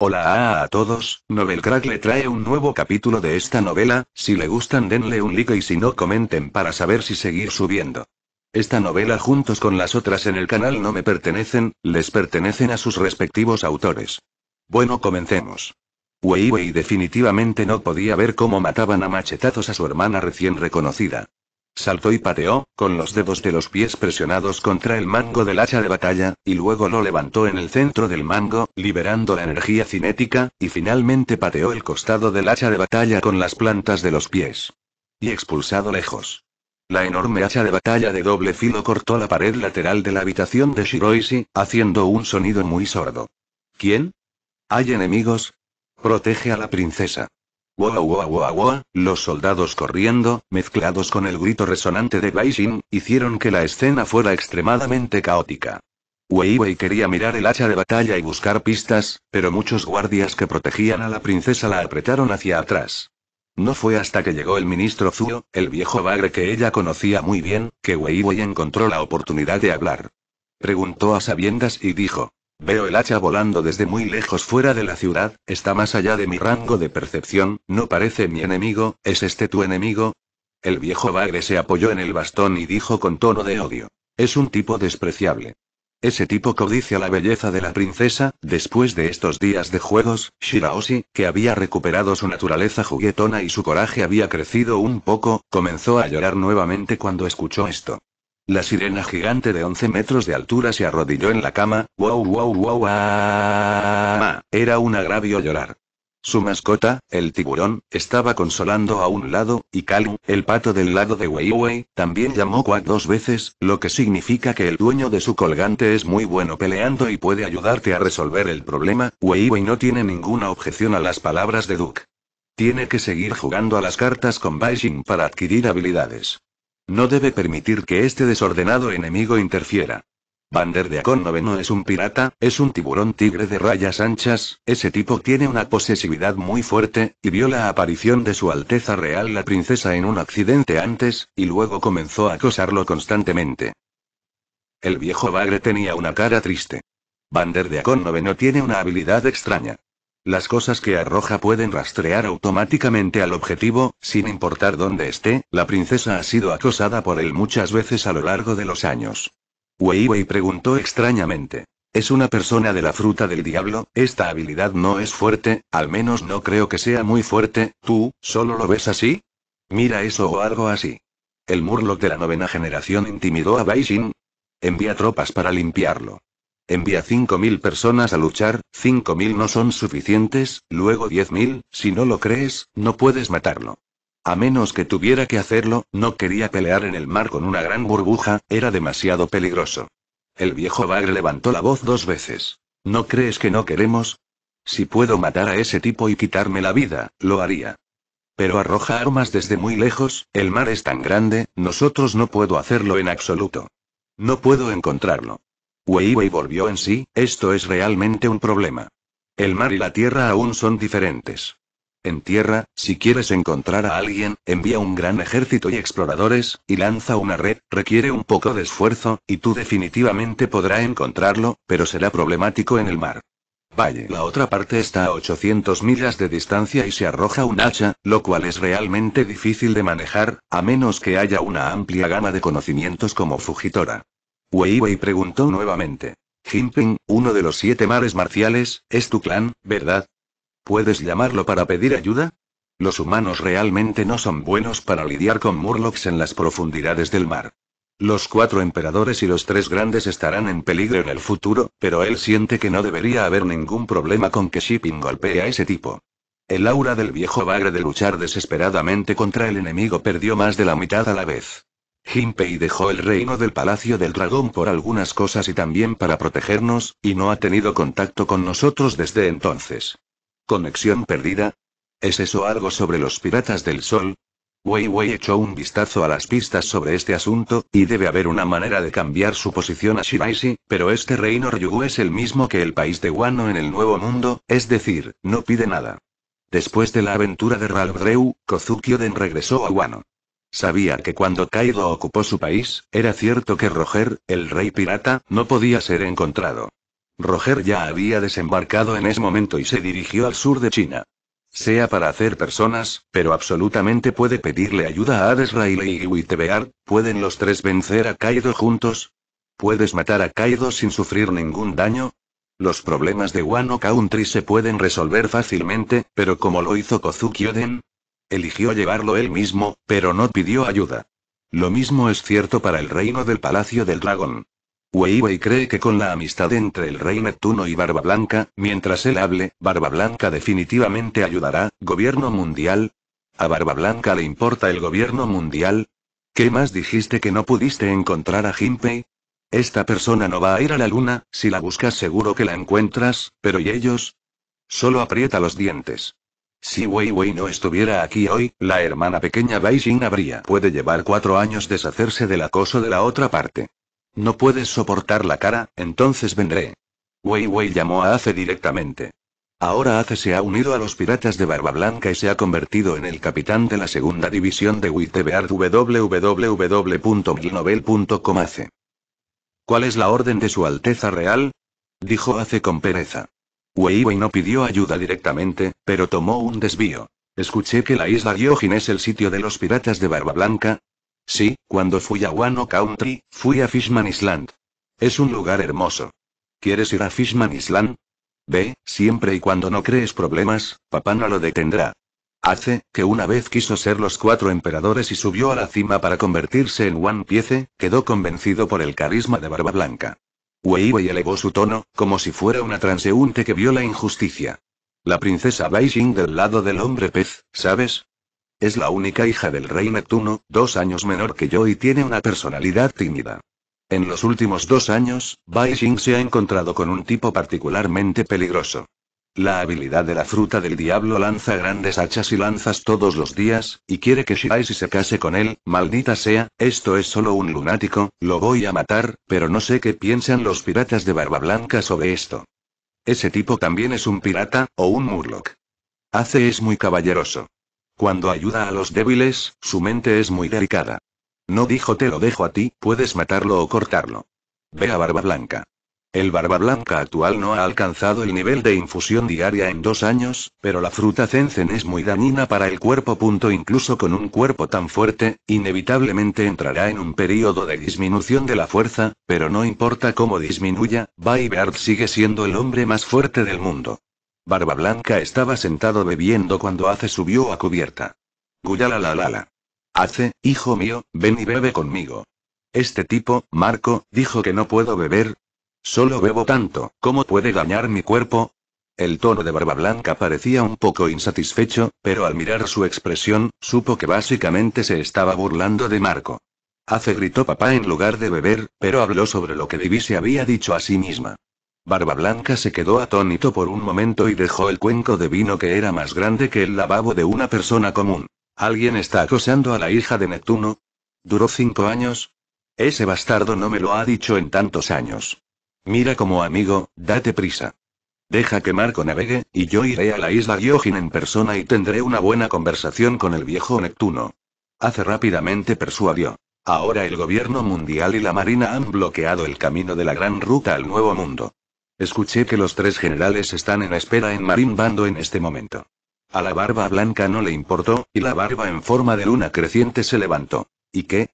Hola a, todos, Novelcrack le trae un nuevo capítulo de esta novela, si le gustan denle un like y si no comenten para saber si seguir subiendo. Esta novela juntos con las otras en el canal no me pertenecen, les pertenecen a sus respectivos autores. Bueno comencemos. Weiwei definitivamente no podía ver cómo mataban a machetazos a su hermana recién reconocida. Saltó y pateó, con los dedos de los pies presionados contra el mango del hacha de batalla, y luego lo levantó en el centro del mango, liberando la energía cinética, y finalmente pateó el costado del hacha de batalla con las plantas de los pies. Y expulsado lejos. La enorme hacha de batalla de doble filo cortó la pared lateral de la habitación de Shiroishi, haciendo un sonido muy sordo. ¿Quién? ¿Hay enemigos? Protege a la princesa los soldados corriendo, mezclados con el grito resonante de Baishin, hicieron que la escena fuera extremadamente caótica. Weiwei quería mirar el hacha de batalla y buscar pistas, pero muchos guardias que protegían a la princesa la apretaron hacia atrás. No fue hasta que llegó el ministro Zuo, el viejo bagre que ella conocía muy bien, que Weiwei encontró la oportunidad de hablar. Preguntó a sabiendas y dijo. Veo el hacha volando desde muy lejos fuera de la ciudad, está más allá de mi rango de percepción, no parece mi enemigo, ¿es este tu enemigo? El viejo bagre se apoyó en el bastón y dijo con tono de odio. Es un tipo despreciable. Ese tipo codicia la belleza de la princesa, después de estos días de juegos, Shiraoshi, que había recuperado su naturaleza juguetona y su coraje había crecido un poco, comenzó a llorar nuevamente cuando escuchó esto. La sirena gigante de 11 metros de altura se arrodilló en la cama, wow wow wow era un agravio llorar. Su mascota, el tiburón, estaba consolando a un lado, y Kalu, el pato del lado de Weiwei, también llamó Quack dos veces, lo que significa que el dueño de su colgante es muy bueno peleando y puede ayudarte a resolver el problema. Weiwei no tiene ninguna objeción a las palabras de Duke. Tiene que seguir jugando a las cartas con Baixing para adquirir habilidades. No debe permitir que este desordenado enemigo interfiera. Bander de Akon no es un pirata, es un tiburón tigre de rayas anchas, ese tipo tiene una posesividad muy fuerte, y vio la aparición de su Alteza Real la Princesa en un accidente antes, y luego comenzó a acosarlo constantemente. El viejo bagre tenía una cara triste. Bander de Akon no tiene una habilidad extraña. Las cosas que arroja pueden rastrear automáticamente al objetivo, sin importar dónde esté, la princesa ha sido acosada por él muchas veces a lo largo de los años. Weiwei preguntó extrañamente. Es una persona de la fruta del diablo, esta habilidad no es fuerte, al menos no creo que sea muy fuerte, ¿tú, solo lo ves así? Mira eso o algo así. El Murloc de la novena generación intimidó a Baixin. Envía tropas para limpiarlo. Envía 5.000 personas a luchar, 5.000 no son suficientes, luego 10.000, si no lo crees, no puedes matarlo. A menos que tuviera que hacerlo, no quería pelear en el mar con una gran burbuja, era demasiado peligroso. El viejo bagre levantó la voz dos veces. ¿No crees que no queremos? Si puedo matar a ese tipo y quitarme la vida, lo haría. Pero arroja armas desde muy lejos, el mar es tan grande, nosotros no puedo hacerlo en absoluto. No puedo encontrarlo. Weiwei volvió en sí, esto es realmente un problema. El mar y la tierra aún son diferentes. En tierra, si quieres encontrar a alguien, envía un gran ejército y exploradores, y lanza una red, requiere un poco de esfuerzo, y tú definitivamente podrá encontrarlo, pero será problemático en el mar. Valle. La otra parte está a 800 millas de distancia y se arroja un hacha, lo cual es realmente difícil de manejar, a menos que haya una amplia gama de conocimientos como Fujitora. Weiwei preguntó nuevamente. Jinping, uno de los siete mares marciales, es tu clan, ¿verdad? ¿Puedes llamarlo para pedir ayuda? Los humanos realmente no son buenos para lidiar con Murlocs en las profundidades del mar. Los cuatro emperadores y los tres grandes estarán en peligro en el futuro, pero él siente que no debería haber ningún problema con que Shipping golpee a ese tipo. El aura del viejo bagre de luchar desesperadamente contra el enemigo perdió más de la mitad a la vez. Jinpei dejó el reino del Palacio del Dragón por algunas cosas y también para protegernos, y no ha tenido contacto con nosotros desde entonces. ¿Conexión perdida? ¿Es eso algo sobre los piratas del sol? Weiwei echó un vistazo a las pistas sobre este asunto, y debe haber una manera de cambiar su posición a Shiraisi, pero este reino Ryugu es el mismo que el país de Wano en el Nuevo Mundo, es decir, no pide nada. Después de la aventura de Ralbreu, Kozuki Oden regresó a Wano. Sabía que cuando Kaido ocupó su país, era cierto que Roger, el rey pirata, no podía ser encontrado. Roger ya había desembarcado en ese momento y se dirigió al sur de China. Sea para hacer personas, pero absolutamente puede pedirle ayuda a Ares y Witebear, ¿pueden los tres vencer a Kaido juntos? ¿Puedes matar a Kaido sin sufrir ningún daño? Los problemas de Wano Country se pueden resolver fácilmente, pero como lo hizo Kozuki Oden, Eligió llevarlo él mismo, pero no pidió ayuda. Lo mismo es cierto para el reino del Palacio del Dragón. Weiwei cree que con la amistad entre el rey Neptuno y Barba Blanca, mientras él hable, Barba Blanca definitivamente ayudará, gobierno mundial. ¿A Barba Blanca le importa el gobierno mundial? ¿Qué más dijiste que no pudiste encontrar a Jinpei? Esta persona no va a ir a la luna, si la buscas seguro que la encuentras, pero ¿y ellos? Solo aprieta los dientes. Si Weiwei no estuviera aquí hoy, la hermana pequeña Bai habría. Puede llevar cuatro años deshacerse del acoso de la otra parte. No puedes soportar la cara, entonces vendré. Weiwei llamó a Ace directamente. Ahora Ace se ha unido a los piratas de Barba Blanca y se ha convertido en el capitán de la segunda división de Wittebeard www.milnovel.com Ace. ¿Cuál es la orden de su Alteza Real? Dijo Ace con pereza. Weiwei no pidió ayuda directamente, pero tomó un desvío. Escuché que la isla Gyojin es el sitio de los piratas de Barba Blanca. Sí, cuando fui a Wano Country, fui a Fishman Island. Es un lugar hermoso. ¿Quieres ir a Fishman Island? Ve, siempre y cuando no crees problemas, papá no lo detendrá. Hace, que una vez quiso ser los cuatro emperadores y subió a la cima para convertirse en One Piece, quedó convencido por el carisma de Barba Blanca. Weiwei elevó su tono, como si fuera una transeúnte que vio la injusticia. La princesa Xing del lado del hombre pez, ¿sabes? Es la única hija del rey Neptuno, dos años menor que yo y tiene una personalidad tímida. En los últimos dos años, Xing se ha encontrado con un tipo particularmente peligroso. La habilidad de la fruta del diablo lanza grandes hachas y lanzas todos los días, y quiere que Shirai se case con él, maldita sea, esto es solo un lunático, lo voy a matar, pero no sé qué piensan los piratas de Barba Blanca sobre esto. Ese tipo también es un pirata, o un murloc. Hace es muy caballeroso. Cuando ayuda a los débiles, su mente es muy delicada. No dijo te lo dejo a ti, puedes matarlo o cortarlo. Ve a Barba Blanca. El barba blanca actual no ha alcanzado el nivel de infusión diaria en dos años, pero la fruta cenzen es muy dañina para el cuerpo. Punto incluso con un cuerpo tan fuerte, inevitablemente entrará en un periodo de disminución de la fuerza, pero no importa cómo disminuya, Baibart sigue siendo el hombre más fuerte del mundo. Barba Blanca estaba sentado bebiendo cuando Ace subió a cubierta. Guyala la Ace, hijo mío, ven y bebe conmigo. Este tipo, Marco, dijo que no puedo beber, Solo bebo tanto, ¿cómo puede dañar mi cuerpo? El tono de Barba Blanca parecía un poco insatisfecho, pero al mirar su expresión, supo que básicamente se estaba burlando de Marco. Hace gritó papá en lugar de beber, pero habló sobre lo que Divi se había dicho a sí misma. Barba Blanca se quedó atónito por un momento y dejó el cuenco de vino que era más grande que el lavabo de una persona común. ¿Alguien está acosando a la hija de Neptuno? ¿Duró cinco años? Ese bastardo no me lo ha dicho en tantos años. Mira como amigo, date prisa. Deja que Marco navegue, y yo iré a la isla Gyojin en persona y tendré una buena conversación con el viejo Neptuno. Hace rápidamente persuadió. Ahora el gobierno mundial y la marina han bloqueado el camino de la gran ruta al Nuevo Mundo. Escuché que los tres generales están en espera en Marín Bando en este momento. A la barba blanca no le importó, y la barba en forma de luna creciente se levantó. ¿Y qué?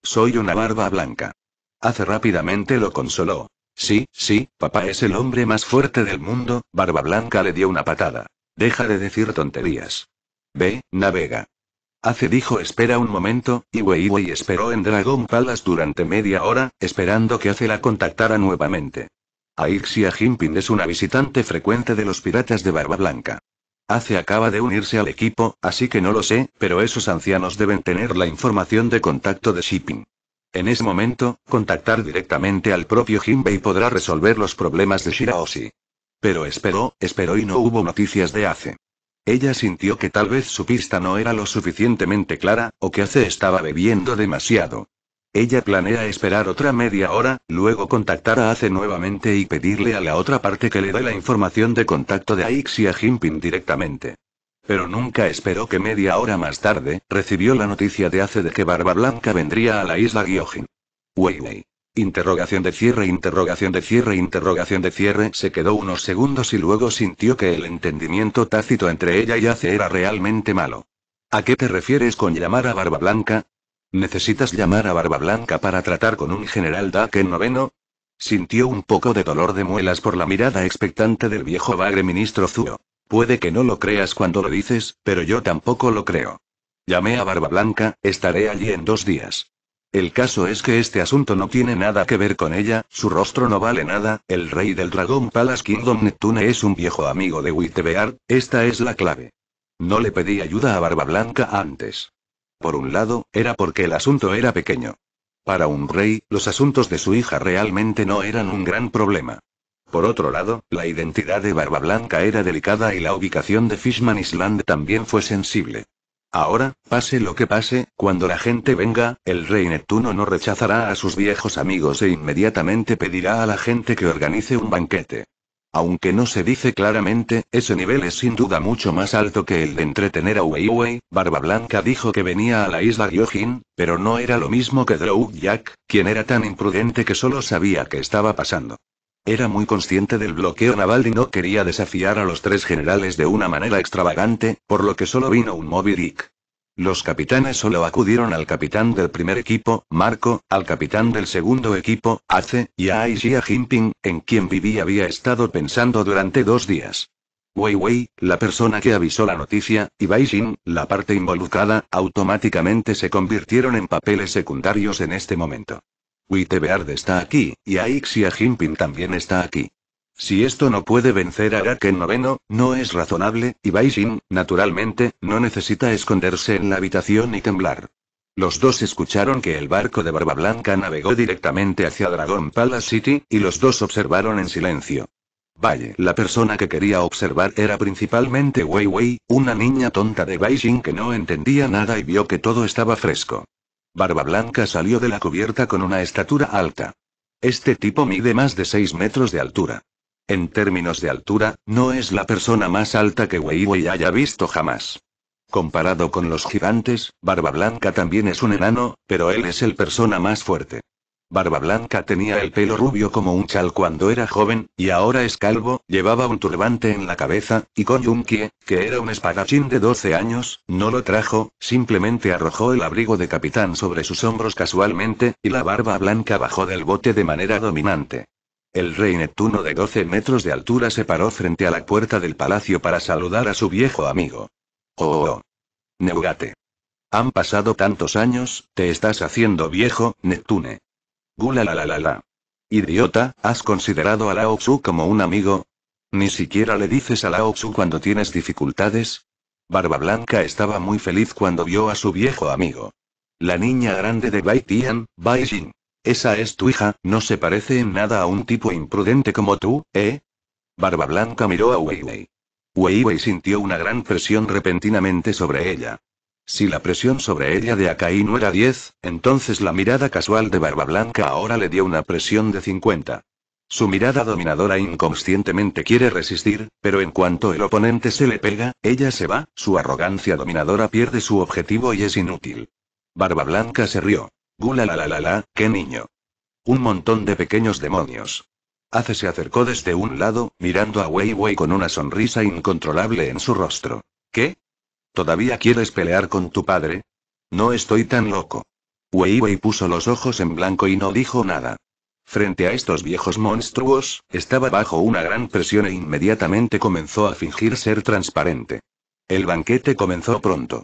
Soy una barba blanca. Hace rápidamente lo consoló. Sí, sí, papá es el hombre más fuerte del mundo, Barba Blanca le dio una patada. Deja de decir tonterías. Ve, navega. Hace dijo espera un momento, y Wei esperó en Dragon Palace durante media hora, esperando que Ace la contactara nuevamente. Aixia Jinping es una visitante frecuente de los piratas de Barba Blanca. Ace acaba de unirse al equipo, así que no lo sé, pero esos ancianos deben tener la información de contacto de Shipping. En ese momento, contactar directamente al propio Jinbei podrá resolver los problemas de Shiraoshi. Pero esperó, esperó y no hubo noticias de Ace. Ella sintió que tal vez su pista no era lo suficientemente clara, o que Ace estaba bebiendo demasiado. Ella planea esperar otra media hora, luego contactar a Ace nuevamente y pedirle a la otra parte que le dé la información de contacto de Aix y a Jinping directamente. Pero nunca esperó que media hora más tarde, recibió la noticia de hace de que Barba Blanca vendría a la isla Gyojin. Weiwei. Interrogación de cierre, interrogación de cierre, interrogación de cierre. Se quedó unos segundos y luego sintió que el entendimiento tácito entre ella y Ace era realmente malo. ¿A qué te refieres con llamar a Barba Blanca? ¿Necesitas llamar a Barba Blanca para tratar con un general Daken noveno? Sintió un poco de dolor de muelas por la mirada expectante del viejo vagre ministro Zuo. Puede que no lo creas cuando lo dices, pero yo tampoco lo creo. Llamé a Barba Blanca, estaré allí en dos días. El caso es que este asunto no tiene nada que ver con ella, su rostro no vale nada, el rey del Dragón Palace Kingdom Neptune es un viejo amigo de Wittebear, esta es la clave. No le pedí ayuda a Barba Blanca antes. Por un lado, era porque el asunto era pequeño. Para un rey, los asuntos de su hija realmente no eran un gran problema. Por otro lado, la identidad de Barba Blanca era delicada y la ubicación de Fishman Island también fue sensible. Ahora, pase lo que pase, cuando la gente venga, el rey Neptuno no rechazará a sus viejos amigos e inmediatamente pedirá a la gente que organice un banquete. Aunque no se dice claramente, ese nivel es sin duda mucho más alto que el de entretener a Weiwei. Barba Blanca dijo que venía a la isla Gyojin, pero no era lo mismo que Drow Jack, quien era tan imprudente que solo sabía que estaba pasando. Era muy consciente del bloqueo naval y no quería desafiar a los tres generales de una manera extravagante, por lo que solo vino un Moby Dick. Los capitanes solo acudieron al capitán del primer equipo, Marco, al capitán del segundo equipo, Ace, y a Aisha Jinping, en quien Vivi había estado pensando durante dos días. Wei Wei, la persona que avisó la noticia, y Bai la parte involucrada, automáticamente se convirtieron en papeles secundarios en este momento. Beard está aquí, y Aixia Jinping también está aquí. Si esto no puede vencer a Araken noveno, no es razonable, y Beijing, naturalmente, no necesita esconderse en la habitación y temblar. Los dos escucharon que el barco de Barba Blanca navegó directamente hacia Dragon Palace City, y los dos observaron en silencio. Valle, la persona que quería observar era principalmente Weiwei, una niña tonta de Beijing que no entendía nada y vio que todo estaba fresco. Barba Blanca salió de la cubierta con una estatura alta. Este tipo mide más de 6 metros de altura. En términos de altura, no es la persona más alta que Weiwei haya visto jamás. Comparado con los gigantes, Barba Blanca también es un enano, pero él es el persona más fuerte. Barba Blanca tenía el pelo rubio como un chal cuando era joven, y ahora es calvo, llevaba un turbante en la cabeza, y con Yunkie, que era un espadachín de 12 años, no lo trajo, simplemente arrojó el abrigo de capitán sobre sus hombros casualmente, y la barba blanca bajó del bote de manera dominante. El rey Neptuno de 12 metros de altura se paró frente a la puerta del palacio para saludar a su viejo amigo. Oh, oh. oh. Neugate. Han pasado tantos años, te estás haciendo viejo, Neptune. Gula Idiota, ¿has considerado a Lao Tzu como un amigo? ¿Ni siquiera le dices a Lao Tzu cuando tienes dificultades? Barba Blanca estaba muy feliz cuando vio a su viejo amigo. La niña grande de Bai Tian, Bai Jin. Esa es tu hija, no se parece en nada a un tipo imprudente como tú, ¿eh? Barba Blanca miró a Weiwei. Weiwei sintió una gran presión repentinamente sobre ella. Si la presión sobre ella de Akai no era 10, entonces la mirada casual de Barba Blanca ahora le dio una presión de 50. Su mirada dominadora inconscientemente quiere resistir, pero en cuanto el oponente se le pega, ella se va, su arrogancia dominadora pierde su objetivo y es inútil. Barba Blanca se rió. Gula la la la la, qué niño. Un montón de pequeños demonios. Hace se acercó desde un lado, mirando a Weiwei con una sonrisa incontrolable en su rostro. ¿Qué? ¿Todavía quieres pelear con tu padre? No estoy tan loco. Weiwei puso los ojos en blanco y no dijo nada. Frente a estos viejos monstruos, estaba bajo una gran presión e inmediatamente comenzó a fingir ser transparente. El banquete comenzó pronto.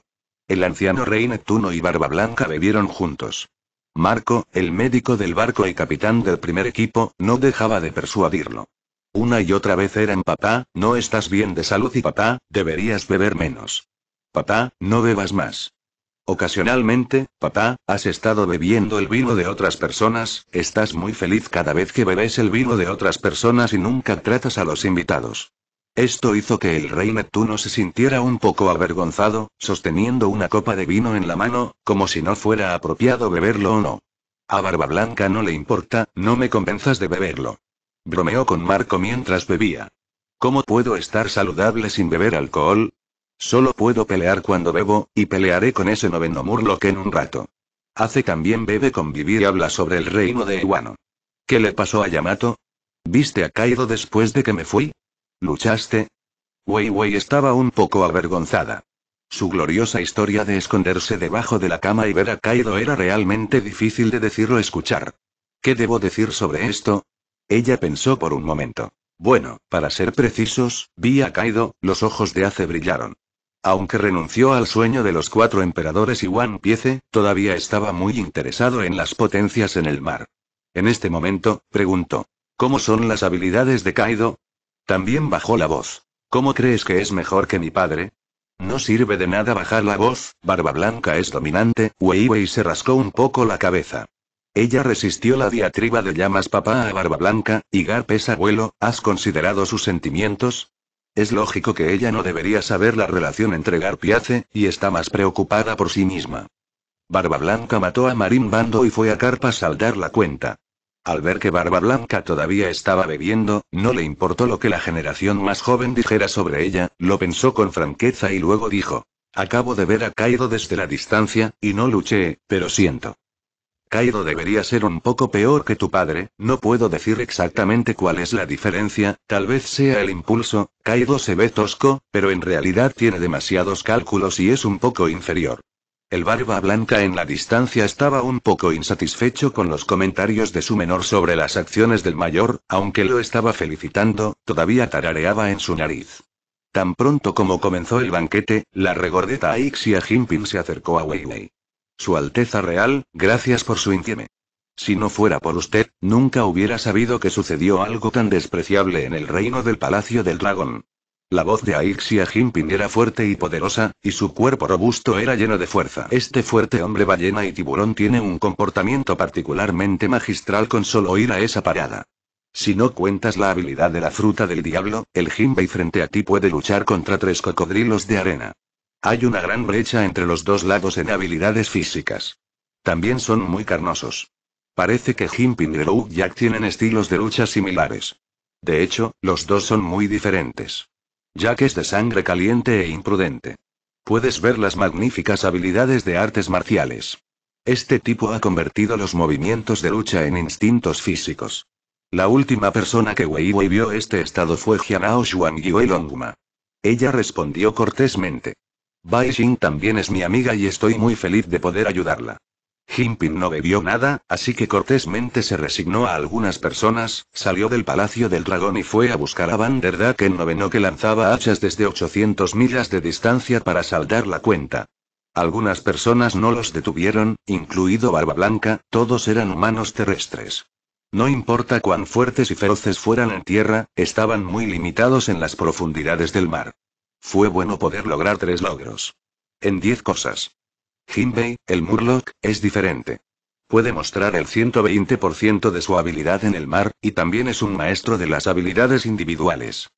El anciano rey Neptuno y Barba Blanca bebieron juntos. Marco, el médico del barco y capitán del primer equipo, no dejaba de persuadirlo. Una y otra vez eran papá, no estás bien de salud y papá, deberías beber menos. Papá, no bebas más. Ocasionalmente, papá, has estado bebiendo el vino de otras personas, estás muy feliz cada vez que bebes el vino de otras personas y nunca tratas a los invitados. Esto hizo que el rey Neptuno se sintiera un poco avergonzado, sosteniendo una copa de vino en la mano, como si no fuera apropiado beberlo o no. A Barba Blanca no le importa, no me convenzas de beberlo. Bromeó con Marco mientras bebía. ¿Cómo puedo estar saludable sin beber alcohol? Solo puedo pelear cuando bebo, y pelearé con ese noveno Murloc en un rato. Hace también bebe convivir y habla sobre el reino de Iwano. ¿Qué le pasó a Yamato? ¿Viste a Kaido después de que me fui? ¿Luchaste? Weiwei estaba un poco avergonzada. Su gloriosa historia de esconderse debajo de la cama y ver a Kaido era realmente difícil de decirlo escuchar. ¿Qué debo decir sobre esto? Ella pensó por un momento. Bueno, para ser precisos, vi a Kaido, los ojos de Ace brillaron. Aunque renunció al sueño de los cuatro emperadores y One Piece, todavía estaba muy interesado en las potencias en el mar. En este momento, preguntó. ¿Cómo son las habilidades de Kaido? También bajó la voz. ¿Cómo crees que es mejor que mi padre? No sirve de nada bajar la voz, Barba Blanca es dominante, Weiwei se rascó un poco la cabeza. Ella resistió la diatriba de llamas papá a Barba Blanca, y Garpes abuelo, ¿has considerado sus sentimientos? Es lógico que ella no debería saber la relación entre Garpiace, y está más preocupada por sí misma. Barba Blanca mató a Marín Bando y fue a al dar la cuenta. Al ver que Barba Blanca todavía estaba bebiendo, no le importó lo que la generación más joven dijera sobre ella, lo pensó con franqueza y luego dijo. Acabo de ver a Kaido desde la distancia, y no luché, pero siento. Kaido debería ser un poco peor que tu padre, no puedo decir exactamente cuál es la diferencia, tal vez sea el impulso, Kaido se ve tosco, pero en realidad tiene demasiados cálculos y es un poco inferior. El barba blanca en la distancia estaba un poco insatisfecho con los comentarios de su menor sobre las acciones del mayor, aunque lo estaba felicitando, todavía tarareaba en su nariz. Tan pronto como comenzó el banquete, la regordeta Aixia Jinping se acercó a Weiwei. Su Alteza Real, gracias por su intime. Si no fuera por usted, nunca hubiera sabido que sucedió algo tan despreciable en el reino del Palacio del Dragón. La voz de Aixia Jinping era fuerte y poderosa, y su cuerpo robusto era lleno de fuerza. Este fuerte hombre ballena y tiburón tiene un comportamiento particularmente magistral con solo oír a esa parada. Si no cuentas la habilidad de la fruta del diablo, el Jinbei frente a ti puede luchar contra tres cocodrilos de arena. Hay una gran brecha entre los dos lados en habilidades físicas. También son muy carnosos. Parece que Jinping y Jack tienen estilos de lucha similares. De hecho, los dos son muy diferentes. Jack es de sangre caliente e imprudente. Puedes ver las magníficas habilidades de artes marciales. Este tipo ha convertido los movimientos de lucha en instintos físicos. La última persona que Wei Wei vio este estado fue Jianao Xuan Longma. Ella respondió cortésmente. Bai también es mi amiga y estoy muy feliz de poder ayudarla. Jinping no bebió nada, así que cortésmente se resignó a algunas personas, salió del Palacio del Dragón y fue a buscar a Van der noveno que lanzaba hachas desde 800 millas de distancia para saldar la cuenta. Algunas personas no los detuvieron, incluido Barba Blanca, todos eran humanos terrestres. No importa cuán fuertes y feroces fueran en tierra, estaban muy limitados en las profundidades del mar. Fue bueno poder lograr tres logros. En diez cosas. Jinbei, el Murloc, es diferente. Puede mostrar el 120% de su habilidad en el mar, y también es un maestro de las habilidades individuales.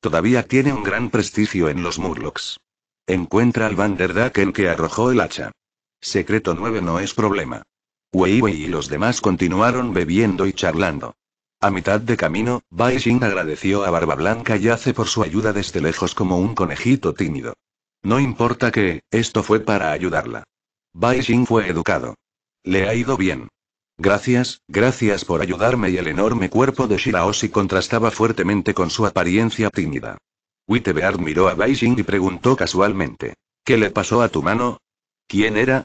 Todavía tiene un gran prestigio en los Murlocs. Encuentra al Vanderdak en que arrojó el hacha. Secreto 9 no es problema. Weiwei y los demás continuaron bebiendo y charlando. A mitad de camino, Bai agradeció a Barba Blanca y hace por su ayuda desde lejos como un conejito tímido. No importa que, esto fue para ayudarla. Bai fue educado. Le ha ido bien. Gracias, gracias por ayudarme y el enorme cuerpo de Shiraoshi contrastaba fuertemente con su apariencia tímida. Wittebeard miró a Bai y preguntó casualmente. ¿Qué le pasó a tu mano? ¿Quién era?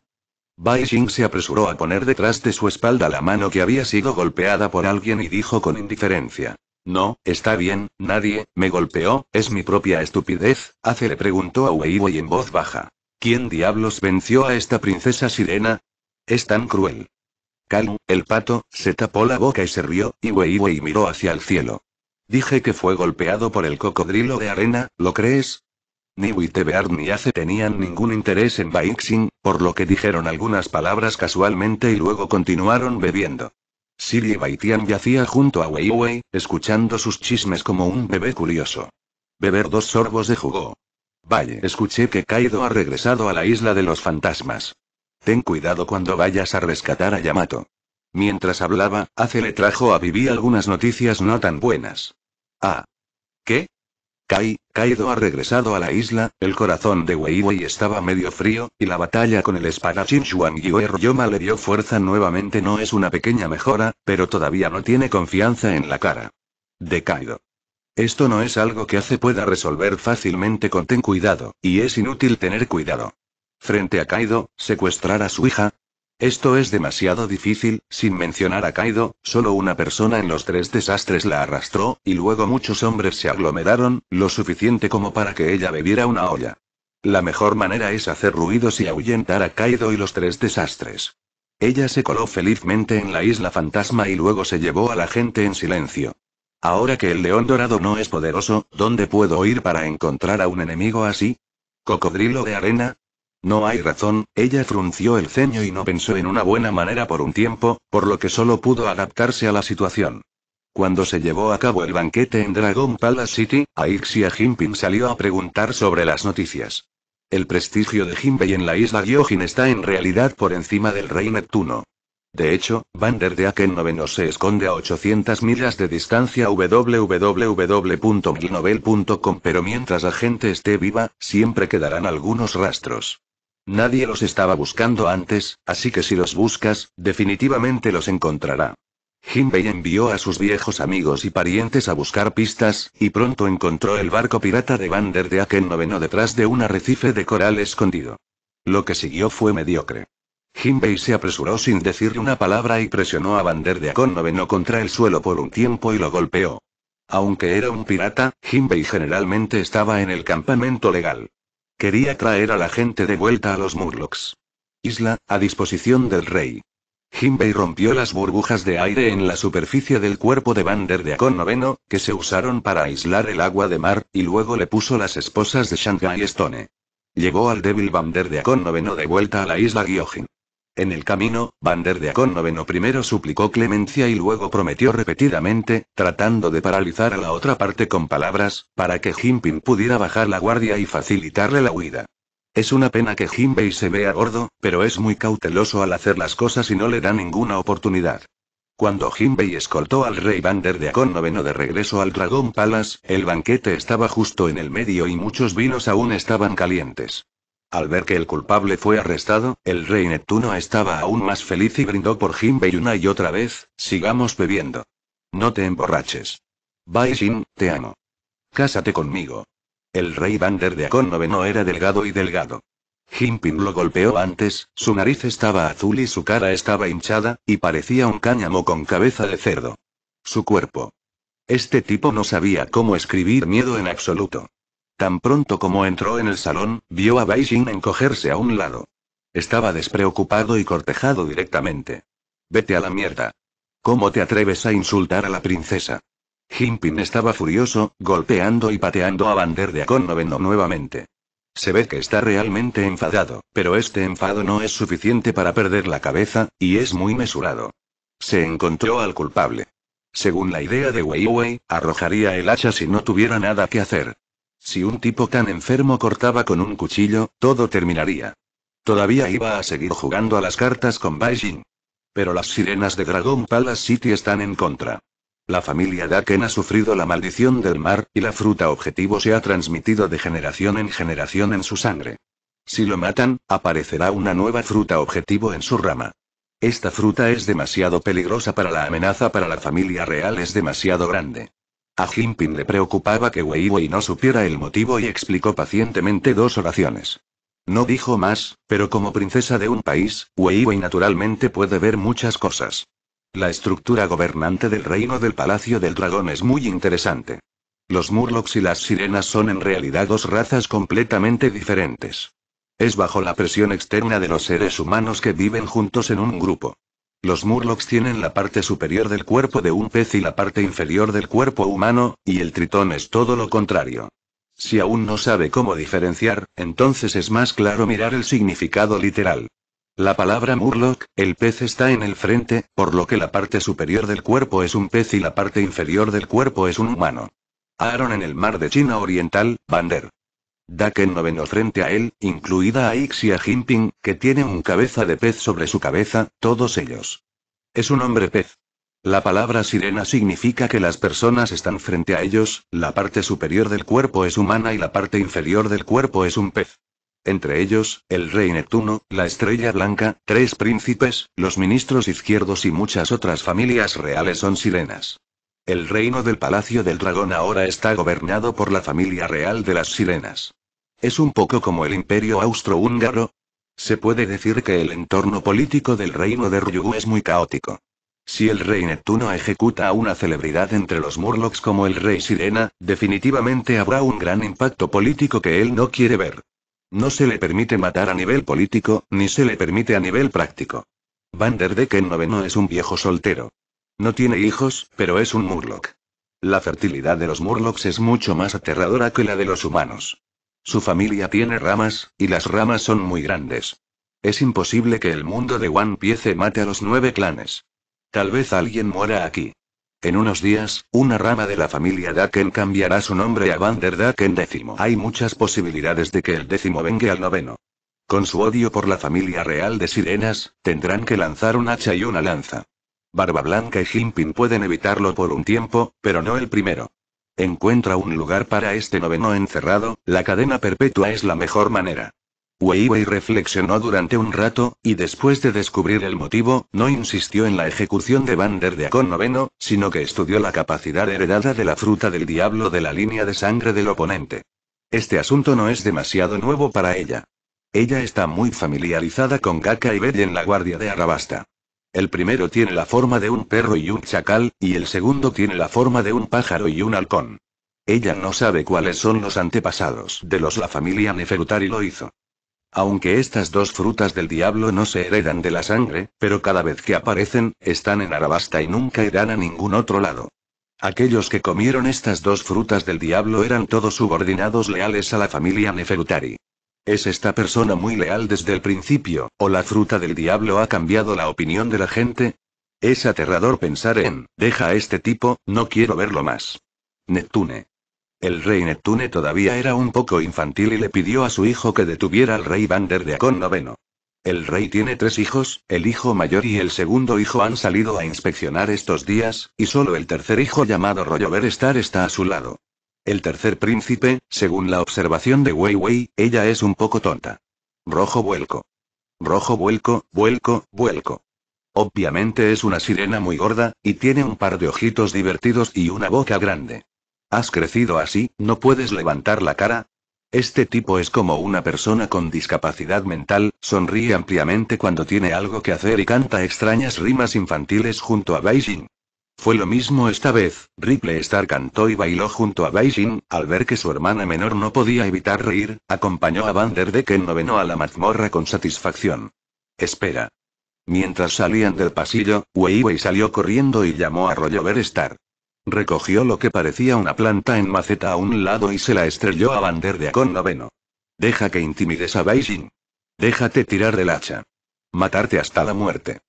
Bai se apresuró a poner detrás de su espalda la mano que había sido golpeada por alguien y dijo con indiferencia. No, está bien, nadie, me golpeó, es mi propia estupidez, hace le preguntó a Weiwei en voz baja. ¿Quién diablos venció a esta princesa sirena? Es tan cruel. Kalu, el pato, se tapó la boca y se rió, y Weiwei miró hacia el cielo. Dije que fue golpeado por el cocodrilo de arena, ¿lo crees? Ni Wittebeard ni Ace tenían ningún interés en Baixing, por lo que dijeron algunas palabras casualmente y luego continuaron bebiendo. Siri Baitian yacía junto a Weiwei, escuchando sus chismes como un bebé curioso. Beber dos sorbos de jugo. Vaya, escuché que Kaido ha regresado a la isla de los fantasmas. Ten cuidado cuando vayas a rescatar a Yamato. Mientras hablaba, Ace le trajo a Vivi algunas noticias no tan buenas. Ah. ¿Qué? Kai, Kaido ha regresado a la isla, el corazón de Weiwei estaba medio frío, y la batalla con el espada y Ryoma le dio fuerza nuevamente no es una pequeña mejora, pero todavía no tiene confianza en la cara. De Kaido. Esto no es algo que hace pueda resolver fácilmente con ten cuidado, y es inútil tener cuidado. Frente a Kaido, secuestrar a su hija, esto es demasiado difícil, sin mencionar a Kaido, solo una persona en los tres desastres la arrastró, y luego muchos hombres se aglomeraron, lo suficiente como para que ella bebiera una olla. La mejor manera es hacer ruidos y ahuyentar a Kaido y los tres desastres. Ella se coló felizmente en la isla fantasma y luego se llevó a la gente en silencio. Ahora que el león dorado no es poderoso, ¿dónde puedo ir para encontrar a un enemigo así? ¿Cocodrilo de arena? No hay razón, ella frunció el ceño y no pensó en una buena manera por un tiempo, por lo que solo pudo adaptarse a la situación. Cuando se llevó a cabo el banquete en Dragon Palace City, Aixia Jinping salió a preguntar sobre las noticias. El prestigio de Jinbei en la isla Gyojin está en realidad por encima del rey Neptuno. De hecho, Van de Aken noveno se esconde a 800 millas de distancia www.milnovel.com pero mientras la gente esté viva, siempre quedarán algunos rastros. Nadie los estaba buscando antes, así que si los buscas, definitivamente los encontrará. Jinbei envió a sus viejos amigos y parientes a buscar pistas, y pronto encontró el barco pirata de Vander de noveno detrás de un arrecife de coral escondido. Lo que siguió fue mediocre. Jinbei se apresuró sin decir una palabra y presionó a Vander de noveno contra el suelo por un tiempo y lo golpeó. Aunque era un pirata, Jinbei generalmente estaba en el campamento legal. Quería traer a la gente de vuelta a los Murlocks. Isla, a disposición del rey. Jinbei rompió las burbujas de aire en la superficie del cuerpo de Vander de Akon noveno, que se usaron para aislar el agua de mar, y luego le puso las esposas de Shanghai Stone. Llevó al débil Vander de Akon noveno de vuelta a la isla Gyojin. En el camino, Van de Akon noveno primero suplicó clemencia y luego prometió repetidamente, tratando de paralizar a la otra parte con palabras, para que Jinping pudiera bajar la guardia y facilitarle la huida. Es una pena que Jinbei se vea gordo, pero es muy cauteloso al hacer las cosas y no le da ninguna oportunidad. Cuando Jinbei escoltó al rey Vander de Akon noveno de regreso al Dragon Palace, el banquete estaba justo en el medio y muchos vinos aún estaban calientes. Al ver que el culpable fue arrestado, el rey Neptuno estaba aún más feliz y brindó por Jinbei una y otra vez, sigamos bebiendo. No te emborraches. Bye te amo. Cásate conmigo. El rey Vander de no era delgado y delgado. Jinping lo golpeó antes, su nariz estaba azul y su cara estaba hinchada, y parecía un cáñamo con cabeza de cerdo. Su cuerpo. Este tipo no sabía cómo escribir miedo en absoluto. Tan pronto como entró en el salón, vio a Beijing encogerse a un lado. Estaba despreocupado y cortejado directamente. Vete a la mierda. ¿Cómo te atreves a insultar a la princesa? Jinping estaba furioso, golpeando y pateando a Bander de Noveno nuevamente. Se ve que está realmente enfadado, pero este enfado no es suficiente para perder la cabeza, y es muy mesurado. Se encontró al culpable. Según la idea de Weiwei, arrojaría el hacha si no tuviera nada que hacer. Si un tipo tan enfermo cortaba con un cuchillo, todo terminaría. Todavía iba a seguir jugando a las cartas con Beijing. Pero las sirenas de Dragon Palace City están en contra. La familia Daken ha sufrido la maldición del mar, y la fruta objetivo se ha transmitido de generación en generación en su sangre. Si lo matan, aparecerá una nueva fruta objetivo en su rama. Esta fruta es demasiado peligrosa para la amenaza para la familia real es demasiado grande. A Jinping le preocupaba que Weiwei no supiera el motivo y explicó pacientemente dos oraciones. No dijo más, pero como princesa de un país, Weiwei naturalmente puede ver muchas cosas. La estructura gobernante del reino del Palacio del Dragón es muy interesante. Los Murlocs y las sirenas son en realidad dos razas completamente diferentes. Es bajo la presión externa de los seres humanos que viven juntos en un grupo. Los Murlocs tienen la parte superior del cuerpo de un pez y la parte inferior del cuerpo humano, y el tritón es todo lo contrario. Si aún no sabe cómo diferenciar, entonces es más claro mirar el significado literal. La palabra Murloc, el pez está en el frente, por lo que la parte superior del cuerpo es un pez y la parte inferior del cuerpo es un humano. Aaron en el mar de China Oriental, Bander. Daken venó frente a él, incluida a Ixia Jinping, que tiene un cabeza de pez sobre su cabeza, todos ellos. Es un hombre pez. La palabra sirena significa que las personas están frente a ellos, la parte superior del cuerpo es humana y la parte inferior del cuerpo es un pez. Entre ellos, el rey Neptuno, la estrella blanca, tres príncipes, los ministros izquierdos y muchas otras familias reales son sirenas. El reino del Palacio del Dragón ahora está gobernado por la familia real de las sirenas. Es un poco como el imperio austrohúngaro. Se puede decir que el entorno político del reino de Ryugu es muy caótico. Si el rey Neptuno ejecuta a una celebridad entre los Murlocs como el rey Sirena, definitivamente habrá un gran impacto político que él no quiere ver. No se le permite matar a nivel político, ni se le permite a nivel práctico. Van der Decken noveno es un viejo soltero. No tiene hijos, pero es un Murloc. La fertilidad de los Murlocs es mucho más aterradora que la de los humanos. Su familia tiene ramas, y las ramas son muy grandes. Es imposible que el mundo de One Piece mate a los nueve clanes. Tal vez alguien muera aquí. En unos días, una rama de la familia Daken cambiará su nombre a Vander Daken décimo. Hay muchas posibilidades de que el décimo venga al noveno. Con su odio por la familia real de sirenas, tendrán que lanzar un hacha y una lanza. Barba Blanca y Jimpin pueden evitarlo por un tiempo, pero no el primero. Encuentra un lugar para este noveno encerrado, la cadena perpetua es la mejor manera. Weiwei reflexionó durante un rato, y después de descubrir el motivo, no insistió en la ejecución de Van de noveno, sino que estudió la capacidad heredada de la fruta del diablo de la línea de sangre del oponente. Este asunto no es demasiado nuevo para ella. Ella está muy familiarizada con Kaka y Betty en la guardia de Arabasta. El primero tiene la forma de un perro y un chacal, y el segundo tiene la forma de un pájaro y un halcón. Ella no sabe cuáles son los antepasados de los la familia Neferutari lo hizo. Aunque estas dos frutas del diablo no se heredan de la sangre, pero cada vez que aparecen, están en Arabasta y nunca irán a ningún otro lado. Aquellos que comieron estas dos frutas del diablo eran todos subordinados leales a la familia Neferutari. ¿Es esta persona muy leal desde el principio, o la fruta del diablo ha cambiado la opinión de la gente? Es aterrador pensar en, deja a este tipo, no quiero verlo más. Neptune. El rey Neptune todavía era un poco infantil y le pidió a su hijo que detuviera al rey Vander de Acon noveno. El rey tiene tres hijos, el hijo mayor y el segundo hijo han salido a inspeccionar estos días, y solo el tercer hijo llamado Rollover Star está a su lado. El tercer príncipe, según la observación de Weiwei, ella es un poco tonta. Rojo vuelco. Rojo vuelco, vuelco, vuelco. Obviamente es una sirena muy gorda, y tiene un par de ojitos divertidos y una boca grande. ¿Has crecido así, no puedes levantar la cara? Este tipo es como una persona con discapacidad mental, sonríe ampliamente cuando tiene algo que hacer y canta extrañas rimas infantiles junto a Beijing. Fue lo mismo esta vez, Ripley Star cantó y bailó junto a Beijing, al ver que su hermana menor no podía evitar reír, acompañó a Vanderdecken noveno a la mazmorra con satisfacción. Espera. Mientras salían del pasillo, Weiwei salió corriendo y llamó a Rollover Star. Recogió lo que parecía una planta en maceta a un lado y se la estrelló a Vanderdecken noveno. Deja que intimides a Beijing. Déjate tirar del hacha. Matarte hasta la muerte.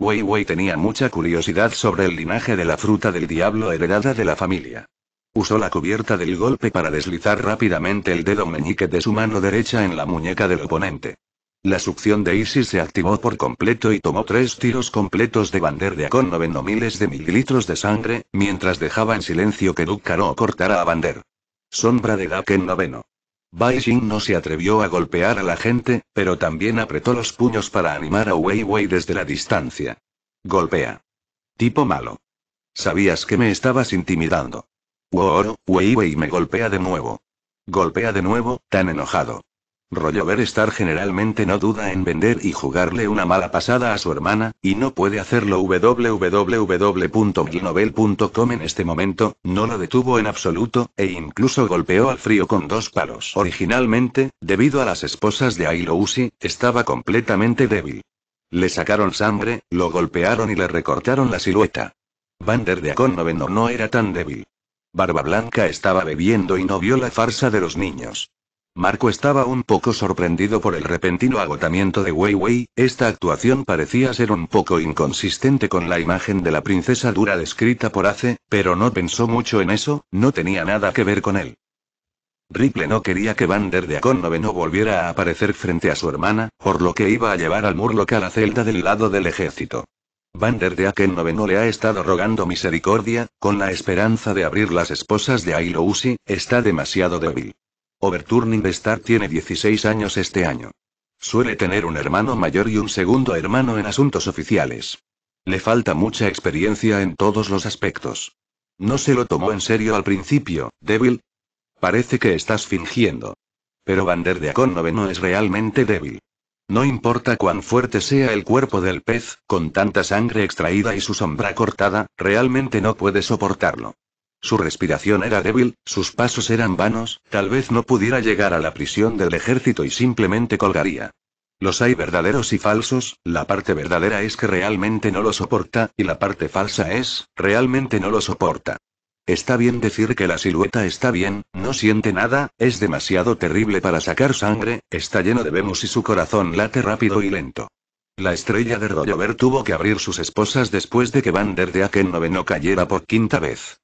Wei tenía mucha curiosidad sobre el linaje de la fruta del diablo heredada de la familia. Usó la cubierta del golpe para deslizar rápidamente el dedo meñique de su mano derecha en la muñeca del oponente. La succión de Isis se activó por completo y tomó tres tiros completos de bander de Akon noveno miles de mililitros de sangre, mientras dejaba en silencio que Ducaro cortara a bander. Sombra de Daken noveno. Bai no se atrevió a golpear a la gente, pero también apretó los puños para animar a Weiwei desde la distancia. Golpea. Tipo malo. Sabías que me estabas intimidando. Woro, Weiwei me golpea de nuevo. Golpea de nuevo, tan enojado. Rollover Star generalmente no duda en vender y jugarle una mala pasada a su hermana, y no puede hacerlo www.glinovel.com en este momento, no lo detuvo en absoluto, e incluso golpeó al frío con dos palos. Originalmente, debido a las esposas de Ailousi, estaba completamente débil. Le sacaron sangre, lo golpearon y le recortaron la silueta. Vander de Noveno no era tan débil. Barba Blanca estaba bebiendo y no vio la farsa de los niños. Marco estaba un poco sorprendido por el repentino agotamiento de Weiwei, esta actuación parecía ser un poco inconsistente con la imagen de la princesa dura descrita por Ace, pero no pensó mucho en eso, no tenía nada que ver con él. Ripley no quería que Van der de no volviera a aparecer frente a su hermana, por lo que iba a llevar al Murloc a la celda del lado del ejército. Van der de no le ha estado rogando misericordia, con la esperanza de abrir las esposas de Ailousi, está demasiado débil. Overturning Star tiene 16 años este año. Suele tener un hermano mayor y un segundo hermano en asuntos oficiales. Le falta mucha experiencia en todos los aspectos. No se lo tomó en serio al principio, débil. Parece que estás fingiendo. Pero Vander de Acónove no es realmente débil. No importa cuán fuerte sea el cuerpo del pez, con tanta sangre extraída y su sombra cortada, realmente no puede soportarlo. Su respiración era débil, sus pasos eran vanos, tal vez no pudiera llegar a la prisión del ejército y simplemente colgaría. Los hay verdaderos y falsos, la parte verdadera es que realmente no lo soporta, y la parte falsa es, realmente no lo soporta. Está bien decir que la silueta está bien, no siente nada, es demasiado terrible para sacar sangre, está lleno de vemos y su corazón late rápido y lento. La estrella de Rollover tuvo que abrir sus esposas después de que Van der de Aken noveno cayera por quinta vez.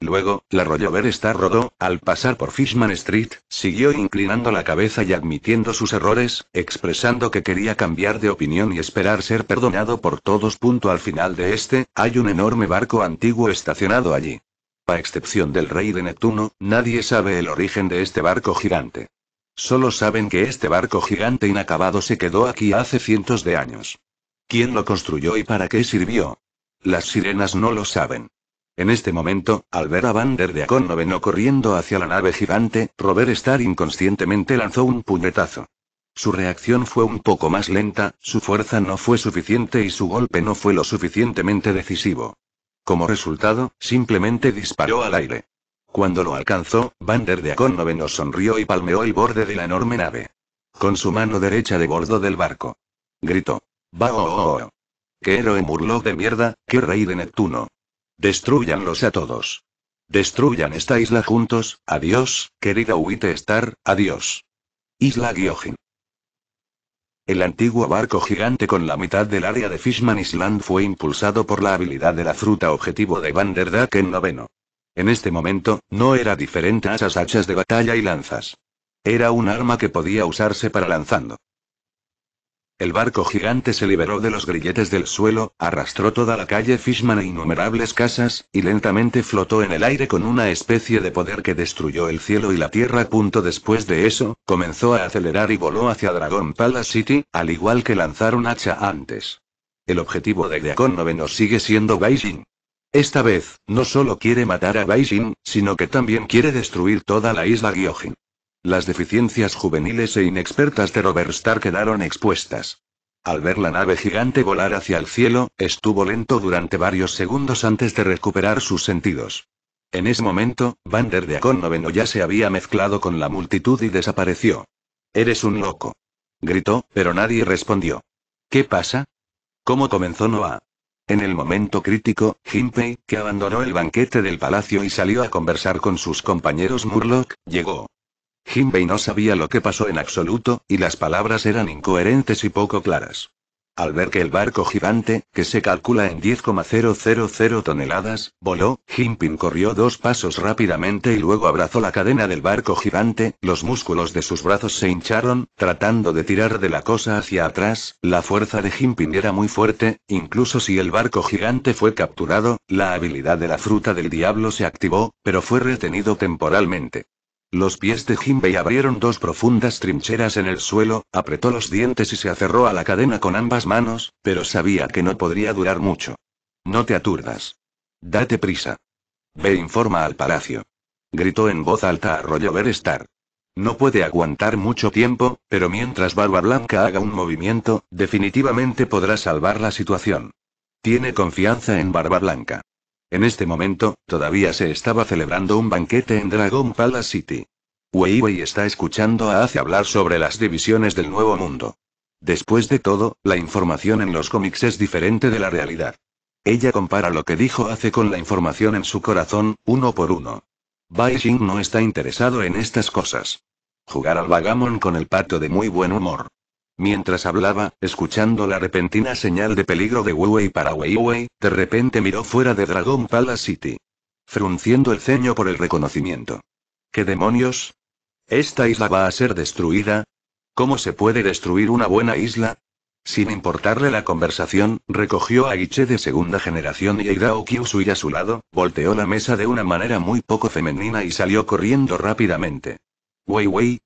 Luego, la Rollover está rodó, al pasar por Fishman Street, siguió inclinando la cabeza y admitiendo sus errores, expresando que quería cambiar de opinión y esperar ser perdonado por todos. Punto al final de este, hay un enorme barco antiguo estacionado allí. A excepción del rey de Neptuno, nadie sabe el origen de este barco gigante. Solo saben que este barco gigante inacabado se quedó aquí hace cientos de años. ¿Quién lo construyó y para qué sirvió? Las sirenas no lo saben. En este momento, al ver a Vander de Akon noveno corriendo hacia la nave gigante, Robert Star inconscientemente lanzó un puñetazo. Su reacción fue un poco más lenta, su fuerza no fue suficiente y su golpe no fue lo suficientemente decisivo. Como resultado, simplemente disparó al aire. Cuando lo alcanzó, Vander de Akon noveno sonrió y palmeó el borde de la enorme nave. Con su mano derecha de bordo del barco. Gritó. Va -oh ¡Qué héroe murló de mierda! ¡Qué rey de Neptuno! Destruyanlos a todos. Destruyan esta isla juntos, adiós, querida Uite Star, adiós. Isla Gyojin. El antiguo barco gigante con la mitad del área de Fishman Island fue impulsado por la habilidad de la fruta objetivo de en noveno. En este momento, no era diferente a esas hachas de batalla y lanzas. Era un arma que podía usarse para lanzando. El barco gigante se liberó de los grilletes del suelo, arrastró toda la calle Fishman e innumerables casas, y lentamente flotó en el aire con una especie de poder que destruyó el cielo y la tierra. Punto después de eso, comenzó a acelerar y voló hacia Dragon Palace City, al igual que lanzar un hacha antes. El objetivo de Deacon Noveno sigue siendo Beijing. Esta vez, no solo quiere matar a Beijing, sino que también quiere destruir toda la isla Gyojin. Las deficiencias juveniles e inexpertas de Robert quedaron expuestas. Al ver la nave gigante volar hacia el cielo, estuvo lento durante varios segundos antes de recuperar sus sentidos. En ese momento, Van de Noveno ya se había mezclado con la multitud y desapareció. Eres un loco. Gritó, pero nadie respondió. ¿Qué pasa? ¿Cómo comenzó Noah? En el momento crítico, Jinpei, que abandonó el banquete del palacio y salió a conversar con sus compañeros Murloc, llegó. Jinbei no sabía lo que pasó en absoluto, y las palabras eran incoherentes y poco claras. Al ver que el barco gigante, que se calcula en 10,000 toneladas, voló, Jinping corrió dos pasos rápidamente y luego abrazó la cadena del barco gigante, los músculos de sus brazos se hincharon, tratando de tirar de la cosa hacia atrás, la fuerza de Jinping era muy fuerte, incluso si el barco gigante fue capturado, la habilidad de la fruta del diablo se activó, pero fue retenido temporalmente. Los pies de Jinbei abrieron dos profundas trincheras en el suelo, apretó los dientes y se aferró a la cadena con ambas manos, pero sabía que no podría durar mucho. No te aturdas. Date prisa. Ve informa al palacio. Gritó en voz alta a Rollo Berestar. No puede aguantar mucho tiempo, pero mientras Barba Blanca haga un movimiento, definitivamente podrá salvar la situación. Tiene confianza en Barba Blanca. En este momento, todavía se estaba celebrando un banquete en Dragon Palace City. Weiwei está escuchando a Ace hablar sobre las divisiones del nuevo mundo. Después de todo, la información en los cómics es diferente de la realidad. Ella compara lo que dijo Ace con la información en su corazón, uno por uno. Bai Xing no está interesado en estas cosas. Jugar al vagamon con el pato de muy buen humor. Mientras hablaba, escuchando la repentina señal de peligro de Wei para Weiwei, de repente miró fuera de Dragon Palace City. Frunciendo el ceño por el reconocimiento. ¿Qué demonios? ¿Esta isla va a ser destruida? ¿Cómo se puede destruir una buena isla? Sin importarle la conversación, recogió a Guiche de segunda generación y Airao Kyusui a su lado, volteó la mesa de una manera muy poco femenina y salió corriendo rápidamente. Weiwei,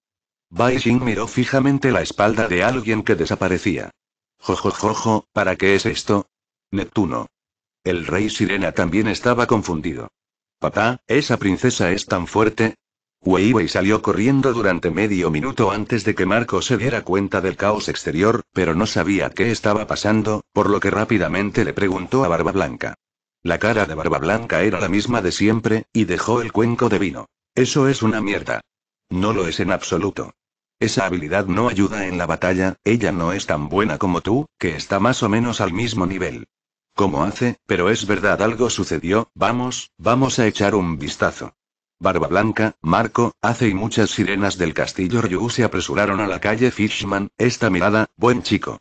Bai miró fijamente la espalda de alguien que desaparecía. Jojojojo, ¿para qué es esto? Neptuno. El rey sirena también estaba confundido. Papá, esa princesa es tan fuerte. Weiwei salió corriendo durante medio minuto antes de que Marco se diera cuenta del caos exterior, pero no sabía qué estaba pasando, por lo que rápidamente le preguntó a Barba Blanca. La cara de Barba Blanca era la misma de siempre, y dejó el cuenco de vino. Eso es una mierda. No lo es en absoluto. Esa habilidad no ayuda en la batalla, ella no es tan buena como tú, que está más o menos al mismo nivel. ¿Cómo hace? Pero es verdad algo sucedió, vamos, vamos a echar un vistazo. Barba Blanca, Marco, Ace y muchas sirenas del castillo Ryu se apresuraron a la calle Fishman, esta mirada, buen chico.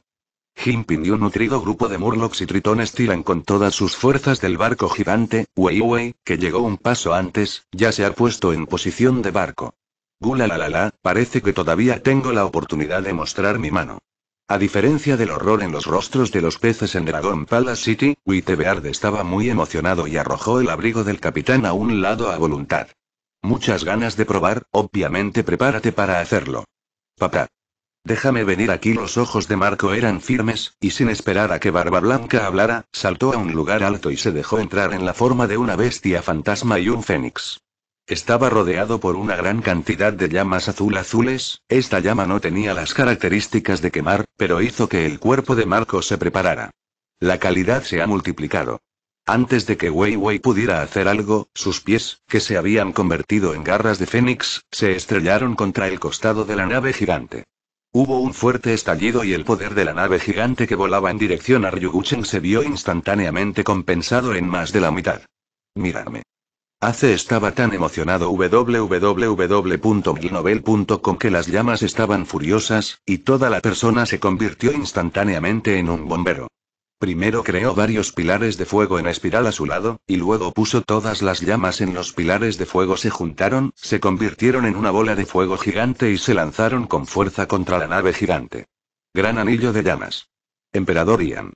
Jimpin y un nutrido grupo de Murlocs y Tritones tiran con todas sus fuerzas del barco gigante, Weiwei, que llegó un paso antes, ya se ha puesto en posición de barco. Gula la parece que todavía tengo la oportunidad de mostrar mi mano. A diferencia del horror en los rostros de los peces en Dragon Palace City, Beard estaba muy emocionado y arrojó el abrigo del capitán a un lado a voluntad. Muchas ganas de probar, obviamente prepárate para hacerlo. Papá. Déjame venir aquí. Los ojos de Marco eran firmes, y sin esperar a que Barba Blanca hablara, saltó a un lugar alto y se dejó entrar en la forma de una bestia fantasma y un fénix. Estaba rodeado por una gran cantidad de llamas azul-azules, esta llama no tenía las características de quemar, pero hizo que el cuerpo de Marco se preparara. La calidad se ha multiplicado. Antes de que Weiwei pudiera hacer algo, sus pies, que se habían convertido en garras de fénix, se estrellaron contra el costado de la nave gigante. Hubo un fuerte estallido y el poder de la nave gigante que volaba en dirección a Ryuguchen se vio instantáneamente compensado en más de la mitad. Miradme. Hace estaba tan emocionado www.glinovel.com que las llamas estaban furiosas, y toda la persona se convirtió instantáneamente en un bombero. Primero creó varios pilares de fuego en espiral a su lado, y luego puso todas las llamas en los pilares de fuego. Se juntaron, se convirtieron en una bola de fuego gigante y se lanzaron con fuerza contra la nave gigante. Gran anillo de llamas. Emperador Ian.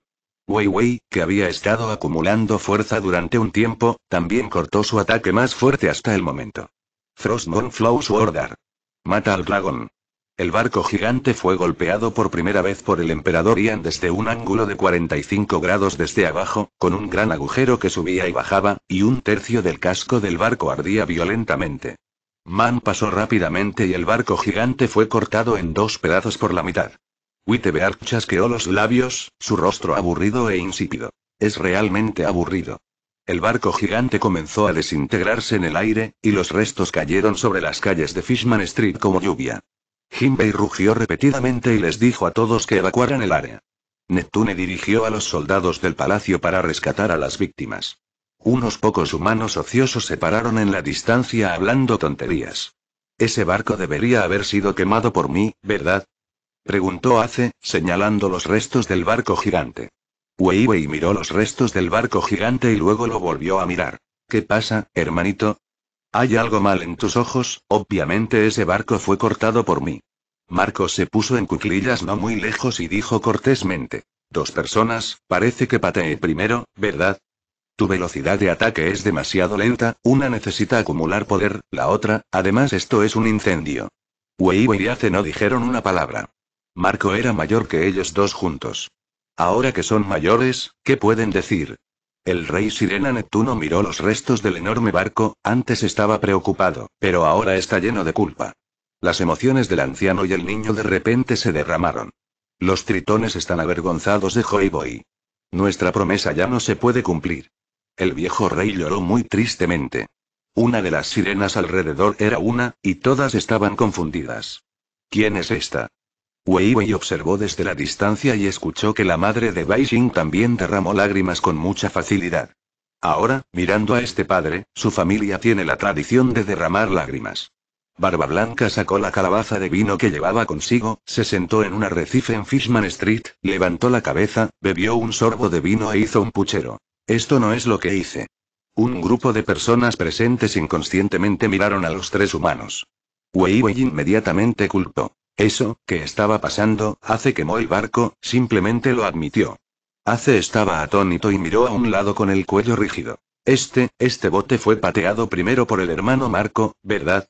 Wei que había estado acumulando fuerza durante un tiempo, también cortó su ataque más fuerte hasta el momento. Frostmourne Flow Mata al dragón. El barco gigante fue golpeado por primera vez por el emperador Ian desde un ángulo de 45 grados desde abajo, con un gran agujero que subía y bajaba, y un tercio del casco del barco ardía violentamente. Man pasó rápidamente y el barco gigante fue cortado en dos pedazos por la mitad. Wittebear chasqueó los labios, su rostro aburrido e insípido. Es realmente aburrido. El barco gigante comenzó a desintegrarse en el aire, y los restos cayeron sobre las calles de Fishman Street como lluvia. Jimbei rugió repetidamente y les dijo a todos que evacuaran el área. Neptune dirigió a los soldados del palacio para rescatar a las víctimas. Unos pocos humanos ociosos se pararon en la distancia hablando tonterías. Ese barco debería haber sido quemado por mí, ¿verdad? Preguntó Ace, señalando los restos del barco gigante. Wei miró los restos del barco gigante y luego lo volvió a mirar. ¿Qué pasa, hermanito? Hay algo mal en tus ojos, obviamente ese barco fue cortado por mí. Marco se puso en cuclillas no muy lejos y dijo cortésmente. Dos personas, parece que pateé primero, ¿verdad? Tu velocidad de ataque es demasiado lenta, una necesita acumular poder, la otra, además esto es un incendio. Wei y Ace no dijeron una palabra. Marco era mayor que ellos dos juntos. Ahora que son mayores, ¿qué pueden decir? El rey Sirena Neptuno miró los restos del enorme barco, antes estaba preocupado, pero ahora está lleno de culpa. Las emociones del anciano y el niño de repente se derramaron. Los tritones están avergonzados de Boy. Nuestra promesa ya no se puede cumplir. El viejo rey lloró muy tristemente. Una de las sirenas alrededor era una, y todas estaban confundidas. ¿Quién es esta? Wei observó desde la distancia y escuchó que la madre de Bai también derramó lágrimas con mucha facilidad. Ahora, mirando a este padre, su familia tiene la tradición de derramar lágrimas. Barba Blanca sacó la calabaza de vino que llevaba consigo, se sentó en un arrecife en Fishman Street, levantó la cabeza, bebió un sorbo de vino e hizo un puchero. Esto no es lo que hice. Un grupo de personas presentes inconscientemente miraron a los tres humanos. Wei inmediatamente culpó. Eso, que estaba pasando, hace quemó el barco, simplemente lo admitió. Hace estaba atónito y miró a un lado con el cuello rígido. Este, este bote fue pateado primero por el hermano Marco, ¿verdad?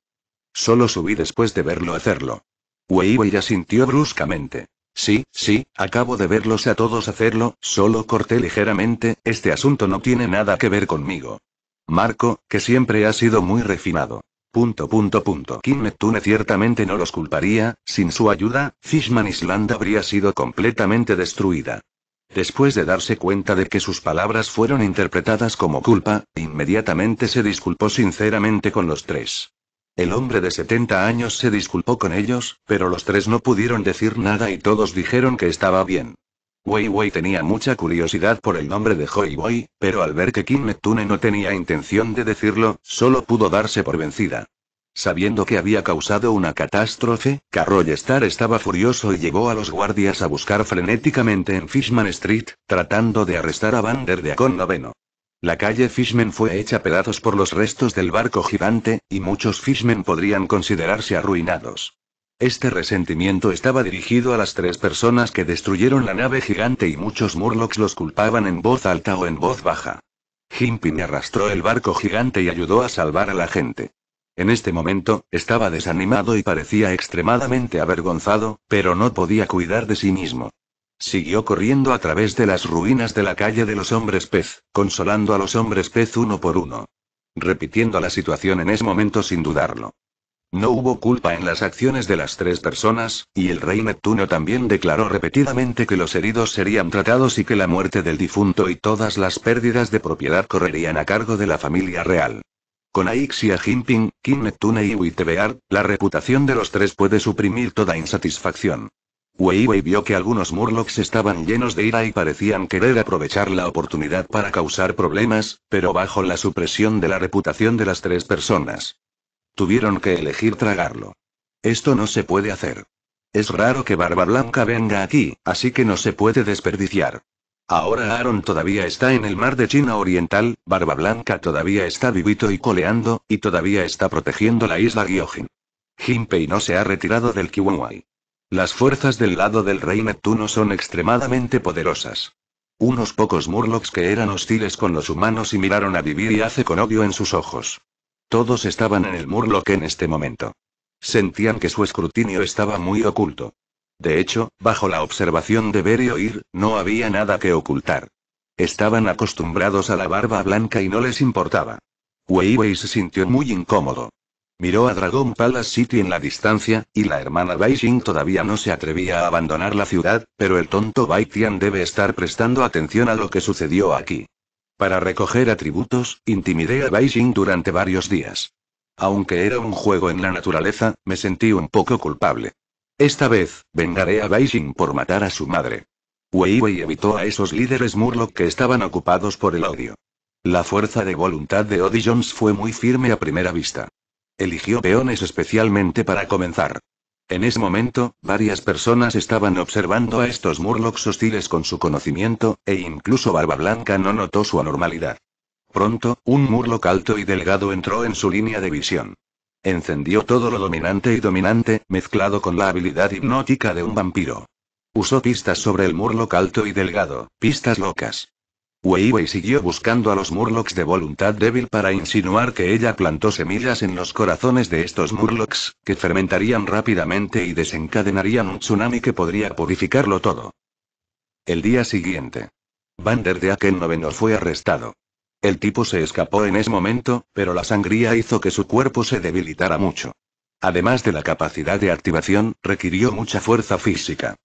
Solo subí después de verlo hacerlo. Weiwei asintió bruscamente. Sí, sí, acabo de verlos a todos hacerlo, solo corté ligeramente, este asunto no tiene nada que ver conmigo. Marco, que siempre ha sido muy refinado. Punto punto punto. Kim Neptune ciertamente no los culparía, sin su ayuda, Fishman Island habría sido completamente destruida. Después de darse cuenta de que sus palabras fueron interpretadas como culpa, inmediatamente se disculpó sinceramente con los tres. El hombre de 70 años se disculpó con ellos, pero los tres no pudieron decir nada y todos dijeron que estaba bien. Weiwei tenía mucha curiosidad por el nombre de Joy Boy, pero al ver que Kim Neptune no tenía intención de decirlo, solo pudo darse por vencida. Sabiendo que había causado una catástrofe, Carroll Star estaba furioso y llevó a los guardias a buscar frenéticamente en Fishman Street, tratando de arrestar a Vander de Acon Noveno. La calle Fishman fue hecha pedazos por los restos del barco gigante, y muchos Fishman podrían considerarse arruinados. Este resentimiento estaba dirigido a las tres personas que destruyeron la nave gigante y muchos Murlocs los culpaban en voz alta o en voz baja. Jimpin arrastró el barco gigante y ayudó a salvar a la gente. En este momento, estaba desanimado y parecía extremadamente avergonzado, pero no podía cuidar de sí mismo. Siguió corriendo a través de las ruinas de la calle de los hombres pez, consolando a los hombres pez uno por uno. Repitiendo la situación en ese momento sin dudarlo. No hubo culpa en las acciones de las tres personas, y el rey Neptuno también declaró repetidamente que los heridos serían tratados y que la muerte del difunto y todas las pérdidas de propiedad correrían a cargo de la familia real. Con Aixia Jinping, Kim Neptune y Witebear, la reputación de los tres puede suprimir toda insatisfacción. Wei vio que algunos Murlocs estaban llenos de ira y parecían querer aprovechar la oportunidad para causar problemas, pero bajo la supresión de la reputación de las tres personas. Tuvieron que elegir tragarlo. Esto no se puede hacer. Es raro que Barba Blanca venga aquí, así que no se puede desperdiciar. Ahora Aaron todavía está en el mar de China Oriental, Barba Blanca todavía está vivito y coleando, y todavía está protegiendo la isla Gyojin. Jinpei no se ha retirado del Kiwanwai. Las fuerzas del lado del rey Neptuno son extremadamente poderosas. Unos pocos Murlocs que eran hostiles con los humanos y miraron a Vivir y hace con odio en sus ojos. Todos estaban en el Murloc en este momento. Sentían que su escrutinio estaba muy oculto. De hecho, bajo la observación de ver y oír, no había nada que ocultar. Estaban acostumbrados a la barba blanca y no les importaba. Weiwei se sintió muy incómodo. Miró a Dragon Palace City en la distancia, y la hermana Baixing todavía no se atrevía a abandonar la ciudad, pero el tonto Bai Tian debe estar prestando atención a lo que sucedió aquí. Para recoger atributos, intimidé a Beijing durante varios días. Aunque era un juego en la naturaleza, me sentí un poco culpable. Esta vez, vengaré a Beijing por matar a su madre. Weiwei evitó a esos líderes Murloc que estaban ocupados por el odio. La fuerza de voluntad de Odi Jones fue muy firme a primera vista. Eligió peones especialmente para comenzar. En ese momento, varias personas estaban observando a estos murlocs hostiles con su conocimiento, e incluso Barba Blanca no notó su anormalidad. Pronto, un murloc alto y delgado entró en su línea de visión. Encendió todo lo dominante y dominante, mezclado con la habilidad hipnótica de un vampiro. Usó pistas sobre el murloc alto y delgado, pistas locas. Weiwei siguió buscando a los Murlocs de voluntad débil para insinuar que ella plantó semillas en los corazones de estos Murlocs, que fermentarían rápidamente y desencadenarían un tsunami que podría purificarlo todo. El día siguiente. Vander de Aken noveno fue arrestado. El tipo se escapó en ese momento, pero la sangría hizo que su cuerpo se debilitara mucho. Además de la capacidad de activación, requirió mucha fuerza física.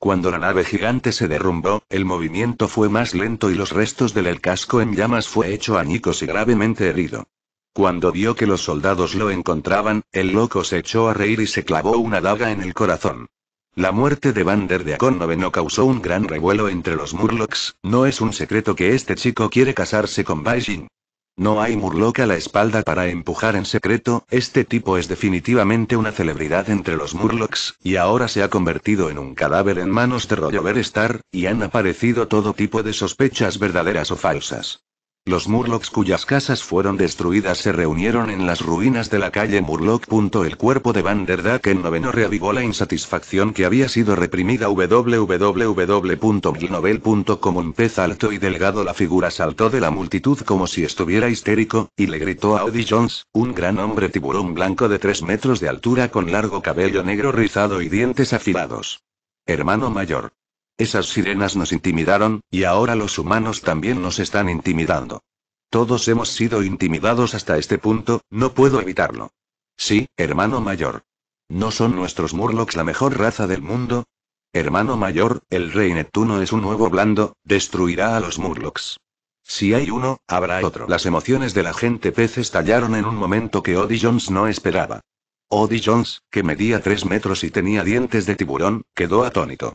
Cuando la nave gigante se derrumbó, el movimiento fue más lento y los restos del casco en llamas fue hecho Nicos y gravemente herido. Cuando vio que los soldados lo encontraban, el loco se echó a reír y se clavó una daga en el corazón. La muerte de Vander de Akon no causó un gran revuelo entre los Murlocks, no es un secreto que este chico quiere casarse con Baijin. No hay Murloc a la espalda para empujar en secreto, este tipo es definitivamente una celebridad entre los Murlocs, y ahora se ha convertido en un cadáver en manos de Rollover Star, y han aparecido todo tipo de sospechas verdaderas o falsas. Los Murlocs cuyas casas fueron destruidas se reunieron en las ruinas de la calle Murloc. El cuerpo de Van der en noveno reavivó la insatisfacción que había sido reprimida. www.glnovel.com Un pez alto y delgado la figura saltó de la multitud como si estuviera histérico, y le gritó a Odie Jones, un gran hombre tiburón blanco de 3 metros de altura con largo cabello negro rizado y dientes afilados. Hermano mayor. Esas sirenas nos intimidaron, y ahora los humanos también nos están intimidando. Todos hemos sido intimidados hasta este punto, no puedo evitarlo. Sí, hermano mayor. ¿No son nuestros Murlocs la mejor raza del mundo? Hermano mayor, el rey Neptuno es un nuevo blando, destruirá a los Murlocs. Si hay uno, habrá otro. Las emociones de la gente pez estallaron en un momento que Odie Jones no esperaba. Odie Jones, que medía tres metros y tenía dientes de tiburón, quedó atónito.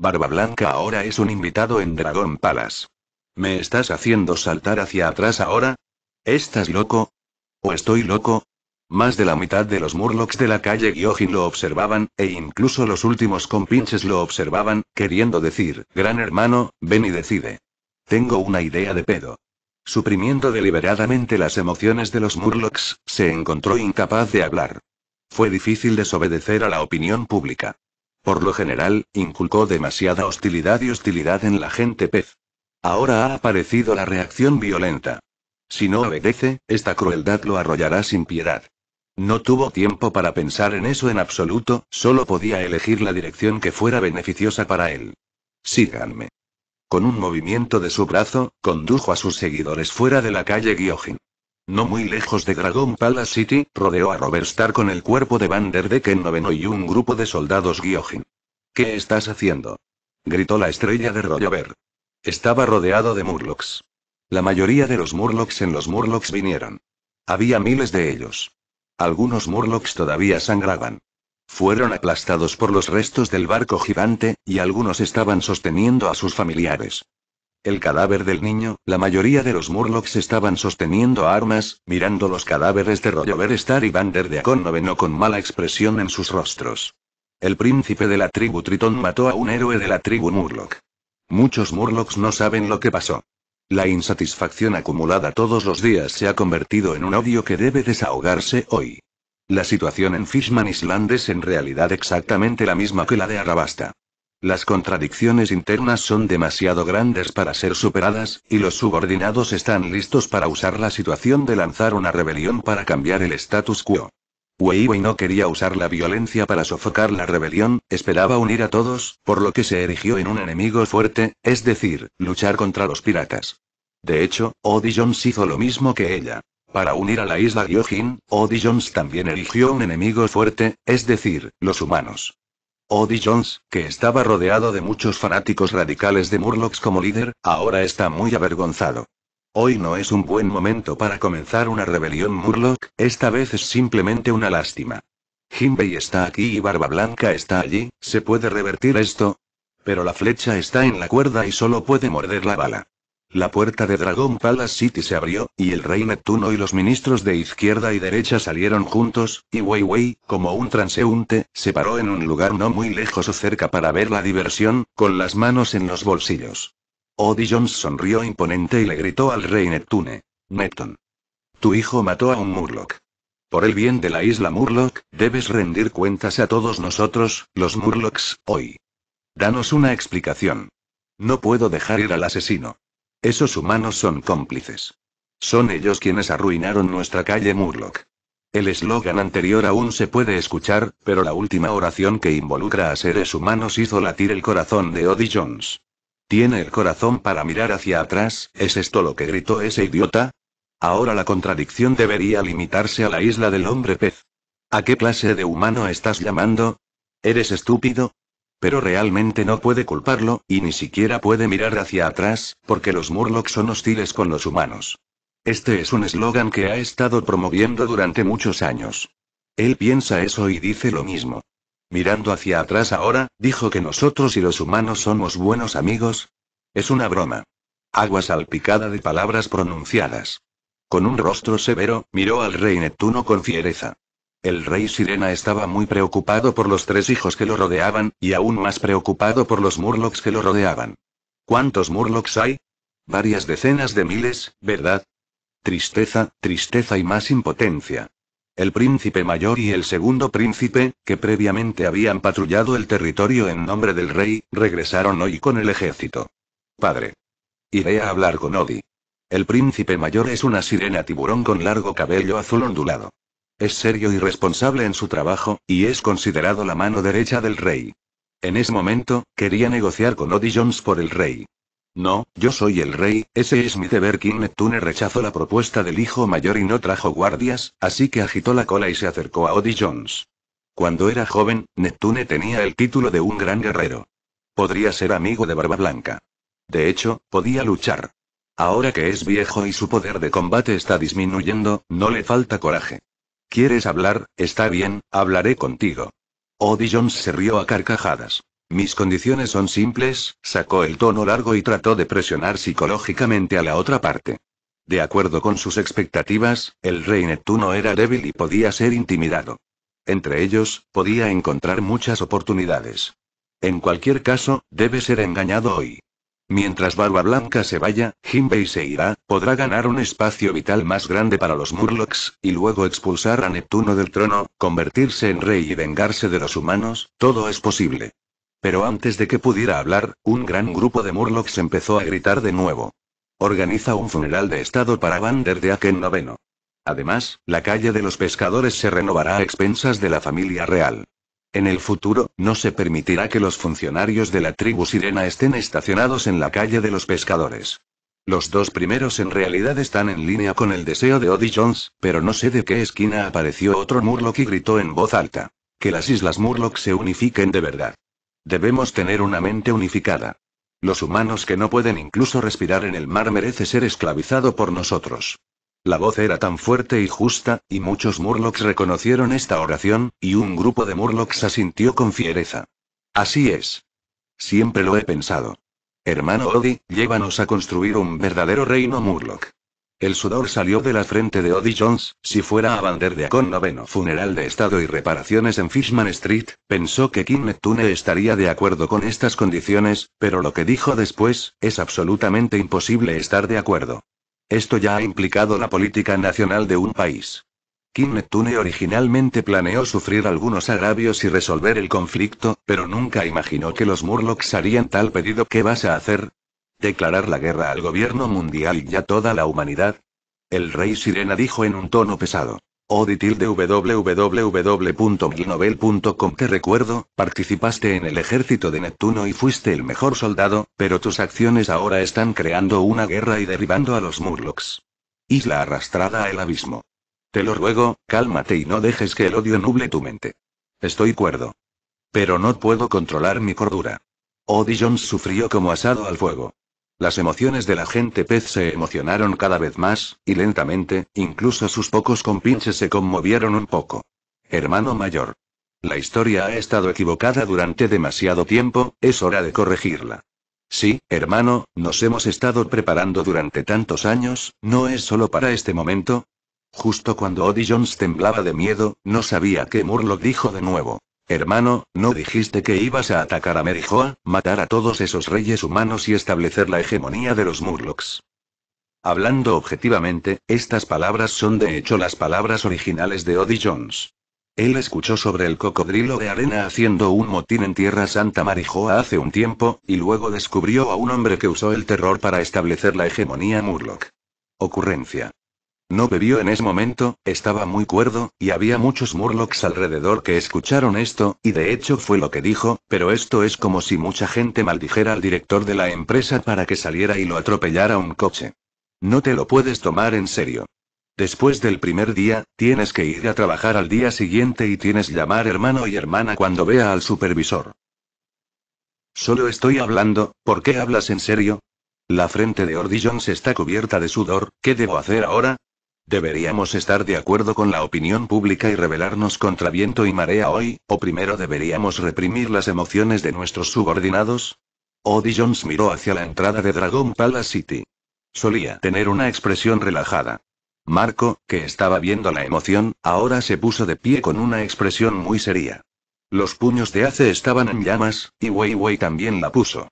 Barba Blanca ahora es un invitado en Dragon Palace. ¿Me estás haciendo saltar hacia atrás ahora? ¿Estás loco? ¿O estoy loco? Más de la mitad de los Murlocs de la calle Gyojin lo observaban, e incluso los últimos compinches lo observaban, queriendo decir, gran hermano, ven y decide. Tengo una idea de pedo. Suprimiendo deliberadamente las emociones de los Murlocs, se encontró incapaz de hablar. Fue difícil desobedecer a la opinión pública. Por lo general, inculcó demasiada hostilidad y hostilidad en la gente pez. Ahora ha aparecido la reacción violenta. Si no obedece, esta crueldad lo arrollará sin piedad. No tuvo tiempo para pensar en eso en absoluto, solo podía elegir la dirección que fuera beneficiosa para él. Síganme. Con un movimiento de su brazo, condujo a sus seguidores fuera de la calle Gyojin. No muy lejos de Dragon Palace City, rodeó a Robert Star con el cuerpo de Van der Decken noveno y un grupo de soldados Gyojin. ¿Qué estás haciendo? gritó la estrella de Royover. Estaba rodeado de Murlocs. La mayoría de los Murlocs en los Murlocs vinieron. Había miles de ellos. Algunos Murlocs todavía sangraban. Fueron aplastados por los restos del barco gigante, y algunos estaban sosteniendo a sus familiares. El cadáver del niño, la mayoría de los Murlocs estaban sosteniendo armas, mirando los cadáveres de Rollover Star y Bander de venó con mala expresión en sus rostros. El príncipe de la tribu Tritón mató a un héroe de la tribu Murloc. Muchos Murlocs no saben lo que pasó. La insatisfacción acumulada todos los días se ha convertido en un odio que debe desahogarse hoy. La situación en Fishman Island es en realidad exactamente la misma que la de Arabasta. Las contradicciones internas son demasiado grandes para ser superadas, y los subordinados están listos para usar la situación de lanzar una rebelión para cambiar el status quo. Weiwei no quería usar la violencia para sofocar la rebelión, esperaba unir a todos, por lo que se erigió en un enemigo fuerte, es decir, luchar contra los piratas. De hecho, Odi Jones hizo lo mismo que ella. Para unir a la isla Gyojin, Odi Jones también erigió un enemigo fuerte, es decir, los humanos. Odi Jones, que estaba rodeado de muchos fanáticos radicales de Murlocs como líder, ahora está muy avergonzado. Hoy no es un buen momento para comenzar una rebelión Murloc, esta vez es simplemente una lástima. Jimbei está aquí y Barba Blanca está allí, ¿se puede revertir esto? Pero la flecha está en la cuerda y solo puede morder la bala. La puerta de Dragon Palace City se abrió, y el rey Neptuno y los ministros de izquierda y derecha salieron juntos, y Wei como un transeúnte, se paró en un lugar no muy lejos o cerca para ver la diversión, con las manos en los bolsillos. Odie Jones sonrió imponente y le gritó al rey Neptune. Neptune. Tu hijo mató a un Murloc. Por el bien de la isla Murloc, debes rendir cuentas a todos nosotros, los Murlocs, hoy. Danos una explicación. No puedo dejar ir al asesino. Esos humanos son cómplices. Son ellos quienes arruinaron nuestra calle Murlock. El eslogan anterior aún se puede escuchar, pero la última oración que involucra a seres humanos hizo latir el corazón de Odie Jones. Tiene el corazón para mirar hacia atrás, ¿es esto lo que gritó ese idiota? Ahora la contradicción debería limitarse a la isla del hombre pez. ¿A qué clase de humano estás llamando? ¿Eres estúpido? Pero realmente no puede culparlo, y ni siquiera puede mirar hacia atrás, porque los Murlocs son hostiles con los humanos. Este es un eslogan que ha estado promoviendo durante muchos años. Él piensa eso y dice lo mismo. Mirando hacia atrás ahora, dijo que nosotros y los humanos somos buenos amigos. Es una broma. Agua salpicada de palabras pronunciadas. Con un rostro severo, miró al rey Neptuno con fiereza. El rey Sirena estaba muy preocupado por los tres hijos que lo rodeaban, y aún más preocupado por los Murlocs que lo rodeaban. ¿Cuántos Murlocs hay? Varias decenas de miles, ¿verdad? Tristeza, tristeza y más impotencia. El príncipe mayor y el segundo príncipe, que previamente habían patrullado el territorio en nombre del rey, regresaron hoy con el ejército. Padre. Iré a hablar con Odi. El príncipe mayor es una sirena tiburón con largo cabello azul ondulado. Es serio y responsable en su trabajo, y es considerado la mano derecha del rey. En ese momento, quería negociar con Odie Jones por el rey. No, yo soy el rey, ese es mi deber. King Neptune rechazó la propuesta del hijo mayor y no trajo guardias, así que agitó la cola y se acercó a Odie Jones. Cuando era joven, Neptune tenía el título de un gran guerrero. Podría ser amigo de Barba Blanca. De hecho, podía luchar. Ahora que es viejo y su poder de combate está disminuyendo, no le falta coraje. ¿Quieres hablar? Está bien, hablaré contigo. Odie Jones se rió a carcajadas. Mis condiciones son simples, sacó el tono largo y trató de presionar psicológicamente a la otra parte. De acuerdo con sus expectativas, el rey Neptuno era débil y podía ser intimidado. Entre ellos, podía encontrar muchas oportunidades. En cualquier caso, debe ser engañado hoy. Mientras Barba Blanca se vaya, Jinbei se irá, podrá ganar un espacio vital más grande para los Murlocs, y luego expulsar a Neptuno del trono, convertirse en rey y vengarse de los humanos, todo es posible. Pero antes de que pudiera hablar, un gran grupo de Murlocs empezó a gritar de nuevo. Organiza un funeral de estado para Vander de Aken Noveno. Además, la calle de los pescadores se renovará a expensas de la familia real. En el futuro, no se permitirá que los funcionarios de la tribu sirena estén estacionados en la calle de los pescadores. Los dos primeros en realidad están en línea con el deseo de Odie Jones, pero no sé de qué esquina apareció otro Murloc y gritó en voz alta. Que las islas Murloc se unifiquen de verdad. Debemos tener una mente unificada. Los humanos que no pueden incluso respirar en el mar merece ser esclavizado por nosotros. La voz era tan fuerte y justa, y muchos Murlocs reconocieron esta oración, y un grupo de Murlocs asintió con fiereza. Así es. Siempre lo he pensado. Hermano Odi, llévanos a construir un verdadero reino Murloc. El sudor salió de la frente de Odie Jones, si fuera a bander de Acon noveno funeral de estado y reparaciones en Fishman Street, pensó que King Neptune estaría de acuerdo con estas condiciones, pero lo que dijo después, es absolutamente imposible estar de acuerdo. Esto ya ha implicado la política nacional de un país. Kim Neptune originalmente planeó sufrir algunos agravios y resolver el conflicto, pero nunca imaginó que los Murlocs harían tal pedido. ¿Qué vas a hacer? ¿Declarar la guerra al gobierno mundial y a toda la humanidad? El rey Sirena dijo en un tono pesado www.glinovel.com Te recuerdo, participaste en el ejército de Neptuno y fuiste el mejor soldado, pero tus acciones ahora están creando una guerra y derribando a los Murlocs. Isla arrastrada al abismo. Te lo ruego, cálmate y no dejes que el odio nuble tu mente. Estoy cuerdo. Pero no puedo controlar mi cordura. Odi Jones sufrió como asado al fuego. Las emociones de la gente pez se emocionaron cada vez más, y lentamente, incluso sus pocos compinches se conmovieron un poco. Hermano mayor. La historia ha estado equivocada durante demasiado tiempo, es hora de corregirla. Sí, hermano, nos hemos estado preparando durante tantos años, no es solo para este momento. Justo cuando Odie Jones temblaba de miedo, no sabía que Murlock dijo de nuevo. Hermano, ¿no dijiste que ibas a atacar a Merijoa, matar a todos esos reyes humanos y establecer la hegemonía de los Murlocs? Hablando objetivamente, estas palabras son de hecho las palabras originales de Odie Jones. Él escuchó sobre el cocodrilo de arena haciendo un motín en Tierra Santa Marijoa hace un tiempo, y luego descubrió a un hombre que usó el terror para establecer la hegemonía Murloc. Ocurrencia. No bebió en ese momento, estaba muy cuerdo, y había muchos murlocs alrededor que escucharon esto, y de hecho fue lo que dijo, pero esto es como si mucha gente maldijera al director de la empresa para que saliera y lo atropellara un coche. No te lo puedes tomar en serio. Después del primer día, tienes que ir a trabajar al día siguiente y tienes que llamar hermano y hermana cuando vea al supervisor. Solo estoy hablando, ¿por qué hablas en serio? La frente de Ordillon se está cubierta de sudor, ¿qué debo hacer ahora? Deberíamos estar de acuerdo con la opinión pública y rebelarnos contra viento y marea hoy, o primero deberíamos reprimir las emociones de nuestros subordinados. Odie Jones miró hacia la entrada de Dragon Palace City. Solía tener una expresión relajada. Marco, que estaba viendo la emoción, ahora se puso de pie con una expresión muy seria. Los puños de Ace estaban en llamas, y Weiwei también la puso.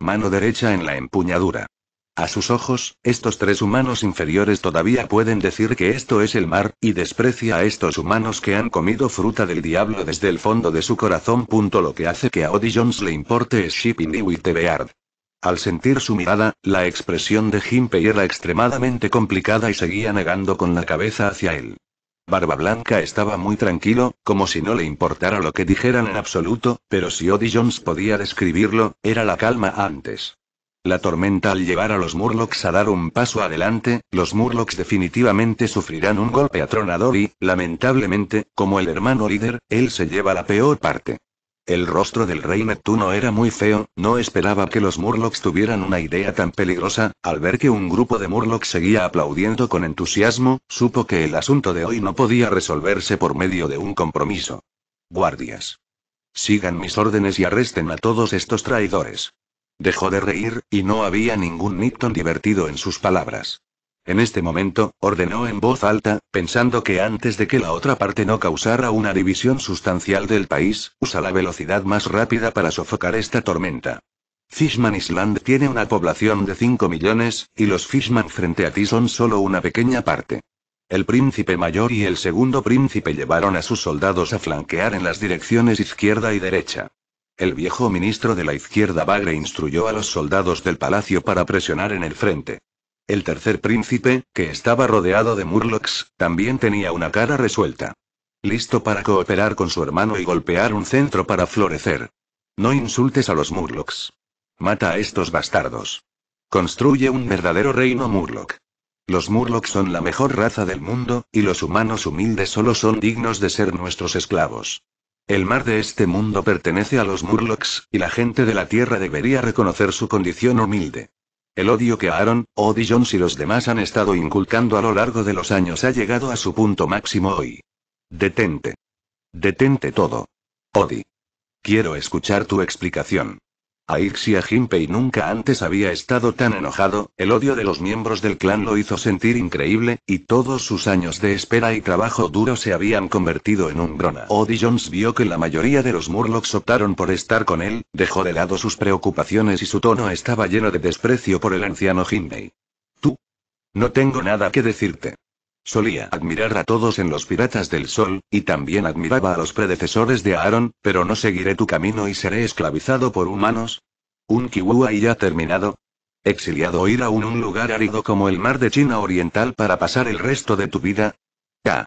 Mano derecha en la empuñadura. A sus ojos, estos tres humanos inferiores todavía pueden decir que esto es el mar, y desprecia a estos humanos que han comido fruta del diablo desde el fondo de su corazón. lo que hace que a Odie Jones le importe es Shipping y Beard. Al sentir su mirada, la expresión de Jimpei era extremadamente complicada y seguía negando con la cabeza hacia él. Barba Blanca estaba muy tranquilo, como si no le importara lo que dijeran en absoluto, pero si Odie Jones podía describirlo, era la calma antes. La tormenta al llevar a los Murlocs a dar un paso adelante, los Murlocs definitivamente sufrirán un golpe atronador y, lamentablemente, como el hermano líder, él se lleva la peor parte. El rostro del rey Neptuno era muy feo, no esperaba que los Murlocs tuvieran una idea tan peligrosa, al ver que un grupo de Murlocs seguía aplaudiendo con entusiasmo, supo que el asunto de hoy no podía resolverse por medio de un compromiso. Guardias. Sigan mis órdenes y arresten a todos estos traidores. Dejó de reír, y no había ningún Nipton divertido en sus palabras. En este momento, ordenó en voz alta, pensando que antes de que la otra parte no causara una división sustancial del país, usa la velocidad más rápida para sofocar esta tormenta. Fishman Island tiene una población de 5 millones, y los Fishman frente a ti son solo una pequeña parte. El príncipe mayor y el segundo príncipe llevaron a sus soldados a flanquear en las direcciones izquierda y derecha. El viejo ministro de la izquierda Bagre instruyó a los soldados del palacio para presionar en el frente. El tercer príncipe, que estaba rodeado de Murlocs, también tenía una cara resuelta. Listo para cooperar con su hermano y golpear un centro para florecer. No insultes a los Murlocs. Mata a estos bastardos. Construye un verdadero reino Murloc. Los Murlocs son la mejor raza del mundo, y los humanos humildes solo son dignos de ser nuestros esclavos. El mar de este mundo pertenece a los Murlocks, y la gente de la Tierra debería reconocer su condición humilde. El odio que Aaron, Odie Jones y los demás han estado inculcando a lo largo de los años ha llegado a su punto máximo hoy. Detente. Detente todo. Odie. Quiero escuchar tu explicación. Aixia Jinpei nunca antes había estado tan enojado, el odio de los miembros del clan lo hizo sentir increíble, y todos sus años de espera y trabajo duro se habían convertido en un grona. Odie oh, Jones vio que la mayoría de los Murlocks optaron por estar con él, dejó de lado sus preocupaciones y su tono estaba lleno de desprecio por el anciano Jinpei. Tú. No tengo nada que decirte. Solía admirar a todos en los Piratas del Sol, y también admiraba a los predecesores de Aaron, pero no seguiré tu camino y seré esclavizado por humanos. Un kiwua y ya terminado. Exiliado o ir a un, lugar árido como el mar de China Oriental para pasar el resto de tu vida. Ya.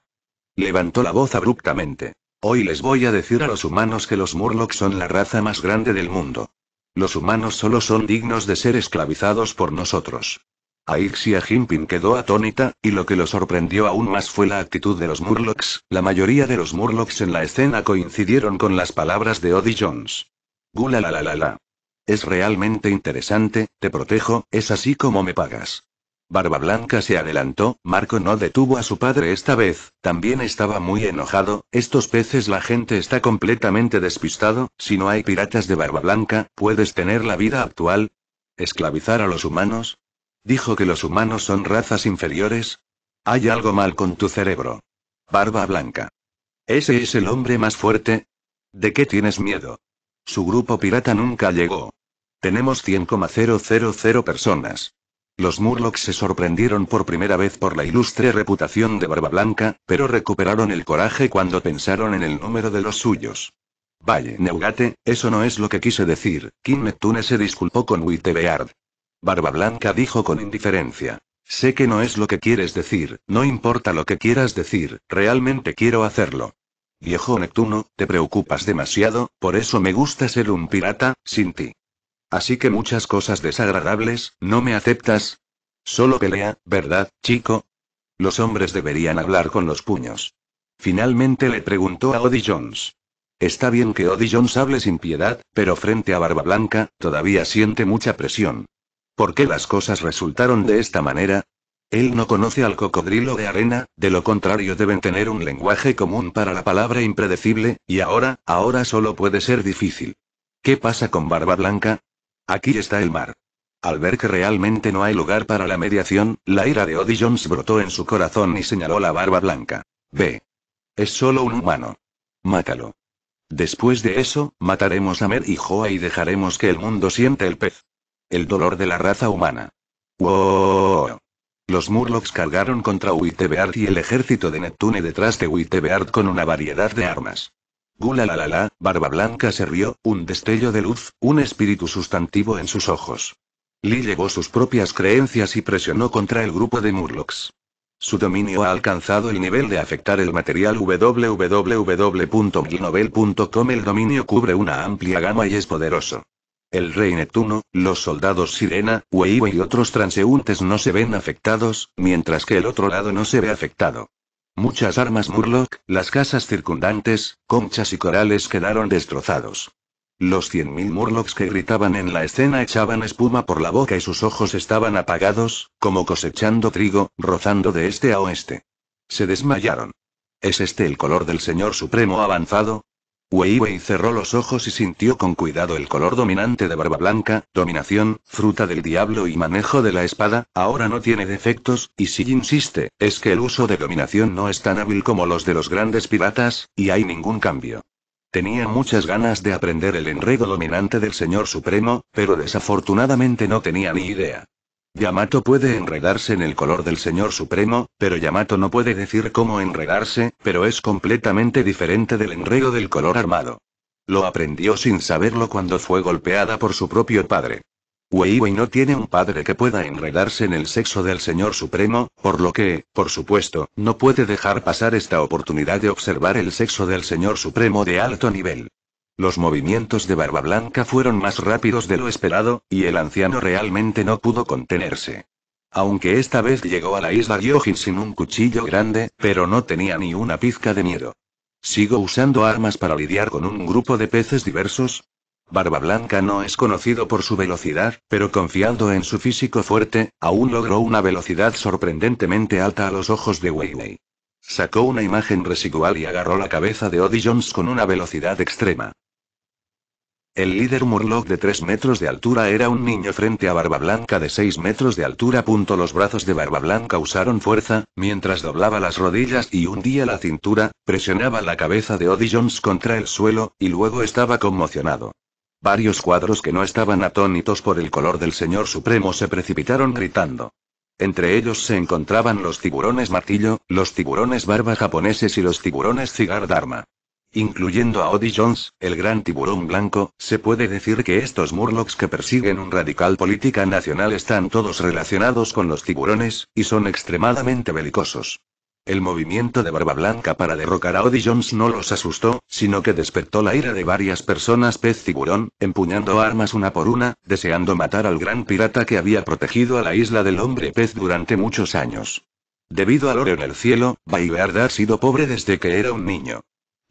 Levantó la voz abruptamente. Hoy les voy a decir a los humanos que los Murlocs son la raza más grande del mundo. Los humanos solo son dignos de ser esclavizados por nosotros. Aixia Jinping quedó atónita, y lo que lo sorprendió aún más fue la actitud de los Murlocs. La mayoría de los Murlocs en la escena coincidieron con las palabras de Odie Jones. Gula la la la la. Es realmente interesante, te protejo, es así como me pagas. Barba Blanca se adelantó, Marco no detuvo a su padre esta vez, también estaba muy enojado, estos peces la gente está completamente despistado, si no hay piratas de Barba Blanca, ¿puedes tener la vida actual? ¿Esclavizar a los humanos? Dijo que los humanos son razas inferiores. Hay algo mal con tu cerebro. Barba blanca. ¿Ese es el hombre más fuerte? ¿De qué tienes miedo? Su grupo pirata nunca llegó. Tenemos 100,000 personas. Los Murlocs se sorprendieron por primera vez por la ilustre reputación de Barba Blanca, pero recuperaron el coraje cuando pensaron en el número de los suyos. Vaya, Neugate, eso no es lo que quise decir. Kim Neptune se disculpó con Beard. Barba Blanca dijo con indiferencia. Sé que no es lo que quieres decir, no importa lo que quieras decir, realmente quiero hacerlo. Viejo Neptuno, te preocupas demasiado, por eso me gusta ser un pirata, sin ti. Así que muchas cosas desagradables, ¿no me aceptas? Solo pelea, ¿verdad, chico? Los hombres deberían hablar con los puños. Finalmente le preguntó a Odie Jones. Está bien que Odie Jones hable sin piedad, pero frente a Barba Blanca, todavía siente mucha presión. ¿Por qué las cosas resultaron de esta manera? Él no conoce al cocodrilo de arena, de lo contrario deben tener un lenguaje común para la palabra impredecible, y ahora, ahora solo puede ser difícil. ¿Qué pasa con Barba Blanca? Aquí está el mar. Al ver que realmente no hay lugar para la mediación, la ira de Odie Jones brotó en su corazón y señaló la Barba Blanca. Ve. Es solo un humano. Mátalo. Después de eso, mataremos a Mer y Joa y dejaremos que el mundo siente el pez. El dolor de la raza humana. ¡Wow! Los Murlocs cargaron contra Witebeard y el ejército de Neptune detrás de Witebeard con una variedad de armas. Gula la la la, Barba Blanca se rió, un destello de luz, un espíritu sustantivo en sus ojos. Lee llevó sus propias creencias y presionó contra el grupo de Murlocs. Su dominio ha alcanzado el nivel de afectar el material www.glinovel.com. El dominio cubre una amplia gama y es poderoso. El rey Neptuno, los soldados Sirena, Weiwei y otros transeúntes no se ven afectados, mientras que el otro lado no se ve afectado. Muchas armas Murloc, las casas circundantes, conchas y corales quedaron destrozados. Los 100.000 Murlocs que gritaban en la escena echaban espuma por la boca y sus ojos estaban apagados, como cosechando trigo, rozando de este a oeste. Se desmayaron. ¿Es este el color del Señor Supremo avanzado? Weiwei cerró los ojos y sintió con cuidado el color dominante de barba blanca, dominación, fruta del diablo y manejo de la espada, ahora no tiene defectos, y si insiste, es que el uso de dominación no es tan hábil como los de los grandes piratas, y hay ningún cambio. Tenía muchas ganas de aprender el enredo dominante del Señor Supremo, pero desafortunadamente no tenía ni idea. Yamato puede enredarse en el color del Señor Supremo, pero Yamato no puede decir cómo enredarse, pero es completamente diferente del enredo del color armado. Lo aprendió sin saberlo cuando fue golpeada por su propio padre. Weiwei no tiene un padre que pueda enredarse en el sexo del Señor Supremo, por lo que, por supuesto, no puede dejar pasar esta oportunidad de observar el sexo del Señor Supremo de alto nivel. Los movimientos de Barba Blanca fueron más rápidos de lo esperado, y el anciano realmente no pudo contenerse. Aunque esta vez llegó a la isla Gyojin sin un cuchillo grande, pero no tenía ni una pizca de miedo. ¿Sigo usando armas para lidiar con un grupo de peces diversos? Barba Blanca no es conocido por su velocidad, pero confiando en su físico fuerte, aún logró una velocidad sorprendentemente alta a los ojos de Weiwei. Sacó una imagen residual y agarró la cabeza de Odi Jones con una velocidad extrema. El líder Murloc de 3 metros de altura era un niño frente a Barba Blanca de 6 metros de altura. Los brazos de Barba Blanca usaron fuerza, mientras doblaba las rodillas y hundía la cintura, presionaba la cabeza de Odie Jones contra el suelo, y luego estaba conmocionado. Varios cuadros que no estaban atónitos por el color del señor supremo se precipitaron gritando. Entre ellos se encontraban los tiburones martillo, los tiburones barba japoneses y los tiburones cigar dharma incluyendo a Odie Jones, el gran tiburón blanco, se puede decir que estos Murlocs que persiguen un radical política nacional están todos relacionados con los tiburones, y son extremadamente belicosos. El movimiento de Barba Blanca para derrocar a Odie Jones no los asustó, sino que despertó la ira de varias personas pez tiburón, empuñando armas una por una, deseando matar al gran pirata que había protegido a la isla del hombre pez durante muchos años. Debido al oro en el cielo, Bayard ha sido pobre desde que era un niño.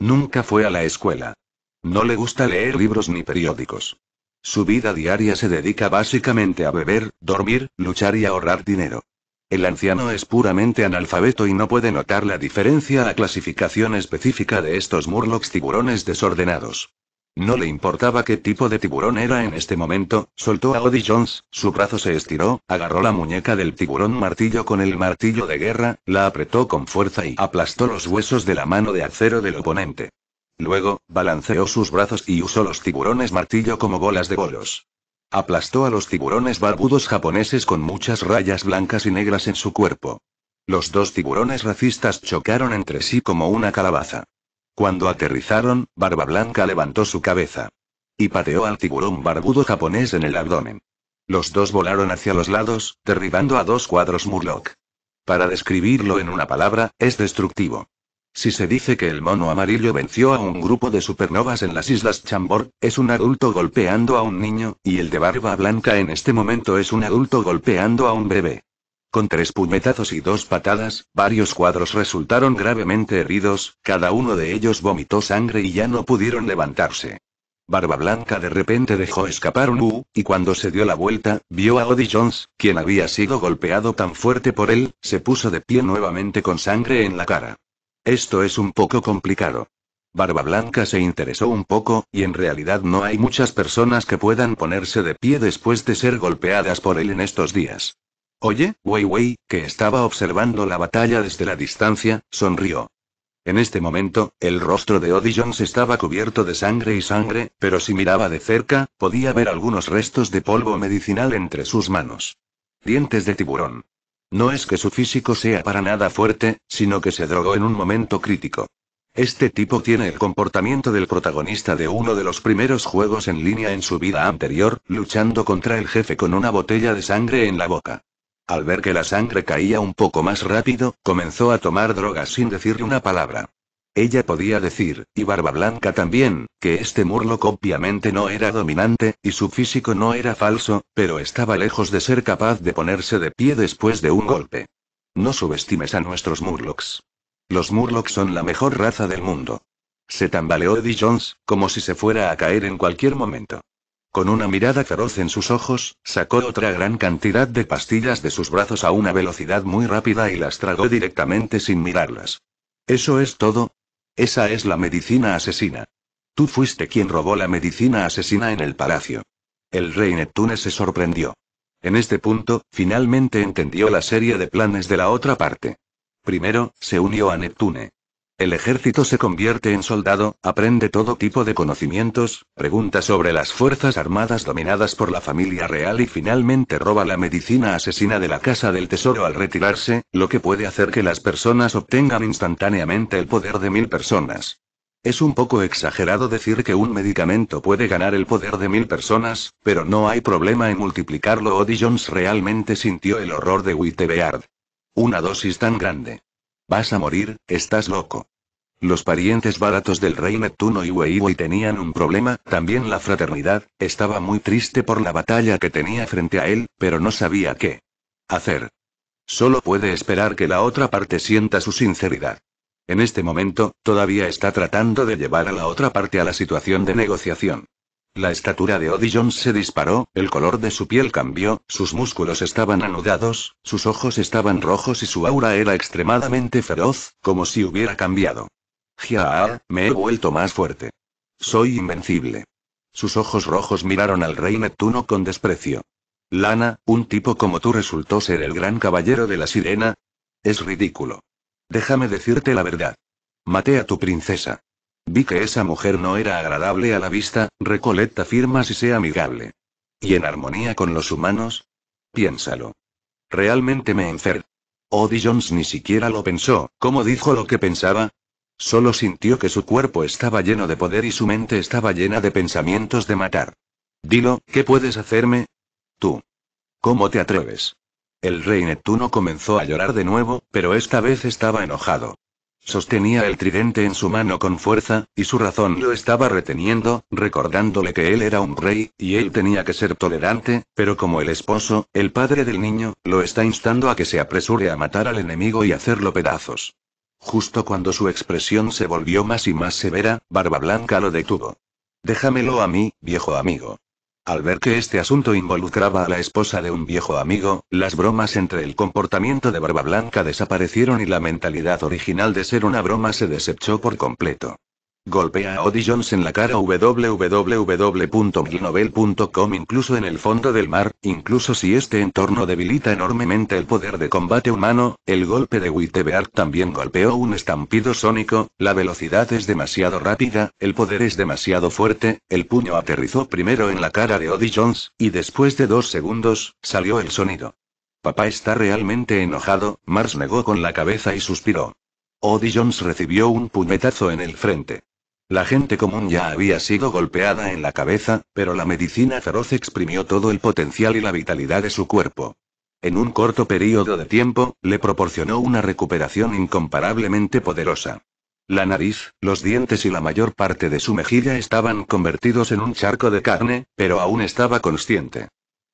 Nunca fue a la escuela. No le gusta leer libros ni periódicos. Su vida diaria se dedica básicamente a beber, dormir, luchar y ahorrar dinero. El anciano es puramente analfabeto y no puede notar la diferencia a clasificación específica de estos murlocs tiburones desordenados. No le importaba qué tipo de tiburón era en este momento, soltó a Odie Jones, su brazo se estiró, agarró la muñeca del tiburón martillo con el martillo de guerra, la apretó con fuerza y aplastó los huesos de la mano de acero del oponente. Luego, balanceó sus brazos y usó los tiburones martillo como bolas de bolos. Aplastó a los tiburones barbudos japoneses con muchas rayas blancas y negras en su cuerpo. Los dos tiburones racistas chocaron entre sí como una calabaza. Cuando aterrizaron, Barba Blanca levantó su cabeza. Y pateó al tiburón barbudo japonés en el abdomen. Los dos volaron hacia los lados, derribando a dos cuadros Murloc. Para describirlo en una palabra, es destructivo. Si se dice que el mono amarillo venció a un grupo de supernovas en las Islas Chambor, es un adulto golpeando a un niño, y el de barba blanca en este momento es un adulto golpeando a un bebé. Con tres puñetazos y dos patadas, varios cuadros resultaron gravemente heridos, cada uno de ellos vomitó sangre y ya no pudieron levantarse. Barba Blanca de repente dejó escapar un U, y cuando se dio la vuelta, vio a Odie Jones, quien había sido golpeado tan fuerte por él, se puso de pie nuevamente con sangre en la cara. Esto es un poco complicado. Barba Blanca se interesó un poco, y en realidad no hay muchas personas que puedan ponerse de pie después de ser golpeadas por él en estos días. Oye, Weiwei, que estaba observando la batalla desde la distancia, sonrió. En este momento, el rostro de Odie Jones estaba cubierto de sangre y sangre, pero si miraba de cerca, podía ver algunos restos de polvo medicinal entre sus manos. Dientes de tiburón. No es que su físico sea para nada fuerte, sino que se drogó en un momento crítico. Este tipo tiene el comportamiento del protagonista de uno de los primeros juegos en línea en su vida anterior, luchando contra el jefe con una botella de sangre en la boca. Al ver que la sangre caía un poco más rápido, comenzó a tomar drogas sin decirle una palabra. Ella podía decir, y Barba Blanca también, que este Murloc obviamente no era dominante, y su físico no era falso, pero estaba lejos de ser capaz de ponerse de pie después de un golpe. No subestimes a nuestros Murlocs. Los Murlocs son la mejor raza del mundo. Se tambaleó Eddie Jones, como si se fuera a caer en cualquier momento. Con una mirada feroz en sus ojos, sacó otra gran cantidad de pastillas de sus brazos a una velocidad muy rápida y las tragó directamente sin mirarlas. ¿Eso es todo? Esa es la medicina asesina. Tú fuiste quien robó la medicina asesina en el palacio. El rey Neptune se sorprendió. En este punto, finalmente entendió la serie de planes de la otra parte. Primero, se unió a Neptune. El ejército se convierte en soldado, aprende todo tipo de conocimientos, pregunta sobre las fuerzas armadas dominadas por la familia real y finalmente roba la medicina asesina de la casa del tesoro al retirarse, lo que puede hacer que las personas obtengan instantáneamente el poder de mil personas. Es un poco exagerado decir que un medicamento puede ganar el poder de mil personas, pero no hay problema en multiplicarlo. Odie Jones realmente sintió el horror de Wittebeard. Una dosis tan grande Vas a morir, estás loco. Los parientes baratos del rey Neptuno y Weiwei tenían un problema, también la fraternidad, estaba muy triste por la batalla que tenía frente a él, pero no sabía qué hacer. Solo puede esperar que la otra parte sienta su sinceridad. En este momento, todavía está tratando de llevar a la otra parte a la situación de negociación. La estatura de Odie se disparó, el color de su piel cambió, sus músculos estaban anudados, sus ojos estaban rojos y su aura era extremadamente feroz, como si hubiera cambiado. Ya, me he vuelto más fuerte. Soy invencible. Sus ojos rojos miraron al rey Neptuno con desprecio. Lana, un tipo como tú resultó ser el gran caballero de la sirena. Es ridículo. Déjame decirte la verdad. Maté a tu princesa. Vi que esa mujer no era agradable a la vista, recolecta firmas y sea amigable. ¿Y en armonía con los humanos? Piénsalo. Realmente me enfermo. Odie Jones ni siquiera lo pensó, ¿cómo dijo lo que pensaba? Solo sintió que su cuerpo estaba lleno de poder y su mente estaba llena de pensamientos de matar. Dilo, ¿qué puedes hacerme? Tú. ¿Cómo te atreves? El rey Neptuno comenzó a llorar de nuevo, pero esta vez estaba enojado. Sostenía el tridente en su mano con fuerza, y su razón lo estaba reteniendo, recordándole que él era un rey, y él tenía que ser tolerante, pero como el esposo, el padre del niño, lo está instando a que se apresure a matar al enemigo y hacerlo pedazos. Justo cuando su expresión se volvió más y más severa, Barba Blanca lo detuvo. Déjamelo a mí, viejo amigo. Al ver que este asunto involucraba a la esposa de un viejo amigo, las bromas entre el comportamiento de Barba Blanca desaparecieron y la mentalidad original de ser una broma se desechó por completo. Golpea a Odie Jones en la cara www.glinovel.com incluso en el fondo del mar, incluso si este entorno debilita enormemente el poder de combate humano, el golpe de Wittebeard también golpeó un estampido sónico, la velocidad es demasiado rápida, el poder es demasiado fuerte, el puño aterrizó primero en la cara de Odie Jones, y después de dos segundos, salió el sonido. Papá está realmente enojado, Mars negó con la cabeza y suspiró. Odie Jones recibió un puñetazo en el frente. La gente común ya había sido golpeada en la cabeza, pero la medicina feroz exprimió todo el potencial y la vitalidad de su cuerpo. En un corto período de tiempo, le proporcionó una recuperación incomparablemente poderosa. La nariz, los dientes y la mayor parte de su mejilla estaban convertidos en un charco de carne, pero aún estaba consciente.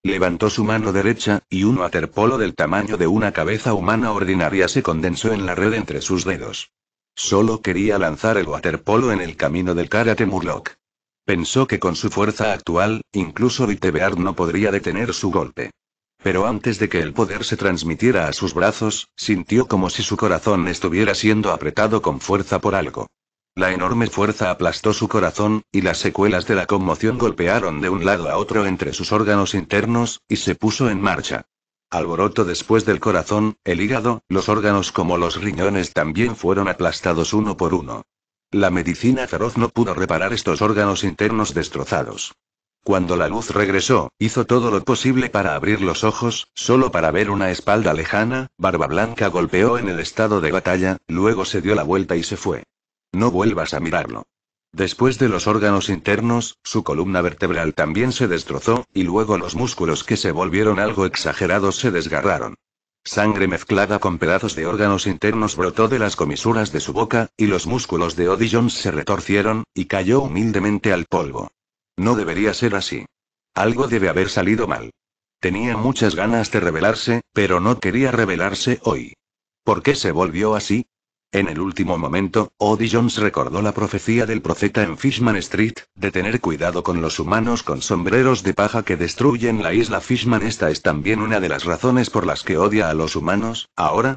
Levantó su mano derecha, y un waterpolo del tamaño de una cabeza humana ordinaria se condensó en la red entre sus dedos. Solo quería lanzar el waterpolo en el camino del karate Murloc. Pensó que con su fuerza actual, incluso Vitebeard no podría detener su golpe. Pero antes de que el poder se transmitiera a sus brazos, sintió como si su corazón estuviera siendo apretado con fuerza por algo. La enorme fuerza aplastó su corazón, y las secuelas de la conmoción golpearon de un lado a otro entre sus órganos internos, y se puso en marcha. Alboroto después del corazón, el hígado, los órganos como los riñones también fueron aplastados uno por uno. La medicina feroz no pudo reparar estos órganos internos destrozados. Cuando la luz regresó, hizo todo lo posible para abrir los ojos, solo para ver una espalda lejana, Barba Blanca golpeó en el estado de batalla, luego se dio la vuelta y se fue. No vuelvas a mirarlo. Después de los órganos internos, su columna vertebral también se destrozó, y luego los músculos que se volvieron algo exagerados se desgarraron. Sangre mezclada con pedazos de órganos internos brotó de las comisuras de su boca, y los músculos de Odie Jones se retorcieron, y cayó humildemente al polvo. No debería ser así. Algo debe haber salido mal. Tenía muchas ganas de rebelarse, pero no quería rebelarse hoy. ¿Por qué se volvió así? En el último momento, Odie Jones recordó la profecía del profeta en Fishman Street, de tener cuidado con los humanos con sombreros de paja que destruyen la isla Fishman. Esta es también una de las razones por las que odia a los humanos, ahora.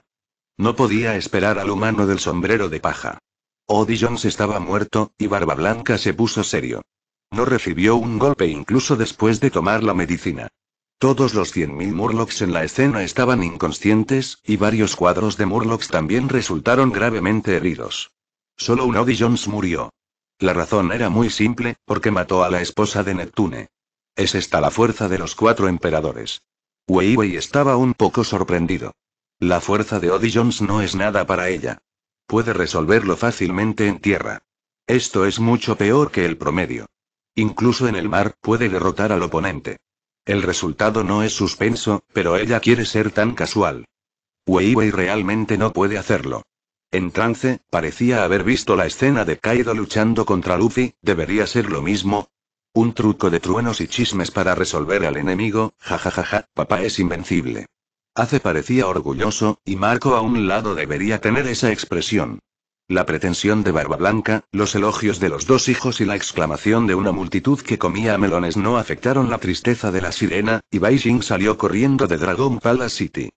No podía esperar al humano del sombrero de paja. Odie Jones estaba muerto, y Barba Blanca se puso serio. No recibió un golpe incluso después de tomar la medicina. Todos los 100.000 Murlocs en la escena estaban inconscientes, y varios cuadros de Murlocs también resultaron gravemente heridos. Solo un Odie Jones murió. La razón era muy simple, porque mató a la esposa de Neptune. Es esta la fuerza de los cuatro emperadores. Weiwei estaba un poco sorprendido. La fuerza de Odijons Jones no es nada para ella. Puede resolverlo fácilmente en tierra. Esto es mucho peor que el promedio. Incluso en el mar puede derrotar al oponente. El resultado no es suspenso, pero ella quiere ser tan casual. Weiwei realmente no puede hacerlo. En trance, parecía haber visto la escena de Kaido luchando contra Luffy, debería ser lo mismo. Un truco de truenos y chismes para resolver al enemigo, jajajaja, papá es invencible. Hace parecía orgulloso, y Marco a un lado debería tener esa expresión. La pretensión de Barba Blanca, los elogios de los dos hijos y la exclamación de una multitud que comía melones no afectaron la tristeza de la sirena, y Beijing salió corriendo de Dragon Palace City.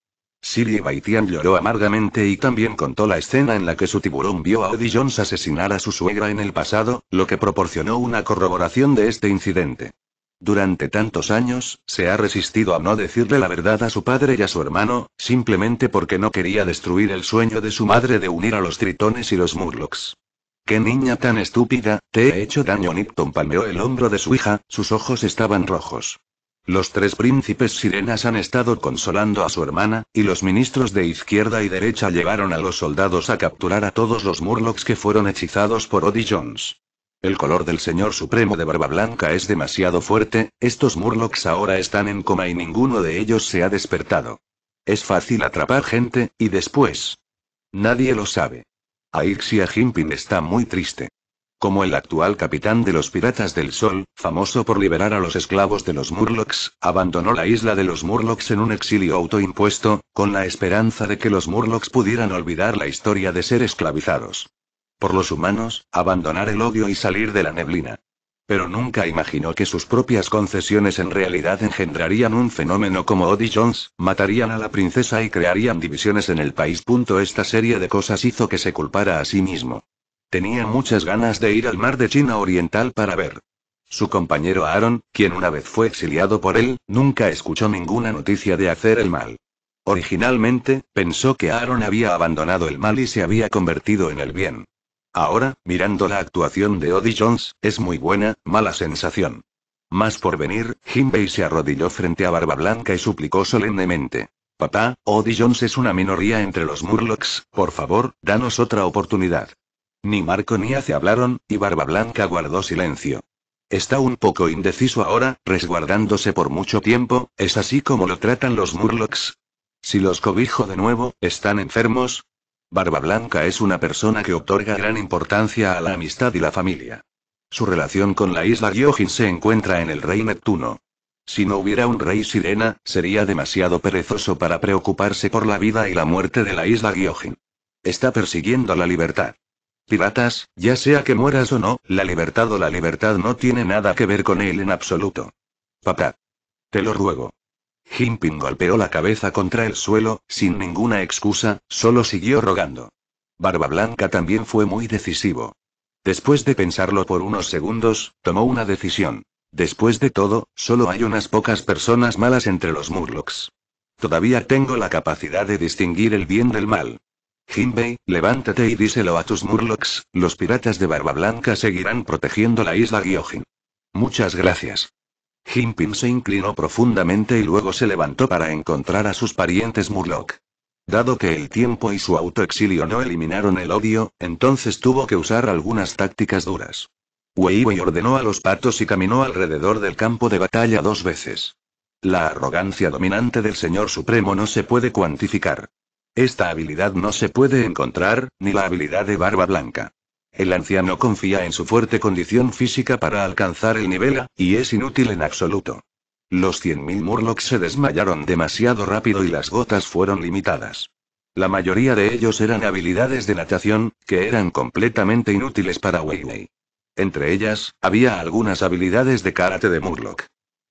Siri Baitian lloró amargamente y también contó la escena en la que su tiburón vio a Odie Jones asesinar a su suegra en el pasado, lo que proporcionó una corroboración de este incidente. Durante tantos años, se ha resistido a no decirle la verdad a su padre y a su hermano, simplemente porque no quería destruir el sueño de su madre de unir a los tritones y los murlocs. ¡Qué niña tan estúpida! Te he hecho daño. Nipton palmeó el hombro de su hija, sus ojos estaban rojos. Los tres príncipes sirenas han estado consolando a su hermana, y los ministros de izquierda y derecha llevaron a los soldados a capturar a todos los Murlocs que fueron hechizados por Odie Jones. El color del señor supremo de barba blanca es demasiado fuerte, estos Murlocs ahora están en coma y ninguno de ellos se ha despertado. Es fácil atrapar gente, y después. Nadie lo sabe. Aixia Jimpin está muy triste. Como el actual capitán de los Piratas del Sol, famoso por liberar a los esclavos de los Murlocs, abandonó la isla de los Murlocs en un exilio autoimpuesto, con la esperanza de que los Murlocs pudieran olvidar la historia de ser esclavizados por los humanos, abandonar el odio y salir de la neblina. Pero nunca imaginó que sus propias concesiones en realidad engendrarían un fenómeno como Odie Jones, matarían a la princesa y crearían divisiones en el país. Esta serie de cosas hizo que se culpara a sí mismo. Tenía muchas ganas de ir al mar de China Oriental para ver. Su compañero Aaron, quien una vez fue exiliado por él, nunca escuchó ninguna noticia de hacer el mal. Originalmente, pensó que Aaron había abandonado el mal y se había convertido en el bien. Ahora, mirando la actuación de Odie Jones, es muy buena, mala sensación. Más por venir, Jinbei se arrodilló frente a Barba Blanca y suplicó solemnemente. Papá, Odie Jones es una minoría entre los Murlocs, por favor, danos otra oportunidad. Ni Marco ni Ace hablaron, y Barba Blanca guardó silencio. Está un poco indeciso ahora, resguardándose por mucho tiempo, ¿es así como lo tratan los Murlocs? Si los cobijo de nuevo, ¿están enfermos? Barba Blanca es una persona que otorga gran importancia a la amistad y la familia. Su relación con la isla Gyojin se encuentra en el rey Neptuno. Si no hubiera un rey sirena, sería demasiado perezoso para preocuparse por la vida y la muerte de la isla Gyojin. Está persiguiendo la libertad. Piratas, ya sea que mueras o no, la libertad o la libertad no tiene nada que ver con él en absoluto. Papá. Te lo ruego. Jinping golpeó la cabeza contra el suelo, sin ninguna excusa, solo siguió rogando. Barba Blanca también fue muy decisivo. Después de pensarlo por unos segundos, tomó una decisión. Después de todo, solo hay unas pocas personas malas entre los Murlocs. Todavía tengo la capacidad de distinguir el bien del mal. Jinbei, levántate y díselo a tus Murlocs, los piratas de Barba Blanca seguirán protegiendo la isla Gyojin. Muchas gracias. Jinpin se inclinó profundamente y luego se levantó para encontrar a sus parientes Murloc. Dado que el tiempo y su autoexilio no eliminaron el odio, entonces tuvo que usar algunas tácticas duras. Weiwei ordenó a los patos y caminó alrededor del campo de batalla dos veces. La arrogancia dominante del Señor Supremo no se puede cuantificar. Esta habilidad no se puede encontrar, ni la habilidad de Barba Blanca. El anciano confía en su fuerte condición física para alcanzar el nivel A, y es inútil en absoluto. Los 100.000 Murlocs se desmayaron demasiado rápido y las gotas fueron limitadas. La mayoría de ellos eran habilidades de natación, que eran completamente inútiles para Weiwei. Entre ellas, había algunas habilidades de karate de Murloc.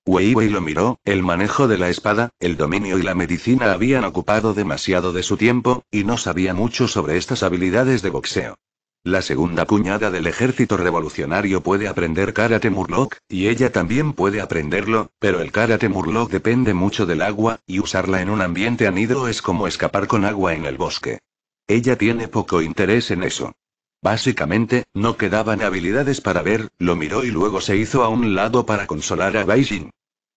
Weiwei lo miró, el manejo de la espada, el dominio y la medicina habían ocupado demasiado de su tiempo, y no sabía mucho sobre estas habilidades de boxeo. La segunda cuñada del ejército revolucionario puede aprender karate murloc, y ella también puede aprenderlo, pero el karate murloc depende mucho del agua, y usarla en un ambiente anidro es como escapar con agua en el bosque. Ella tiene poco interés en eso. Básicamente, no quedaban habilidades para ver, lo miró y luego se hizo a un lado para consolar a Baijin.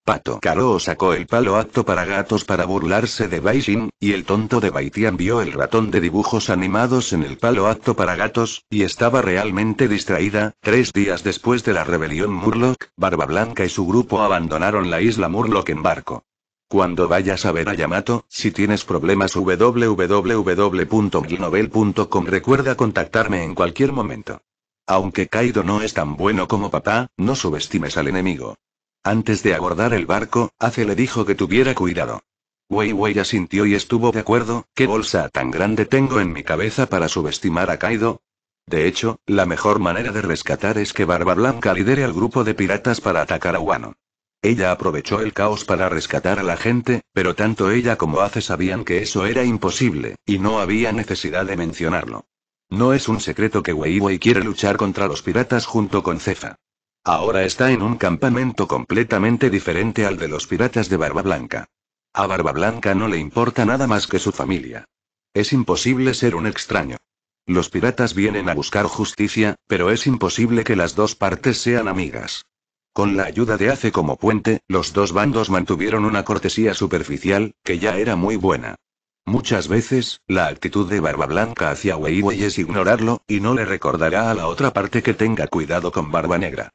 Pato Caro sacó el palo acto para gatos para burlarse de Beijing y el tonto de Baitian vio el ratón de dibujos animados en el palo acto para gatos, y estaba realmente distraída. Tres días después de la rebelión Murloc, Barba Blanca y su grupo abandonaron la isla Murloc en barco. Cuando vayas a ver a Yamato, si tienes problemas www.glinovel.com recuerda contactarme en cualquier momento. Aunque Kaido no es tan bueno como papá, no subestimes al enemigo. Antes de abordar el barco, Ace le dijo que tuviera cuidado. Weiwei asintió y estuvo de acuerdo, ¿qué bolsa tan grande tengo en mi cabeza para subestimar a Kaido? De hecho, la mejor manera de rescatar es que Barba Blanca lidere al grupo de piratas para atacar a Wano. Ella aprovechó el caos para rescatar a la gente, pero tanto ella como Ace sabían que eso era imposible, y no había necesidad de mencionarlo. No es un secreto que Weiwei quiere luchar contra los piratas junto con Cefa. Ahora está en un campamento completamente diferente al de los piratas de Barba Blanca. A Barba Blanca no le importa nada más que su familia. Es imposible ser un extraño. Los piratas vienen a buscar justicia, pero es imposible que las dos partes sean amigas. Con la ayuda de Ace como puente, los dos bandos mantuvieron una cortesía superficial, que ya era muy buena. Muchas veces, la actitud de Barba Blanca hacia Weiwei es ignorarlo, y no le recordará a la otra parte que tenga cuidado con Barba Negra.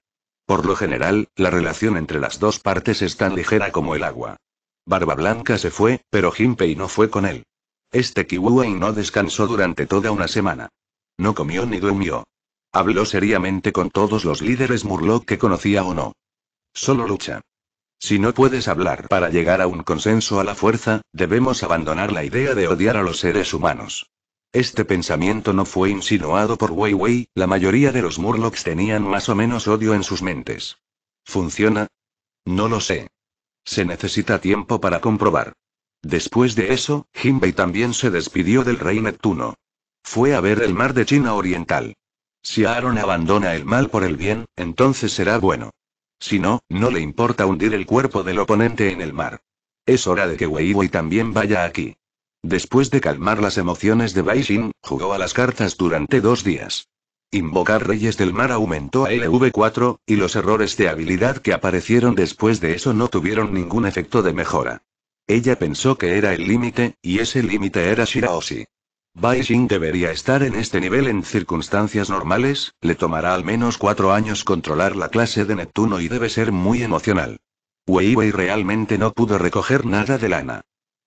Por lo general, la relación entre las dos partes es tan ligera como el agua. Barba Blanca se fue, pero Jinpei no fue con él. Este Kiwua no descansó durante toda una semana. No comió ni durmió. Habló seriamente con todos los líderes Murloc que conocía o no. Solo lucha. Si no puedes hablar para llegar a un consenso a la fuerza, debemos abandonar la idea de odiar a los seres humanos. Este pensamiento no fue insinuado por Weiwei. la mayoría de los Murlocs tenían más o menos odio en sus mentes. ¿Funciona? No lo sé. Se necesita tiempo para comprobar. Después de eso, Jinbei también se despidió del rey Neptuno. Fue a ver el mar de China Oriental. Si Aaron abandona el mal por el bien, entonces será bueno. Si no, no le importa hundir el cuerpo del oponente en el mar. Es hora de que Weiwei Wei también vaya aquí. Después de calmar las emociones de Baishin, jugó a las cartas durante dos días. Invocar Reyes del Mar aumentó a LV4, y los errores de habilidad que aparecieron después de eso no tuvieron ningún efecto de mejora. Ella pensó que era el límite, y ese límite era Shiraoshi. Xing debería estar en este nivel en circunstancias normales, le tomará al menos cuatro años controlar la clase de Neptuno y debe ser muy emocional. Weiwei realmente no pudo recoger nada de lana.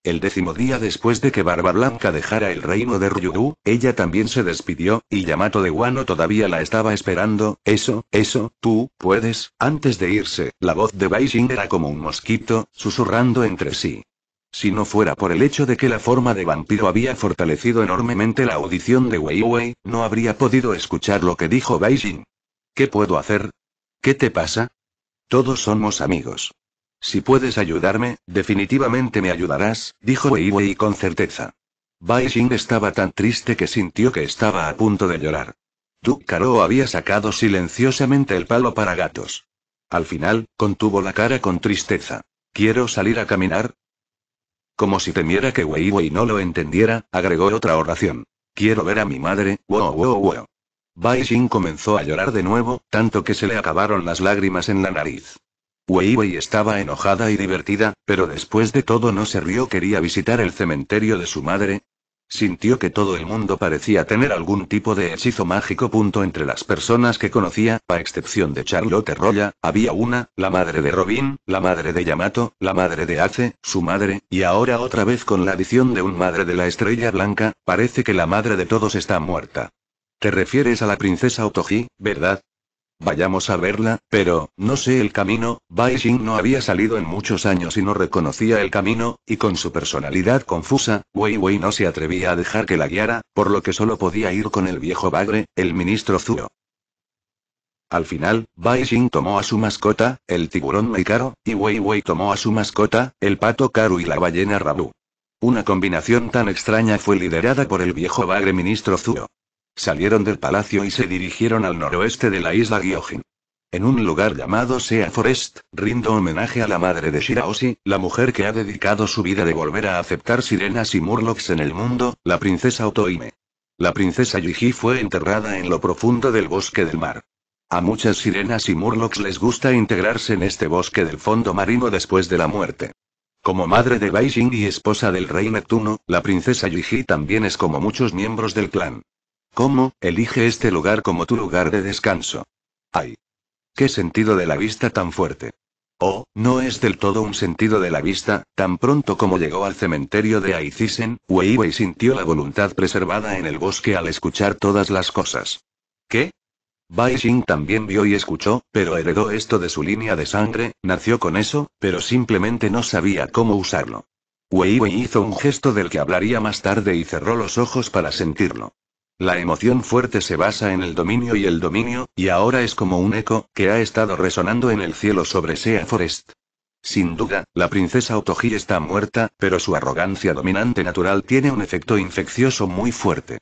El décimo día después de que Barba Blanca dejara el reino de Ryugu, ella también se despidió, y Yamato de Wano todavía la estaba esperando. Eso, eso, tú, puedes, antes de irse, la voz de Beijing era como un mosquito, susurrando entre sí. Si no fuera por el hecho de que la forma de vampiro había fortalecido enormemente la audición de Weiwei, no habría podido escuchar lo que dijo Beijing. ¿Qué puedo hacer? ¿Qué te pasa? Todos somos amigos. Si puedes ayudarme, definitivamente me ayudarás, dijo Weiwei con certeza. Bai Xing estaba tan triste que sintió que estaba a punto de llorar. Tu había sacado silenciosamente el palo para gatos. Al final, contuvo la cara con tristeza. ¿Quiero salir a caminar? Como si temiera que Weiwei no lo entendiera, agregó otra oración. Quiero ver a mi madre, wow wow wow. Bai Xing comenzó a llorar de nuevo, tanto que se le acabaron las lágrimas en la nariz. Weiwei estaba enojada y divertida, pero después de todo no se rió quería visitar el cementerio de su madre. Sintió que todo el mundo parecía tener algún tipo de hechizo mágico. Punto entre las personas que conocía, a excepción de Charlotte Roya, había una, la madre de Robin, la madre de Yamato, la madre de Ace, su madre, y ahora otra vez con la adición de un madre de la estrella blanca, parece que la madre de todos está muerta. ¿Te refieres a la princesa Otoji, verdad? Vayamos a verla, pero, no sé el camino, Bai Xing no había salido en muchos años y no reconocía el camino, y con su personalidad confusa, Weiwei no se atrevía a dejar que la guiara, por lo que solo podía ir con el viejo bagre, el ministro Zuo. Al final, Bai Xing tomó a su mascota, el tiburón Meikaro, y Weiwei tomó a su mascota, el pato Karu y la ballena Rabu. Una combinación tan extraña fue liderada por el viejo bagre ministro Zuo. Salieron del palacio y se dirigieron al noroeste de la isla Gyojin. En un lugar llamado Sea Forest, rindo homenaje a la madre de Shiraoshi, la mujer que ha dedicado su vida de volver a aceptar sirenas y murlocs en el mundo, la princesa Otoime. La princesa Yuji fue enterrada en lo profundo del bosque del mar. A muchas sirenas y murlocs les gusta integrarse en este bosque del fondo marino después de la muerte. Como madre de Baishin y esposa del rey Neptuno, la princesa Yuji también es como muchos miembros del clan. ¿Cómo? Elige este lugar como tu lugar de descanso. ¡Ay! ¡Qué sentido de la vista tan fuerte! Oh, no es del todo un sentido de la vista, tan pronto como llegó al cementerio de Aicisen, Weiwei sintió la voluntad preservada en el bosque al escuchar todas las cosas. ¿Qué? Bai Xing también vio y escuchó, pero heredó esto de su línea de sangre, nació con eso, pero simplemente no sabía cómo usarlo. Weiwei hizo un gesto del que hablaría más tarde y cerró los ojos para sentirlo. La emoción fuerte se basa en el dominio y el dominio, y ahora es como un eco, que ha estado resonando en el cielo sobre Sea Forest. Sin duda, la princesa Otoji está muerta, pero su arrogancia dominante natural tiene un efecto infeccioso muy fuerte.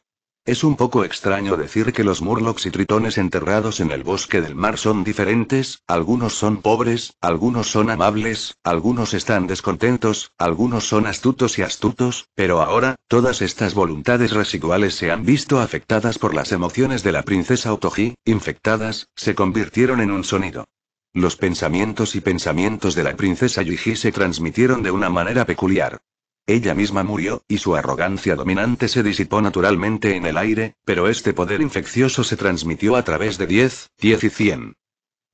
Es un poco extraño decir que los murlocs y tritones enterrados en el bosque del mar son diferentes, algunos son pobres, algunos son amables, algunos están descontentos, algunos son astutos y astutos, pero ahora, todas estas voluntades residuales se han visto afectadas por las emociones de la princesa Otoji, infectadas, se convirtieron en un sonido. Los pensamientos y pensamientos de la princesa Yuji se transmitieron de una manera peculiar. Ella misma murió, y su arrogancia dominante se disipó naturalmente en el aire, pero este poder infeccioso se transmitió a través de 10, 10 y 100.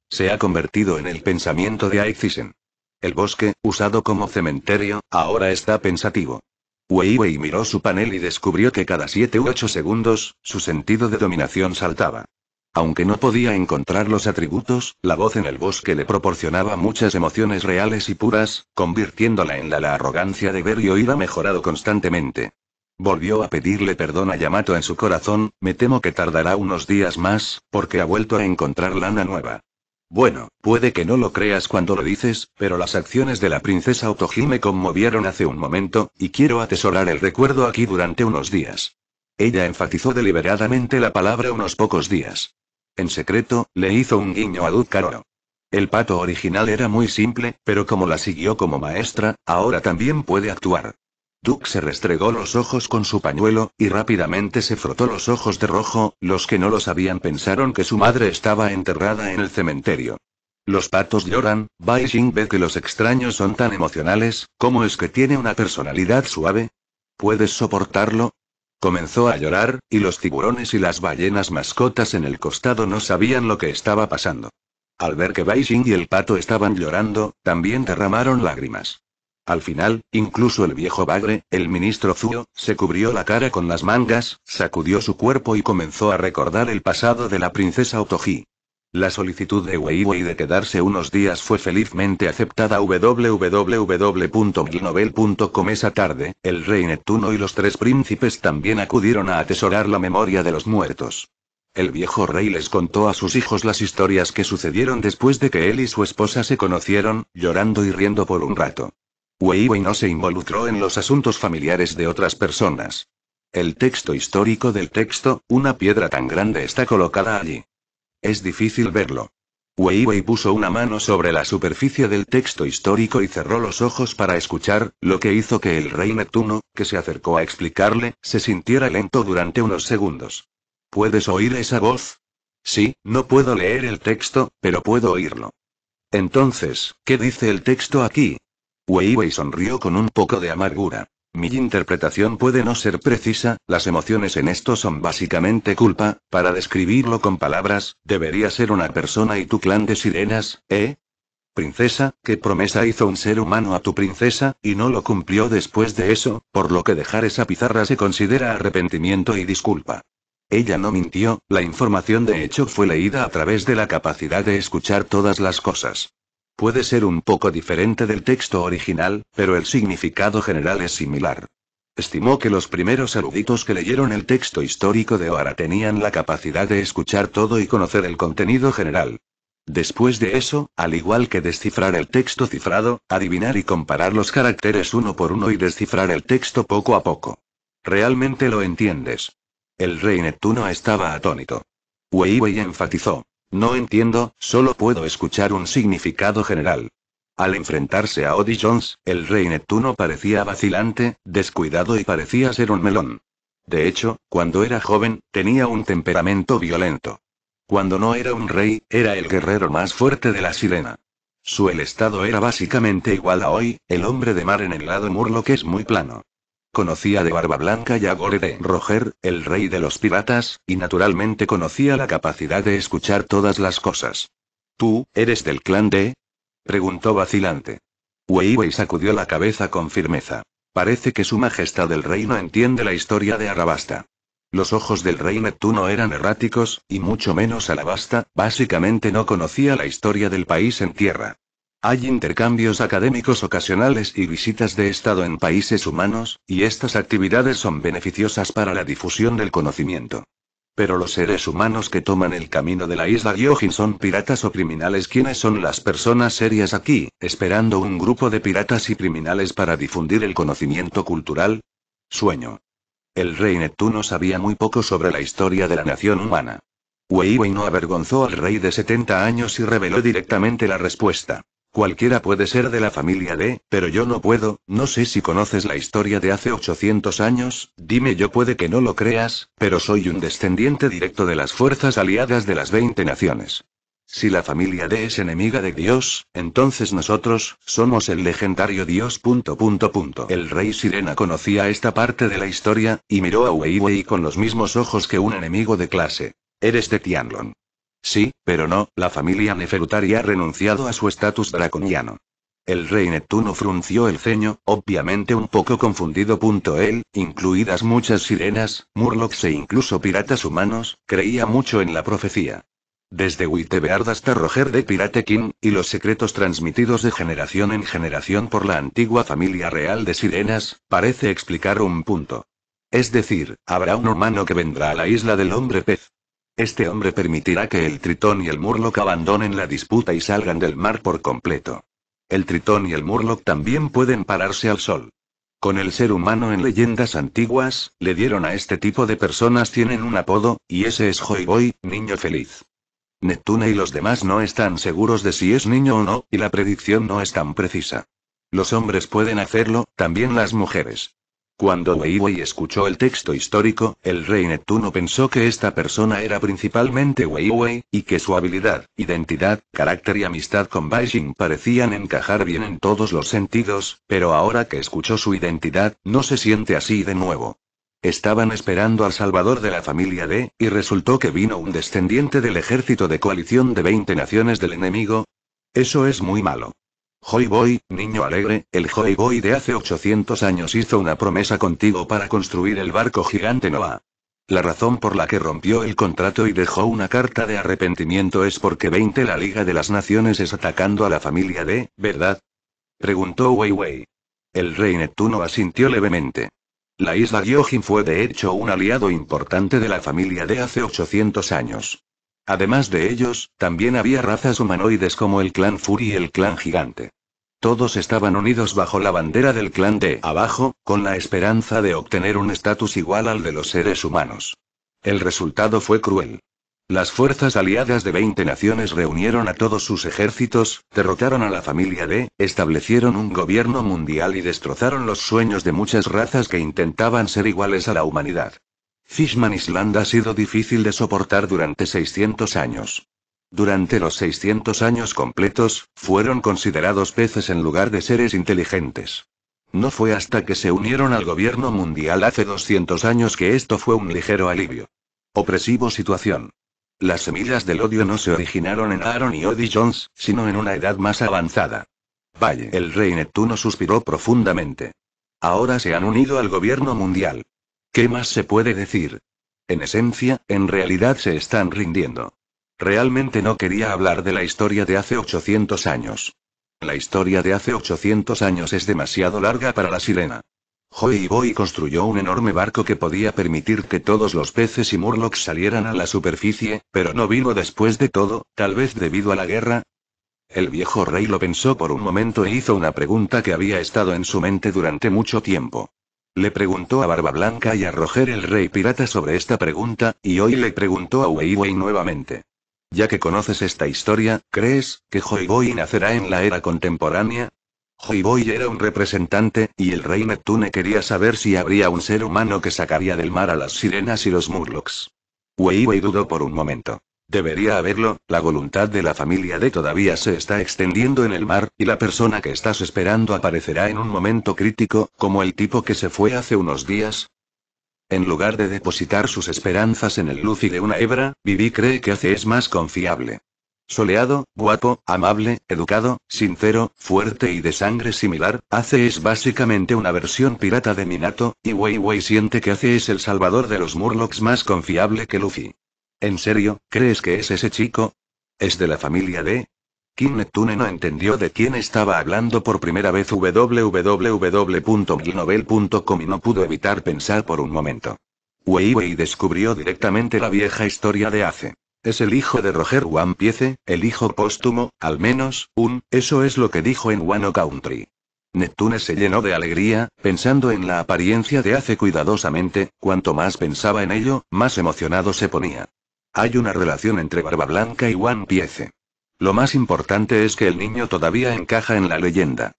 Se ha convertido en el pensamiento de Aixisen. El bosque, usado como cementerio, ahora está pensativo. Weiwei miró su panel y descubrió que cada 7 u 8 segundos, su sentido de dominación saltaba. Aunque no podía encontrar los atributos, la voz en el bosque le proporcionaba muchas emociones reales y puras, convirtiéndola en la, la arrogancia de ver y oír ha mejorado constantemente. Volvió a pedirle perdón a Yamato en su corazón, me temo que tardará unos días más, porque ha vuelto a encontrar lana nueva. Bueno, puede que no lo creas cuando lo dices, pero las acciones de la princesa Otoji me conmovieron hace un momento, y quiero atesorar el recuerdo aquí durante unos días. Ella enfatizó deliberadamente la palabra unos pocos días. En secreto, le hizo un guiño a Caro. El pato original era muy simple, pero como la siguió como maestra, ahora también puede actuar. Duke se restregó los ojos con su pañuelo, y rápidamente se frotó los ojos de rojo, los que no lo sabían pensaron que su madre estaba enterrada en el cementerio. Los patos lloran, Bai Xing ve que los extraños son tan emocionales, ¿cómo es que tiene una personalidad suave? ¿Puedes soportarlo? Comenzó a llorar, y los tiburones y las ballenas mascotas en el costado no sabían lo que estaba pasando. Al ver que Baixing y el pato estaban llorando, también derramaron lágrimas. Al final, incluso el viejo bagre, el ministro Zuo, se cubrió la cara con las mangas, sacudió su cuerpo y comenzó a recordar el pasado de la princesa Otoji. La solicitud de Weiwei de quedarse unos días fue felizmente aceptada www.glinovel.com esa tarde. El rey Neptuno y los tres príncipes también acudieron a atesorar la memoria de los muertos. El viejo rey les contó a sus hijos las historias que sucedieron después de que él y su esposa se conocieron, llorando y riendo por un rato. Weiwei no se involucró en los asuntos familiares de otras personas. El texto histórico del texto, una piedra tan grande está colocada allí. Es difícil verlo. Weiwei puso una mano sobre la superficie del texto histórico y cerró los ojos para escuchar, lo que hizo que el rey Neptuno, que se acercó a explicarle, se sintiera lento durante unos segundos. ¿Puedes oír esa voz? Sí, no puedo leer el texto, pero puedo oírlo. Entonces, ¿qué dice el texto aquí? Weiwei sonrió con un poco de amargura. Mi interpretación puede no ser precisa, las emociones en esto son básicamente culpa, para describirlo con palabras, debería ser una persona y tu clan de sirenas, ¿eh? Princesa, ¿qué promesa hizo un ser humano a tu princesa, y no lo cumplió después de eso, por lo que dejar esa pizarra se considera arrepentimiento y disculpa? Ella no mintió, la información de hecho fue leída a través de la capacidad de escuchar todas las cosas. Puede ser un poco diferente del texto original, pero el significado general es similar. Estimó que los primeros eruditos que leyeron el texto histórico de Oara tenían la capacidad de escuchar todo y conocer el contenido general. Después de eso, al igual que descifrar el texto cifrado, adivinar y comparar los caracteres uno por uno y descifrar el texto poco a poco. Realmente lo entiendes. El rey Neptuno estaba atónito. Weiwei enfatizó. No entiendo, solo puedo escuchar un significado general. Al enfrentarse a Odie Jones, el rey Neptuno parecía vacilante, descuidado y parecía ser un melón. De hecho, cuando era joven, tenía un temperamento violento. Cuando no era un rey, era el guerrero más fuerte de la sirena. Su el estado era básicamente igual a hoy, el hombre de mar en el lado que es muy plano. Conocía de Barba Blanca y a Gore de Roger, el rey de los piratas, y naturalmente conocía la capacidad de escuchar todas las cosas. ¿Tú, eres del clan de? preguntó vacilante. Weiwei sacudió la cabeza con firmeza. Parece que su majestad el rey no entiende la historia de Arabasta. Los ojos del rey Neptuno eran erráticos, y mucho menos Alabasta, básicamente no conocía la historia del país en tierra. Hay intercambios académicos ocasionales y visitas de Estado en países humanos, y estas actividades son beneficiosas para la difusión del conocimiento. Pero los seres humanos que toman el camino de la isla Gyojin son piratas o criminales. ¿Quiénes son las personas serias aquí, esperando un grupo de piratas y criminales para difundir el conocimiento cultural? Sueño. El rey Neptuno sabía muy poco sobre la historia de la nación humana. Weiwei no avergonzó al rey de 70 años y reveló directamente la respuesta. Cualquiera puede ser de la familia D, pero yo no puedo, no sé si conoces la historia de hace 800 años, dime yo puede que no lo creas, pero soy un descendiente directo de las fuerzas aliadas de las 20 naciones. Si la familia D es enemiga de Dios, entonces nosotros, somos el legendario Dios. El rey Sirena conocía esta parte de la historia, y miró a Weiwei con los mismos ojos que un enemigo de clase. Eres de Tianlon. Sí, pero no, la familia Neferutari ha renunciado a su estatus draconiano. El rey Neptuno frunció el ceño, obviamente un poco confundido. Él, incluidas muchas sirenas, murlocs e incluso piratas humanos, creía mucho en la profecía. Desde Wittebeard hasta Roger de Pirate King, y los secretos transmitidos de generación en generación por la antigua familia real de sirenas, parece explicar un punto. Es decir, habrá un humano que vendrá a la isla del hombre pez. Este hombre permitirá que el Tritón y el Murloc abandonen la disputa y salgan del mar por completo. El Tritón y el Murloc también pueden pararse al sol. Con el ser humano en leyendas antiguas, le dieron a este tipo de personas tienen un apodo, y ese es Joy Boy, niño feliz. Neptune y los demás no están seguros de si es niño o no, y la predicción no es tan precisa. Los hombres pueden hacerlo, también las mujeres. Cuando Weiwei escuchó el texto histórico, el rey Neptuno pensó que esta persona era principalmente Weiwei, y que su habilidad, identidad, carácter y amistad con jing parecían encajar bien en todos los sentidos, pero ahora que escuchó su identidad, no se siente así de nuevo. Estaban esperando al salvador de la familia D, y resultó que vino un descendiente del ejército de coalición de 20 naciones del enemigo. Eso es muy malo. Joy Boy, niño alegre, el Joy Boy de hace 800 años hizo una promesa contigo para construir el barco gigante Noah. La razón por la que rompió el contrato y dejó una carta de arrepentimiento es porque 20 la Liga de las Naciones es atacando a la familia de, ¿verdad? Preguntó Weiwei. El rey Neptuno asintió levemente. La isla Gyojin fue de hecho un aliado importante de la familia de hace 800 años. Además de ellos, también había razas humanoides como el clan Fury y el clan Gigante. Todos estaban unidos bajo la bandera del clan de abajo, con la esperanza de obtener un estatus igual al de los seres humanos. El resultado fue cruel. Las fuerzas aliadas de 20 naciones reunieron a todos sus ejércitos, derrotaron a la familia D, establecieron un gobierno mundial y destrozaron los sueños de muchas razas que intentaban ser iguales a la humanidad. Fishman Island ha sido difícil de soportar durante 600 años. Durante los 600 años completos, fueron considerados peces en lugar de seres inteligentes. No fue hasta que se unieron al gobierno mundial hace 200 años que esto fue un ligero alivio. Opresivo situación. Las semillas del odio no se originaron en Aaron y Odie Jones, sino en una edad más avanzada. Valle, el rey Neptuno suspiró profundamente. Ahora se han unido al gobierno mundial. ¿Qué más se puede decir? En esencia, en realidad se están rindiendo. Realmente no quería hablar de la historia de hace 800 años. La historia de hace 800 años es demasiado larga para la sirena. Joy Boy construyó un enorme barco que podía permitir que todos los peces y murlocs salieran a la superficie, pero no vino después de todo, tal vez debido a la guerra. El viejo rey lo pensó por un momento e hizo una pregunta que había estado en su mente durante mucho tiempo. Le preguntó a Barba Blanca y a Roger el Rey Pirata sobre esta pregunta, y hoy le preguntó a Weiwei nuevamente. Ya que conoces esta historia, ¿crees que Boy nacerá en la era contemporánea? Boy era un representante, y el rey Neptune quería saber si habría un ser humano que sacaría del mar a las sirenas y los murlocs. Weiwei dudó por un momento. Debería haberlo, la voluntad de la familia de todavía se está extendiendo en el mar, y la persona que estás esperando aparecerá en un momento crítico, como el tipo que se fue hace unos días. En lugar de depositar sus esperanzas en el Luffy de una hebra, Vivi cree que Ace es más confiable. Soleado, guapo, amable, educado, sincero, fuerte y de sangre similar, Ace es básicamente una versión pirata de Minato, y Weiwei siente que Ace es el salvador de los Murlocs más confiable que Luffy. ¿En serio? ¿Crees que es ese chico? ¿Es de la familia de...? Kim Neptune no entendió de quién estaba hablando por primera vez www.milnovel.com y no pudo evitar pensar por un momento. Weiwei descubrió directamente la vieja historia de Ace. Es el hijo de Roger One Piece, el hijo póstumo, al menos, un, eso es lo que dijo en Wano Country. Neptune se llenó de alegría, pensando en la apariencia de Ace cuidadosamente, cuanto más pensaba en ello, más emocionado se ponía. Hay una relación entre Barba Blanca y One Piece. Lo más importante es que el niño todavía encaja en la leyenda.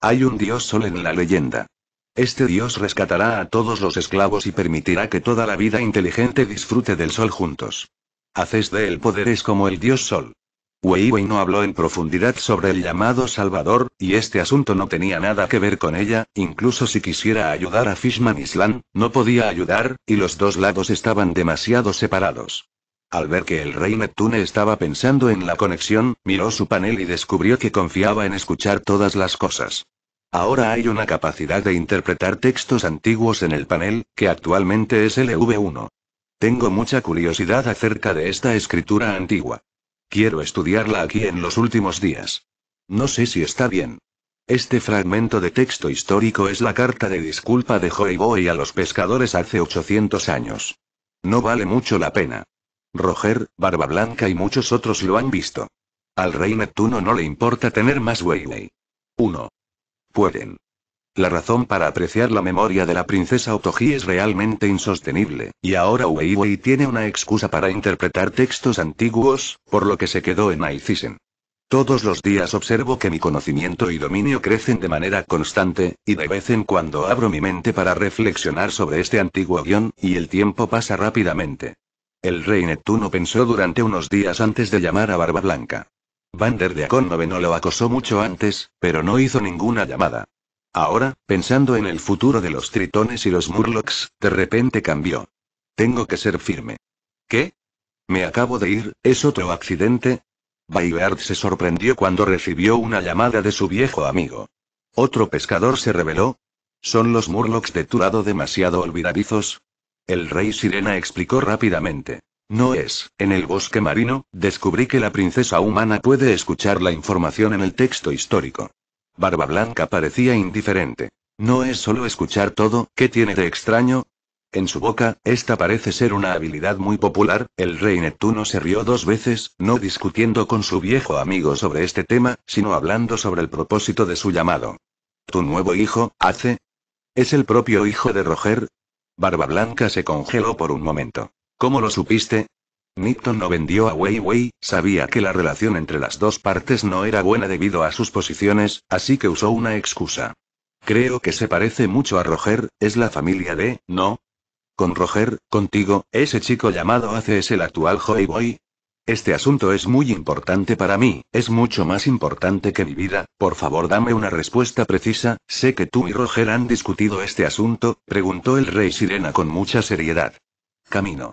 Hay un dios sol en la leyenda. Este dios rescatará a todos los esclavos y permitirá que toda la vida inteligente disfrute del sol juntos. Haces de él poderes como el dios sol. Wei, no habló en profundidad sobre el llamado Salvador, y este asunto no tenía nada que ver con ella, incluso si quisiera ayudar a Fishman Island, no podía ayudar, y los dos lados estaban demasiado separados. Al ver que el rey Neptune estaba pensando en la conexión, miró su panel y descubrió que confiaba en escuchar todas las cosas. Ahora hay una capacidad de interpretar textos antiguos en el panel, que actualmente es LV1. E Tengo mucha curiosidad acerca de esta escritura antigua. Quiero estudiarla aquí en los últimos días. No sé si está bien. Este fragmento de texto histórico es la carta de disculpa de Joyboy a los pescadores hace 800 años. No vale mucho la pena. Roger, Barba Blanca y muchos otros lo han visto. Al rey Neptuno no le importa tener más Weiwei. 1. Pueden. La razón para apreciar la memoria de la princesa Otoji es realmente insostenible, y ahora Weiwei tiene una excusa para interpretar textos antiguos, por lo que se quedó en Aizisen. Todos los días observo que mi conocimiento y dominio crecen de manera constante, y de vez en cuando abro mi mente para reflexionar sobre este antiguo guión, y el tiempo pasa rápidamente. El rey Neptuno pensó durante unos días antes de llamar a Barba Blanca. Vander de Akon no lo acosó mucho antes, pero no hizo ninguna llamada. Ahora, pensando en el futuro de los tritones y los murlocs, de repente cambió. Tengo que ser firme. ¿Qué? Me acabo de ir, ¿es otro accidente? Bayard se sorprendió cuando recibió una llamada de su viejo amigo. Otro pescador se reveló. ¿Son los murlocs de tu lado demasiado olvidadizos? El rey sirena explicó rápidamente. No es, en el bosque marino, descubrí que la princesa humana puede escuchar la información en el texto histórico. Barba Blanca parecía indiferente. No es solo escuchar todo, ¿qué tiene de extraño? En su boca, esta parece ser una habilidad muy popular, el rey Neptuno se rió dos veces, no discutiendo con su viejo amigo sobre este tema, sino hablando sobre el propósito de su llamado. Tu nuevo hijo, hace. Es el propio hijo de Roger, Barba Blanca se congeló por un momento. ¿Cómo lo supiste? Nipton no vendió a Weiwei. sabía que la relación entre las dos partes no era buena debido a sus posiciones, así que usó una excusa. Creo que se parece mucho a Roger, es la familia de, ¿no? Con Roger, contigo, ese chico llamado hace es el actual Joy Boy, este asunto es muy importante para mí, es mucho más importante que mi vida, por favor dame una respuesta precisa, sé que tú y Roger han discutido este asunto, preguntó el rey sirena con mucha seriedad. Camino.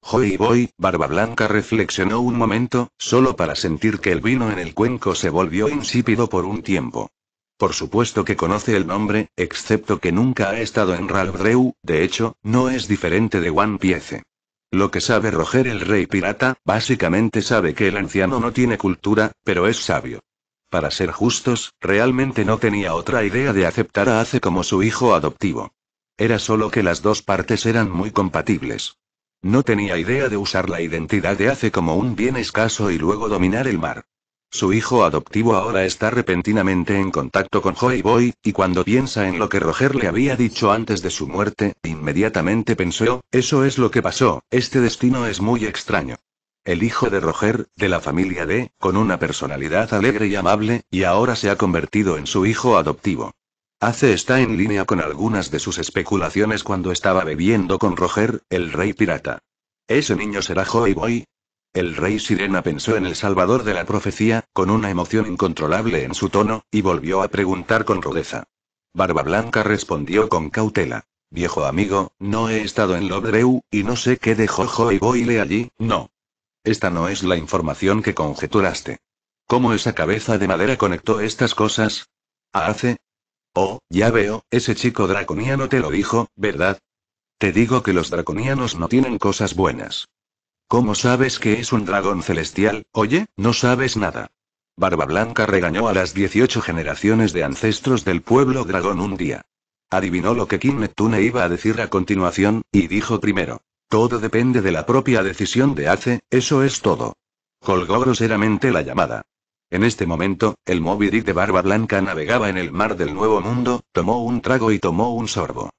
Joy voy. Barba Blanca reflexionó un momento, solo para sentir que el vino en el cuenco se volvió insípido por un tiempo. Por supuesto que conoce el nombre, excepto que nunca ha estado en Ralbreu, de hecho, no es diferente de One Piece. Lo que sabe Roger el rey pirata, básicamente sabe que el anciano no tiene cultura, pero es sabio. Para ser justos, realmente no tenía otra idea de aceptar a Ace como su hijo adoptivo. Era solo que las dos partes eran muy compatibles. No tenía idea de usar la identidad de Ace como un bien escaso y luego dominar el mar. Su hijo adoptivo ahora está repentinamente en contacto con Joy Boy, y cuando piensa en lo que Roger le había dicho antes de su muerte, inmediatamente pensó, eso es lo que pasó, este destino es muy extraño. El hijo de Roger, de la familia D, con una personalidad alegre y amable, y ahora se ha convertido en su hijo adoptivo. Hace está en línea con algunas de sus especulaciones cuando estaba bebiendo con Roger, el rey pirata. Ese niño será Joy Boy, el rey Sirena pensó en el salvador de la profecía, con una emoción incontrolable en su tono, y volvió a preguntar con rudeza. Barba Blanca respondió con cautela. Viejo amigo, no he estado en Lobreu y no sé qué dejó Joy Boyle allí, no. Esta no es la información que conjeturaste. ¿Cómo esa cabeza de madera conectó estas cosas? ¿A hace? Oh, ya veo, ese chico draconiano te lo dijo, ¿verdad? Te digo que los draconianos no tienen cosas buenas. ¿Cómo sabes que es un dragón celestial? Oye, no sabes nada. Barba Blanca regañó a las 18 generaciones de ancestros del pueblo dragón un día. Adivinó lo que Kim Neptune iba a decir a continuación, y dijo primero. Todo depende de la propia decisión de Ace, eso es todo. Colgó groseramente la llamada. En este momento, el Moby Dick de Barba Blanca navegaba en el mar del Nuevo Mundo, tomó un trago y tomó un sorbo.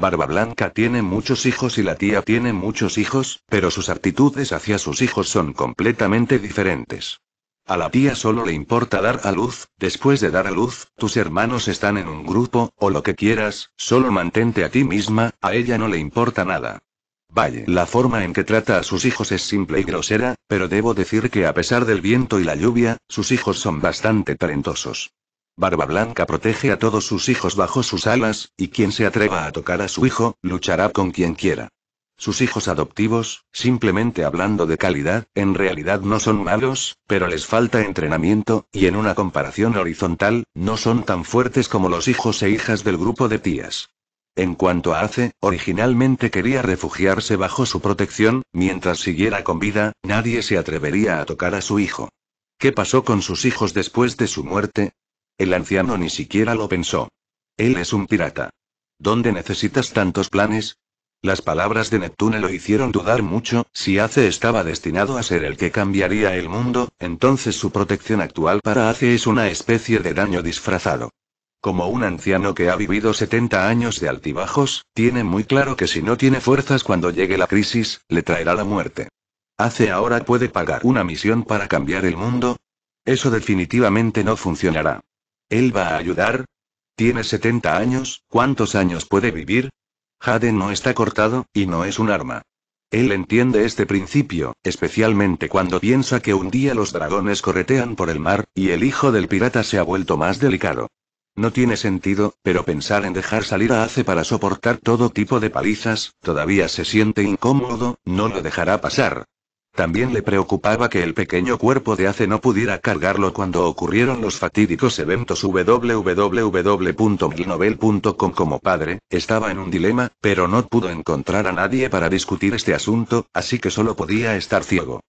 Barba Blanca tiene muchos hijos y la tía tiene muchos hijos, pero sus actitudes hacia sus hijos son completamente diferentes. A la tía solo le importa dar a luz, después de dar a luz, tus hermanos están en un grupo, o lo que quieras, solo mantente a ti misma, a ella no le importa nada. Vaya, la forma en que trata a sus hijos es simple y grosera, pero debo decir que a pesar del viento y la lluvia, sus hijos son bastante talentosos. Barba Blanca protege a todos sus hijos bajo sus alas, y quien se atreva a tocar a su hijo, luchará con quien quiera. Sus hijos adoptivos, simplemente hablando de calidad, en realidad no son malos, pero les falta entrenamiento, y en una comparación horizontal, no son tan fuertes como los hijos e hijas del grupo de tías. En cuanto a Ace, originalmente quería refugiarse bajo su protección, mientras siguiera con vida, nadie se atrevería a tocar a su hijo. ¿Qué pasó con sus hijos después de su muerte? El anciano ni siquiera lo pensó. Él es un pirata. ¿Dónde necesitas tantos planes? Las palabras de Neptune lo hicieron dudar mucho, si Ace estaba destinado a ser el que cambiaría el mundo, entonces su protección actual para Ace es una especie de daño disfrazado. Como un anciano que ha vivido 70 años de altibajos, tiene muy claro que si no tiene fuerzas cuando llegue la crisis, le traerá la muerte. Ace ahora puede pagar una misión para cambiar el mundo. Eso definitivamente no funcionará. ¿Él va a ayudar? Tiene 70 años, ¿cuántos años puede vivir? Jade no está cortado, y no es un arma. Él entiende este principio, especialmente cuando piensa que un día los dragones corretean por el mar, y el hijo del pirata se ha vuelto más delicado. No tiene sentido, pero pensar en dejar salir a Ace para soportar todo tipo de palizas, todavía se siente incómodo, no lo dejará pasar. También le preocupaba que el pequeño cuerpo de Ace no pudiera cargarlo cuando ocurrieron los fatídicos eventos www.milnovel.com como padre, estaba en un dilema, pero no pudo encontrar a nadie para discutir este asunto, así que solo podía estar ciego.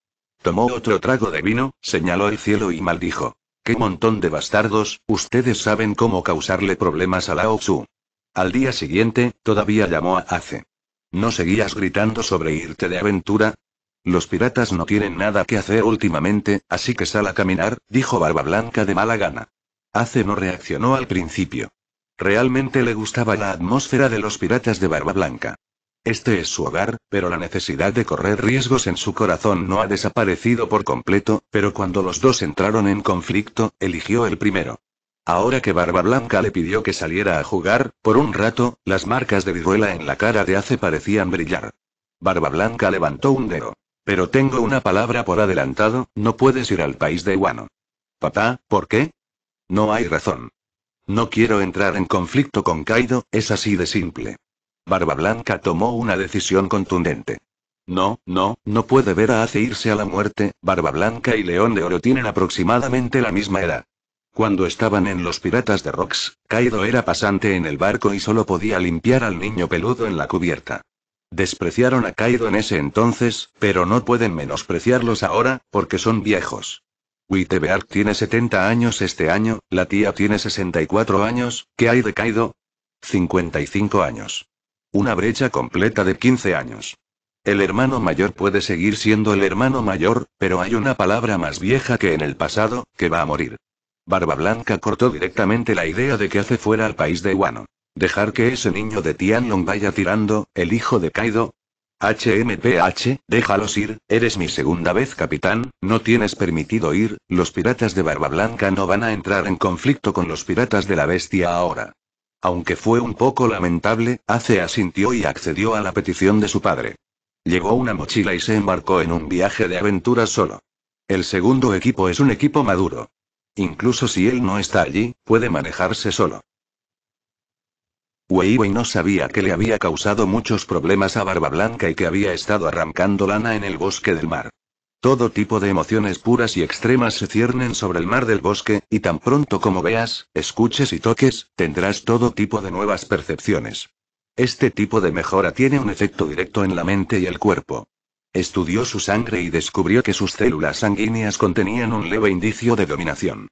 Tomó otro trago de vino, señaló el cielo y maldijo. ¡Qué montón de bastardos! Ustedes saben cómo causarle problemas a Lao Tzu. Al día siguiente, todavía llamó a Ace. ¿No seguías gritando sobre irte de aventura? Los piratas no tienen nada que hacer últimamente, así que sal a caminar, dijo Barba Blanca de mala gana. Ace no reaccionó al principio. Realmente le gustaba la atmósfera de los piratas de Barba Blanca. Este es su hogar, pero la necesidad de correr riesgos en su corazón no ha desaparecido por completo, pero cuando los dos entraron en conflicto, eligió el primero. Ahora que Barba Blanca le pidió que saliera a jugar, por un rato, las marcas de viruela en la cara de Ace parecían brillar. Barba Blanca levantó un dedo. Pero tengo una palabra por adelantado, no puedes ir al país de Wano. Papá, ¿por qué? No hay razón. No quiero entrar en conflicto con Kaido, es así de simple. Barba Blanca tomó una decisión contundente. No, no, no puede ver a Ace irse a la muerte, Barba Blanca y León de Oro tienen aproximadamente la misma edad. Cuando estaban en los Piratas de Rocks, Kaido era pasante en el barco y solo podía limpiar al niño peludo en la cubierta. Despreciaron a Kaido en ese entonces, pero no pueden menospreciarlos ahora, porque son viejos. Witebeard tiene 70 años este año, la tía tiene 64 años, ¿qué hay de Kaido? 55 años. Una brecha completa de 15 años. El hermano mayor puede seguir siendo el hermano mayor, pero hay una palabra más vieja que en el pasado, que va a morir. Barba Blanca cortó directamente la idea de que hace fuera al país de Wano. ¿Dejar que ese niño de Tianlong vaya tirando, el hijo de Kaido? HMPH, déjalos ir, eres mi segunda vez capitán, no tienes permitido ir, los piratas de Barba Blanca no van a entrar en conflicto con los piratas de la bestia ahora. Aunque fue un poco lamentable, Ace asintió y accedió a la petición de su padre. Llegó una mochila y se embarcó en un viaje de aventura solo. El segundo equipo es un equipo maduro. Incluso si él no está allí, puede manejarse solo. Weiwei no sabía que le había causado muchos problemas a Barba Blanca y que había estado arrancando lana en el bosque del mar. Todo tipo de emociones puras y extremas se ciernen sobre el mar del bosque, y tan pronto como veas, escuches y toques, tendrás todo tipo de nuevas percepciones. Este tipo de mejora tiene un efecto directo en la mente y el cuerpo. Estudió su sangre y descubrió que sus células sanguíneas contenían un leve indicio de dominación.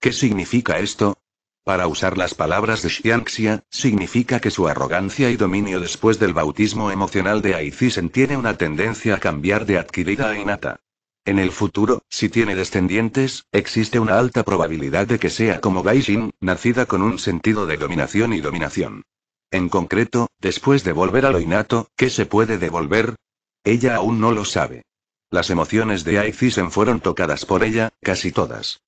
¿Qué significa esto? Para usar las palabras de Xianxia, significa que su arrogancia y dominio después del bautismo emocional de Aizisen tiene una tendencia a cambiar de adquirida a innata. En el futuro, si tiene descendientes, existe una alta probabilidad de que sea como Gaijin, nacida con un sentido de dominación y dominación. En concreto, después de volver a lo innato, ¿qué se puede devolver? Ella aún no lo sabe. Las emociones de Aizisen fueron tocadas por ella, casi todas.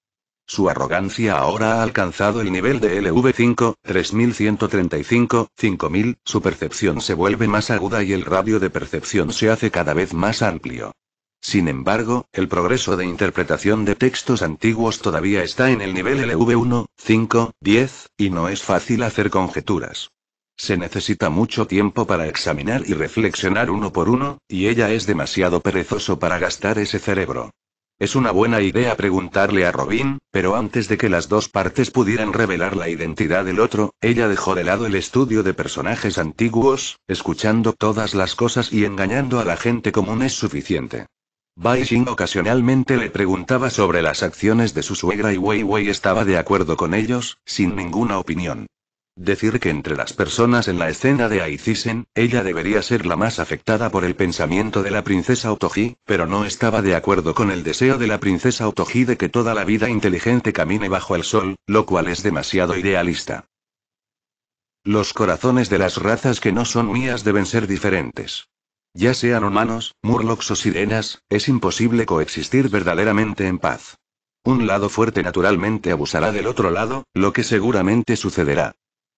Su arrogancia ahora ha alcanzado el nivel de LV5, 3135, 5000, su percepción se vuelve más aguda y el radio de percepción se hace cada vez más amplio. Sin embargo, el progreso de interpretación de textos antiguos todavía está en el nivel LV1, 5, 10, y no es fácil hacer conjeturas. Se necesita mucho tiempo para examinar y reflexionar uno por uno, y ella es demasiado perezoso para gastar ese cerebro. Es una buena idea preguntarle a Robin, pero antes de que las dos partes pudieran revelar la identidad del otro, ella dejó de lado el estudio de personajes antiguos, escuchando todas las cosas y engañando a la gente común es suficiente. Bai Xing ocasionalmente le preguntaba sobre las acciones de su suegra y Wei Wei estaba de acuerdo con ellos, sin ninguna opinión. Decir que entre las personas en la escena de Aizisen, ella debería ser la más afectada por el pensamiento de la princesa Otoji, pero no estaba de acuerdo con el deseo de la princesa Otoji de que toda la vida inteligente camine bajo el sol, lo cual es demasiado idealista. Los corazones de las razas que no son mías deben ser diferentes. Ya sean humanos, murlocs o sirenas, es imposible coexistir verdaderamente en paz. Un lado fuerte naturalmente abusará del otro lado, lo que seguramente sucederá.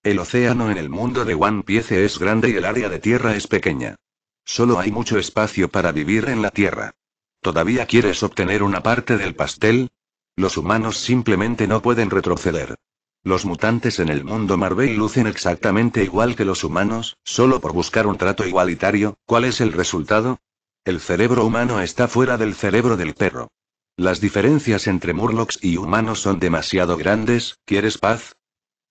El océano en el mundo de One Piece es grande y el área de tierra es pequeña. Solo hay mucho espacio para vivir en la tierra. ¿Todavía quieres obtener una parte del pastel? Los humanos simplemente no pueden retroceder. Los mutantes en el mundo Marvel lucen exactamente igual que los humanos, solo por buscar un trato igualitario, ¿cuál es el resultado? El cerebro humano está fuera del cerebro del perro. Las diferencias entre Murlocs y humanos son demasiado grandes, ¿quieres paz?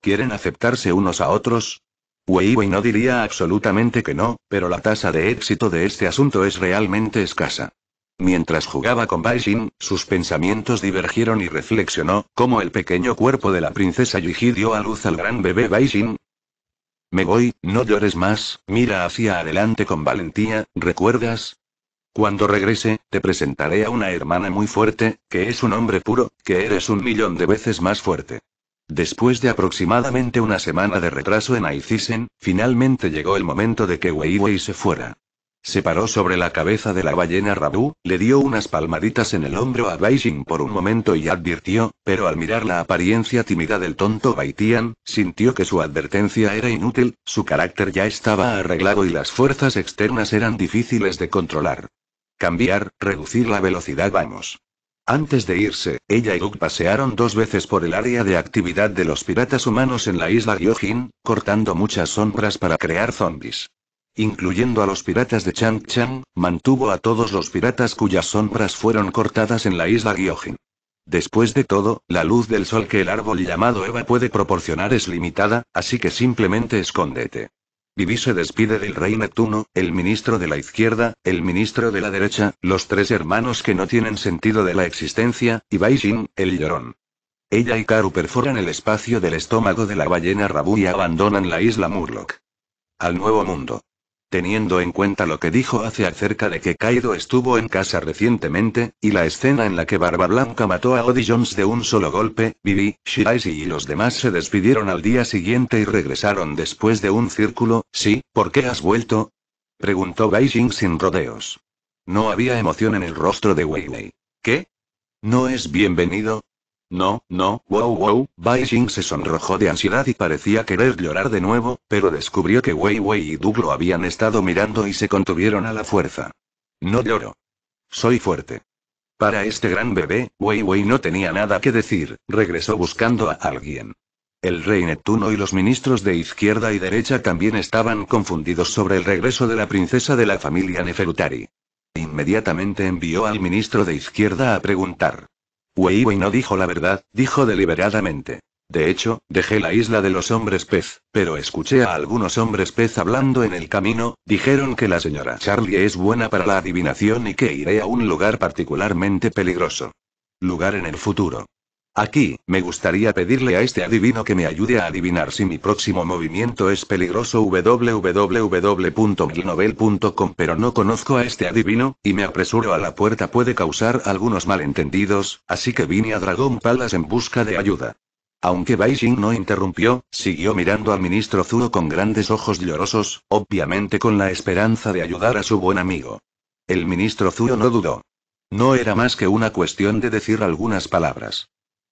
¿Quieren aceptarse unos a otros? Weiwei no diría absolutamente que no, pero la tasa de éxito de este asunto es realmente escasa. Mientras jugaba con Baishin, sus pensamientos divergieron y reflexionó, cómo el pequeño cuerpo de la princesa Yuji dio a luz al gran bebé Baishin. Me voy, no llores más, mira hacia adelante con valentía, ¿recuerdas? Cuando regrese, te presentaré a una hermana muy fuerte, que es un hombre puro, que eres un millón de veces más fuerte. Después de aproximadamente una semana de retraso en Aizisen, finalmente llegó el momento de que Weiwei se fuera. Se paró sobre la cabeza de la ballena Rabu, le dio unas palmaditas en el hombro a Baijing por un momento y advirtió, pero al mirar la apariencia tímida del tonto Baitian, sintió que su advertencia era inútil, su carácter ya estaba arreglado y las fuerzas externas eran difíciles de controlar. Cambiar, reducir la velocidad, vamos. Antes de irse, ella y Luke pasearon dos veces por el área de actividad de los piratas humanos en la isla Gyojin, cortando muchas sombras para crear zombies. Incluyendo a los piratas de Chang Chang, mantuvo a todos los piratas cuyas sombras fueron cortadas en la isla Gyojin. Después de todo, la luz del sol que el árbol llamado Eva puede proporcionar es limitada, así que simplemente escóndete. Vivi se despide del rey Neptuno, el ministro de la izquierda, el ministro de la derecha, los tres hermanos que no tienen sentido de la existencia, y Baijin, el llorón. Ella y Karu perforan el espacio del estómago de la ballena Rabu y abandonan la isla Murloc. Al nuevo mundo teniendo en cuenta lo que dijo hace acerca de que Kaido estuvo en casa recientemente, y la escena en la que Barba Blanca mató a Odie Jones de un solo golpe, Bibi, Shiraishi y los demás se despidieron al día siguiente y regresaron después de un círculo, sí, ¿por qué has vuelto? preguntó Beijing sin rodeos. No había emoción en el rostro de Weiwei. ¿Qué? ¿No es bienvenido? No, no, wow, wow, Bai Jing se sonrojó de ansiedad y parecía querer llorar de nuevo, pero descubrió que Wei Wei y Doug habían estado mirando y se contuvieron a la fuerza. No lloro. Soy fuerte. Para este gran bebé, Wei Wei no tenía nada que decir, regresó buscando a alguien. El rey Neptuno y los ministros de izquierda y derecha también estaban confundidos sobre el regreso de la princesa de la familia Neferutari. Inmediatamente envió al ministro de izquierda a preguntar. Weiwei no dijo la verdad, dijo deliberadamente. De hecho, dejé la isla de los hombres pez, pero escuché a algunos hombres pez hablando en el camino, dijeron que la señora Charlie es buena para la adivinación y que iré a un lugar particularmente peligroso. Lugar en el futuro. Aquí, me gustaría pedirle a este adivino que me ayude a adivinar si mi próximo movimiento es peligroso www.milnovel.com pero no conozco a este adivino, y me apresuro a la puerta puede causar algunos malentendidos, así que vine a Dragon Palace en busca de ayuda. Aunque Baixing no interrumpió, siguió mirando al ministro Zuo con grandes ojos llorosos, obviamente con la esperanza de ayudar a su buen amigo. El ministro Zuo no dudó. No era más que una cuestión de decir algunas palabras.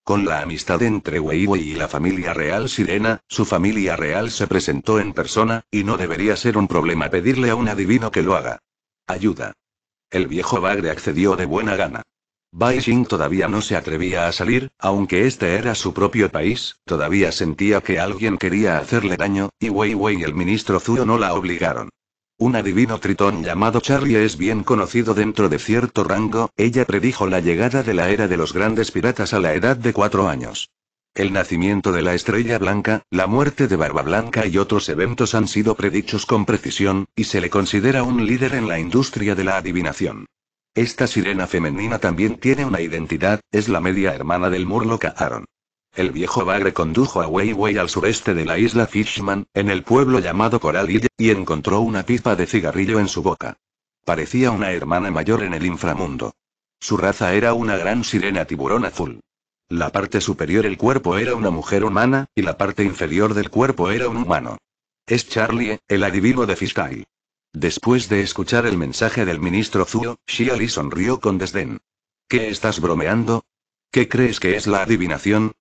Con la amistad entre Weiwei y la familia real sirena, su familia real se presentó en persona, y no debería ser un problema pedirle a un adivino que lo haga. Ayuda. El viejo bagre accedió de buena gana. Bai Xing todavía no se atrevía a salir, aunque este era su propio país, todavía sentía que alguien quería hacerle daño, y Weiwei y el ministro Zhuo no la obligaron. Un adivino tritón llamado Charlie es bien conocido dentro de cierto rango, ella predijo la llegada de la era de los grandes piratas a la edad de cuatro años. El nacimiento de la estrella blanca, la muerte de Barba Blanca y otros eventos han sido predichos con precisión, y se le considera un líder en la industria de la adivinación. Esta sirena femenina también tiene una identidad, es la media hermana del murloca Aaron. El viejo bagre condujo a Weiwei al sureste de la isla Fishman, en el pueblo llamado Coral y encontró una pipa de cigarrillo en su boca. Parecía una hermana mayor en el inframundo. Su raza era una gran sirena tiburón azul. La parte superior del cuerpo era una mujer humana, y la parte inferior del cuerpo era un humano. Es Charlie, el adivino de Fiscal. Después de escuchar el mensaje del ministro Zuo, Xiali sonrió con desdén. ¿Qué estás bromeando? ¿Qué crees que es la adivinación?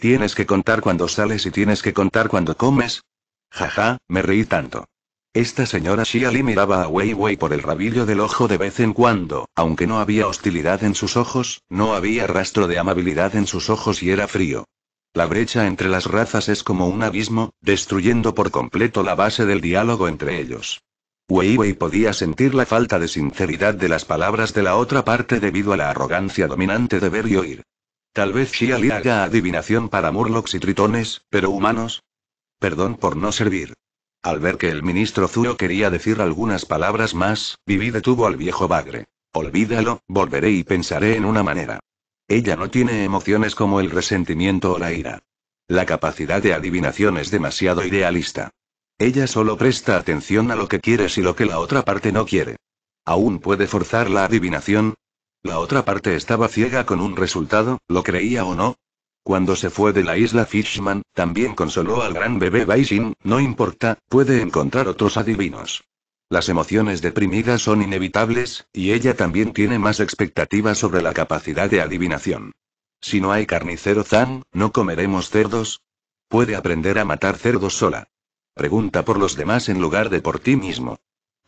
Tienes que contar cuando sales y tienes que contar cuando comes. Jaja, me reí tanto. Esta señora Xiali miraba a Weiwei por el rabillo del ojo de vez en cuando, aunque no había hostilidad en sus ojos, no había rastro de amabilidad en sus ojos y era frío. La brecha entre las razas es como un abismo, destruyendo por completo la base del diálogo entre ellos. Weiwei podía sentir la falta de sinceridad de las palabras de la otra parte debido a la arrogancia dominante de ver y oír. Tal vez Shiali haga adivinación para Murlocs y tritones, pero humanos. Perdón por no servir. Al ver que el ministro Zuo quería decir algunas palabras más, Vivi detuvo al viejo bagre. Olvídalo, volveré y pensaré en una manera. Ella no tiene emociones como el resentimiento o la ira. La capacidad de adivinación es demasiado idealista. Ella solo presta atención a lo que quiere y lo que la otra parte no quiere. Aún puede forzar la adivinación, la otra parte estaba ciega con un resultado, lo creía o no. Cuando se fue de la isla Fishman, también consoló al gran bebé Baishin, no importa, puede encontrar otros adivinos. Las emociones deprimidas son inevitables, y ella también tiene más expectativas sobre la capacidad de adivinación. Si no hay carnicero Zan, ¿no comeremos cerdos? Puede aprender a matar cerdos sola. Pregunta por los demás en lugar de por ti mismo.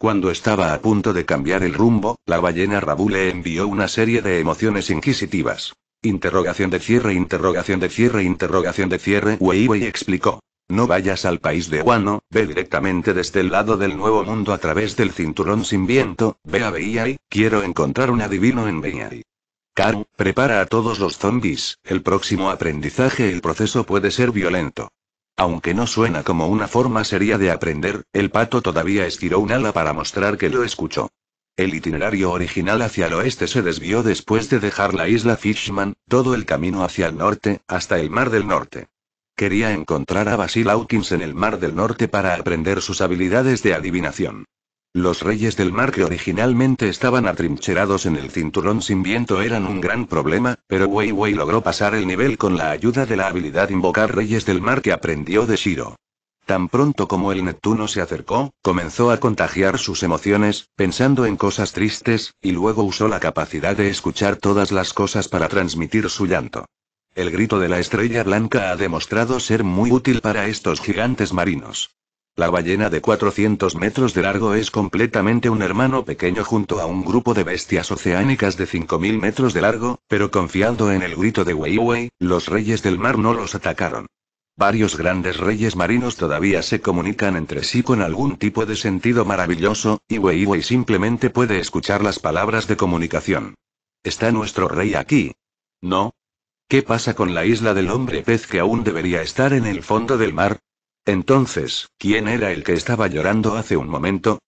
Cuando estaba a punto de cambiar el rumbo, la ballena Rabú le envió una serie de emociones inquisitivas. Interrogación de cierre, interrogación de cierre, interrogación de cierre, Weiwei explicó. No vayas al país de Wano, ve directamente desde el lado del Nuevo Mundo a través del cinturón sin viento, ve a Beiyai, quiero encontrar un adivino en Beiyai. Karu, prepara a todos los zombies, el próximo aprendizaje el proceso puede ser violento. Aunque no suena como una forma seria de aprender, el pato todavía estiró un ala para mostrar que lo escuchó. El itinerario original hacia el oeste se desvió después de dejar la isla Fishman, todo el camino hacia el norte, hasta el Mar del Norte. Quería encontrar a Basil Hawkins en el Mar del Norte para aprender sus habilidades de adivinación. Los reyes del mar que originalmente estaban atrincherados en el cinturón sin viento eran un gran problema, pero Wei Wei logró pasar el nivel con la ayuda de la habilidad invocar reyes del mar que aprendió de Shiro. Tan pronto como el Neptuno se acercó, comenzó a contagiar sus emociones, pensando en cosas tristes, y luego usó la capacidad de escuchar todas las cosas para transmitir su llanto. El grito de la estrella blanca ha demostrado ser muy útil para estos gigantes marinos. La ballena de 400 metros de largo es completamente un hermano pequeño junto a un grupo de bestias oceánicas de 5.000 metros de largo, pero confiando en el grito de Weiwei, los reyes del mar no los atacaron. Varios grandes reyes marinos todavía se comunican entre sí con algún tipo de sentido maravilloso, y Weiwei simplemente puede escuchar las palabras de comunicación. ¿Está nuestro rey aquí? No. ¿Qué pasa con la isla del hombre pez que aún debería estar en el fondo del mar? Entonces, ¿quién era el que estaba llorando hace un momento?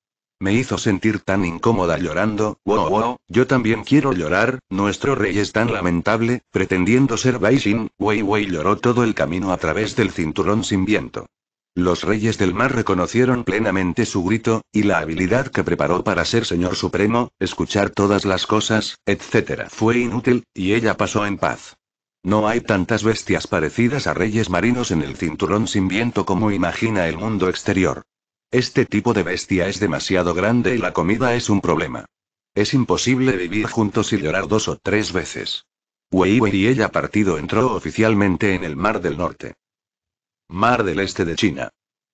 Me hizo sentir tan incómoda llorando, wow, wow, yo también quiero llorar, nuestro rey es tan lamentable, pretendiendo ser Baishin, Wei Wei lloró todo el camino a través del cinturón sin viento. Los reyes del mar reconocieron plenamente su grito, y la habilidad que preparó para ser señor supremo, escuchar todas las cosas, etc. fue inútil, y ella pasó en paz. No hay tantas bestias parecidas a reyes marinos en el cinturón sin viento como imagina el mundo exterior. Este tipo de bestia es demasiado grande y la comida es un problema. Es imposible vivir juntos y llorar dos o tres veces. Weiwei y ella partido entró oficialmente en el Mar del Norte. Mar del Este de China.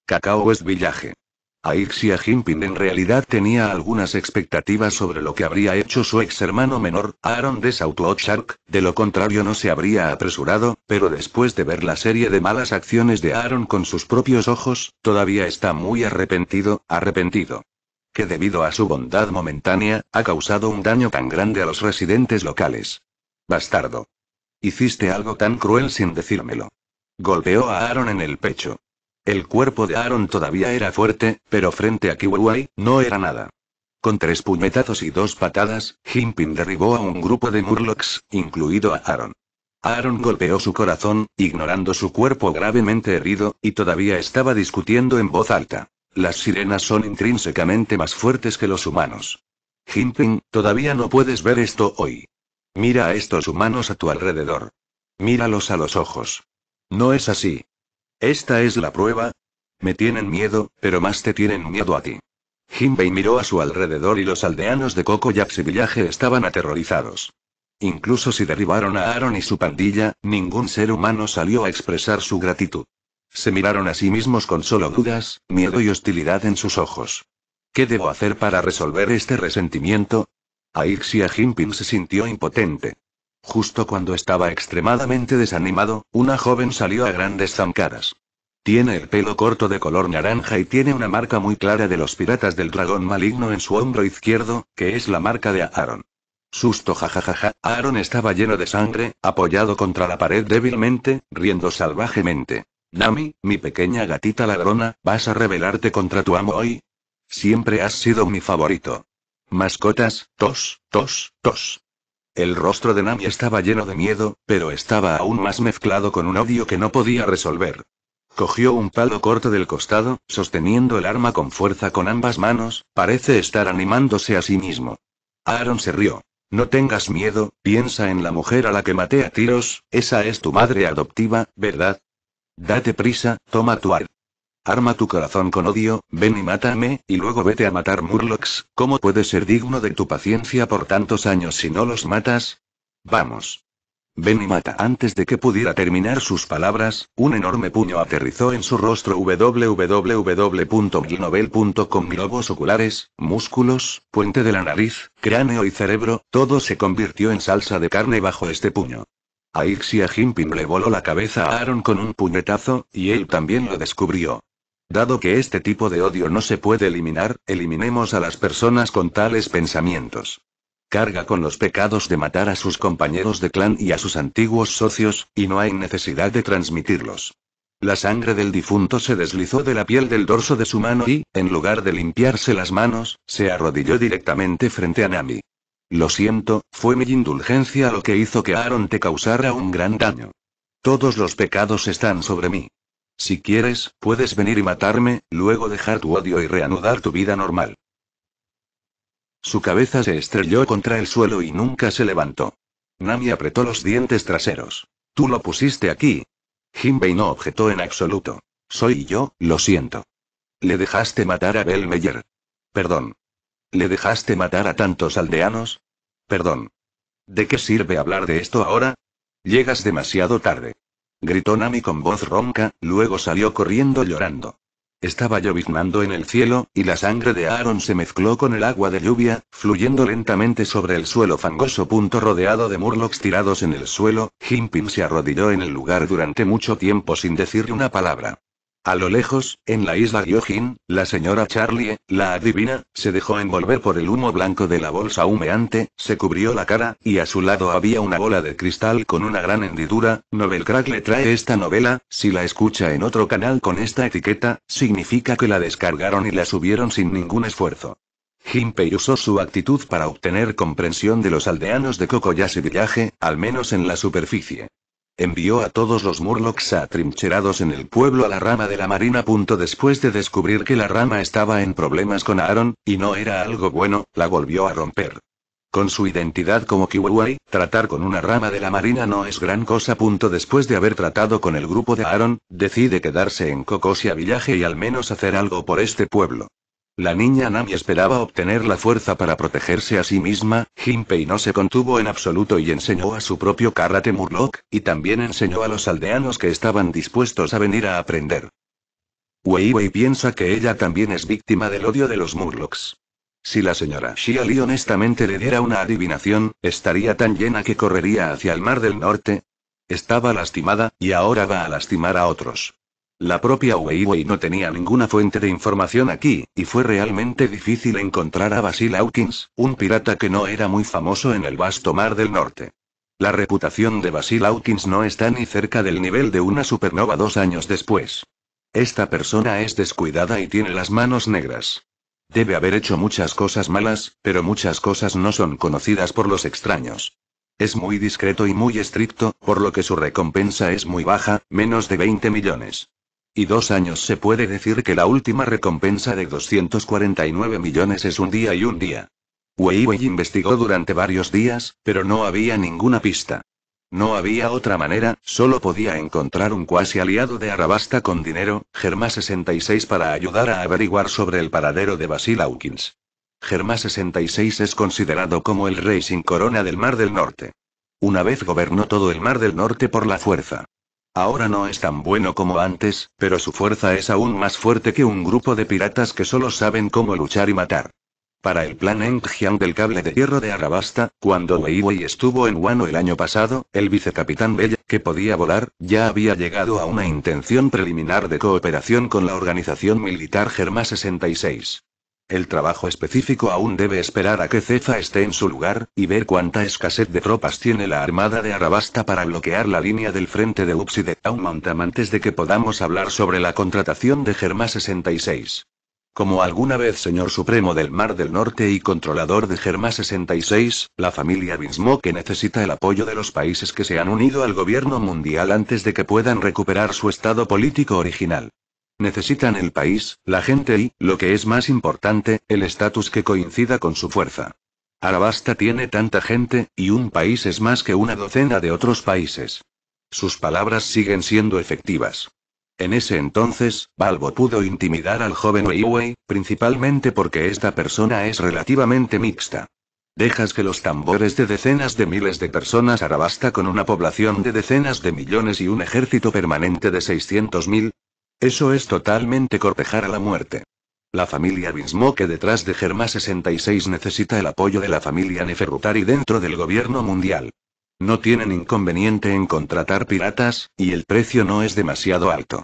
Cacao es villaje Aixia Jimpin en realidad tenía algunas expectativas sobre lo que habría hecho su ex hermano menor, Aaron de Shark, de lo contrario no se habría apresurado, pero después de ver la serie de malas acciones de Aaron con sus propios ojos, todavía está muy arrepentido, arrepentido. Que debido a su bondad momentánea, ha causado un daño tan grande a los residentes locales. Bastardo. Hiciste algo tan cruel sin decírmelo. Golpeó a Aaron en el pecho. El cuerpo de Aaron todavía era fuerte, pero frente a Kiwai, no era nada. Con tres puñetazos y dos patadas, Jinping derribó a un grupo de Murlocs, incluido a Aaron. Aaron golpeó su corazón, ignorando su cuerpo gravemente herido, y todavía estaba discutiendo en voz alta. Las sirenas son intrínsecamente más fuertes que los humanos. Jimping, todavía no puedes ver esto hoy. Mira a estos humanos a tu alrededor. Míralos a los ojos. No es así, esta es la prueba. Me tienen miedo, pero más te tienen miedo a ti. Jinbei miró a su alrededor y los aldeanos de Coco Yapsi Villaje estaban aterrorizados. Incluso si derribaron a Aaron y su pandilla, ningún ser humano salió a expresar su gratitud. Se miraron a sí mismos con solo dudas, miedo y hostilidad en sus ojos. ¿Qué debo hacer para resolver este resentimiento? Aixia Jinping se sintió impotente. Justo cuando estaba extremadamente desanimado, una joven salió a grandes zancadas. Tiene el pelo corto de color naranja y tiene una marca muy clara de los piratas del dragón maligno en su hombro izquierdo, que es la marca de Aaron. Susto jajajaja, Aaron estaba lleno de sangre, apoyado contra la pared débilmente, riendo salvajemente. Nami, mi pequeña gatita ladrona, ¿vas a rebelarte contra tu amo hoy? Siempre has sido mi favorito. Mascotas, tos, tos, tos. El rostro de Nami estaba lleno de miedo, pero estaba aún más mezclado con un odio que no podía resolver. Cogió un palo corto del costado, sosteniendo el arma con fuerza con ambas manos, parece estar animándose a sí mismo. Aaron se rió. No tengas miedo, piensa en la mujer a la que maté a tiros, esa es tu madre adoptiva, ¿verdad? Date prisa, toma tu arma. Arma tu corazón con odio, ven y mátame, y luego vete a matar Murlocs, ¿cómo puedes ser digno de tu paciencia por tantos años si no los matas? Vamos. Ven y mata. Antes de que pudiera terminar sus palabras, un enorme puño aterrizó en su rostro www.ginobel.com Globos oculares, músculos, puente de la nariz, cráneo y cerebro, todo se convirtió en salsa de carne bajo este puño. A Ixia le voló la cabeza a Aaron con un puñetazo, y él también lo descubrió. Dado que este tipo de odio no se puede eliminar, eliminemos a las personas con tales pensamientos. Carga con los pecados de matar a sus compañeros de clan y a sus antiguos socios, y no hay necesidad de transmitirlos. La sangre del difunto se deslizó de la piel del dorso de su mano y, en lugar de limpiarse las manos, se arrodilló directamente frente a Nami. Lo siento, fue mi indulgencia lo que hizo que Aaron te causara un gran daño. Todos los pecados están sobre mí. Si quieres, puedes venir y matarme, luego dejar tu odio y reanudar tu vida normal. Su cabeza se estrelló contra el suelo y nunca se levantó. Nami apretó los dientes traseros. Tú lo pusiste aquí. Jinbei no objetó en absoluto. Soy yo, lo siento. Le dejaste matar a Belmeyer. Perdón. Le dejaste matar a tantos aldeanos. Perdón. ¿De qué sirve hablar de esto ahora? Llegas demasiado tarde gritó Nami con voz ronca, luego salió corriendo llorando. Estaba lloviznando en el cielo, y la sangre de Aaron se mezcló con el agua de lluvia, fluyendo lentamente sobre el suelo fangoso. Punto rodeado de murlocs tirados en el suelo, Jimpin se arrodilló en el lugar durante mucho tiempo sin decir una palabra. A lo lejos, en la isla Gyojin, la señora Charlie, la adivina, se dejó envolver por el humo blanco de la bolsa humeante, se cubrió la cara, y a su lado había una bola de cristal con una gran hendidura. Novel Crack le trae esta novela, si la escucha en otro canal con esta etiqueta, significa que la descargaron y la subieron sin ningún esfuerzo. Jinpei usó su actitud para obtener comprensión de los aldeanos de y Villaje, al menos en la superficie envió a todos los Murlocs atrincherados en el pueblo a la rama de la marina. Después de descubrir que la rama estaba en problemas con Aaron, y no era algo bueno, la volvió a romper. Con su identidad como Kiwai, tratar con una rama de la marina no es gran cosa. Después de haber tratado con el grupo de Aaron, decide quedarse en Cocosia Villaje y al menos hacer algo por este pueblo. La niña Nami esperaba obtener la fuerza para protegerse a sí misma, Jinpei no se contuvo en absoluto y enseñó a su propio karate Murloc, y también enseñó a los aldeanos que estaban dispuestos a venir a aprender. Weiwei piensa que ella también es víctima del odio de los Murlocs. Si la señora Xia honestamente le diera una adivinación, estaría tan llena que correría hacia el Mar del Norte. Estaba lastimada, y ahora va a lastimar a otros. La propia Weiwei no tenía ninguna fuente de información aquí, y fue realmente difícil encontrar a Basil Hawkins, un pirata que no era muy famoso en el vasto mar del norte. La reputación de Basil Hawkins no está ni cerca del nivel de una supernova dos años después. Esta persona es descuidada y tiene las manos negras. Debe haber hecho muchas cosas malas, pero muchas cosas no son conocidas por los extraños. Es muy discreto y muy estricto, por lo que su recompensa es muy baja, menos de 20 millones. Y dos años se puede decir que la última recompensa de 249 millones es un día y un día. Weiwei investigó durante varios días, pero no había ninguna pista. No había otra manera, solo podía encontrar un cuasi aliado de Arabasta con dinero, Germa 66 para ayudar a averiguar sobre el paradero de Basil Hawkins. Germa 66 es considerado como el rey sin corona del Mar del Norte. Una vez gobernó todo el Mar del Norte por la fuerza. Ahora no es tan bueno como antes, pero su fuerza es aún más fuerte que un grupo de piratas que solo saben cómo luchar y matar. Para el plan Jian del cable de hierro de Arabasta, cuando Weiwei estuvo en Wano el año pasado, el vicecapitán Bella, que podía volar, ya había llegado a una intención preliminar de cooperación con la organización militar Germa 66. El trabajo específico aún debe esperar a que Cefa esté en su lugar, y ver cuánta escasez de tropas tiene la armada de Arabasta para bloquear la línea del frente de Uxide de antes de que podamos hablar sobre la contratación de Germa 66. Como alguna vez señor supremo del Mar del Norte y controlador de Germa 66, la familia que necesita el apoyo de los países que se han unido al gobierno mundial antes de que puedan recuperar su estado político original. Necesitan el país, la gente y, lo que es más importante, el estatus que coincida con su fuerza. Arabasta tiene tanta gente, y un país es más que una docena de otros países. Sus palabras siguen siendo efectivas. En ese entonces, Balbo pudo intimidar al joven Weiwei, principalmente porque esta persona es relativamente mixta. Dejas que los tambores de decenas de miles de personas arabasta con una población de decenas de millones y un ejército permanente de mil eso es totalmente cortejar a la muerte. La familia que detrás de Germa 66 necesita el apoyo de la familia Neferrutari dentro del gobierno mundial. No tienen inconveniente en contratar piratas, y el precio no es demasiado alto.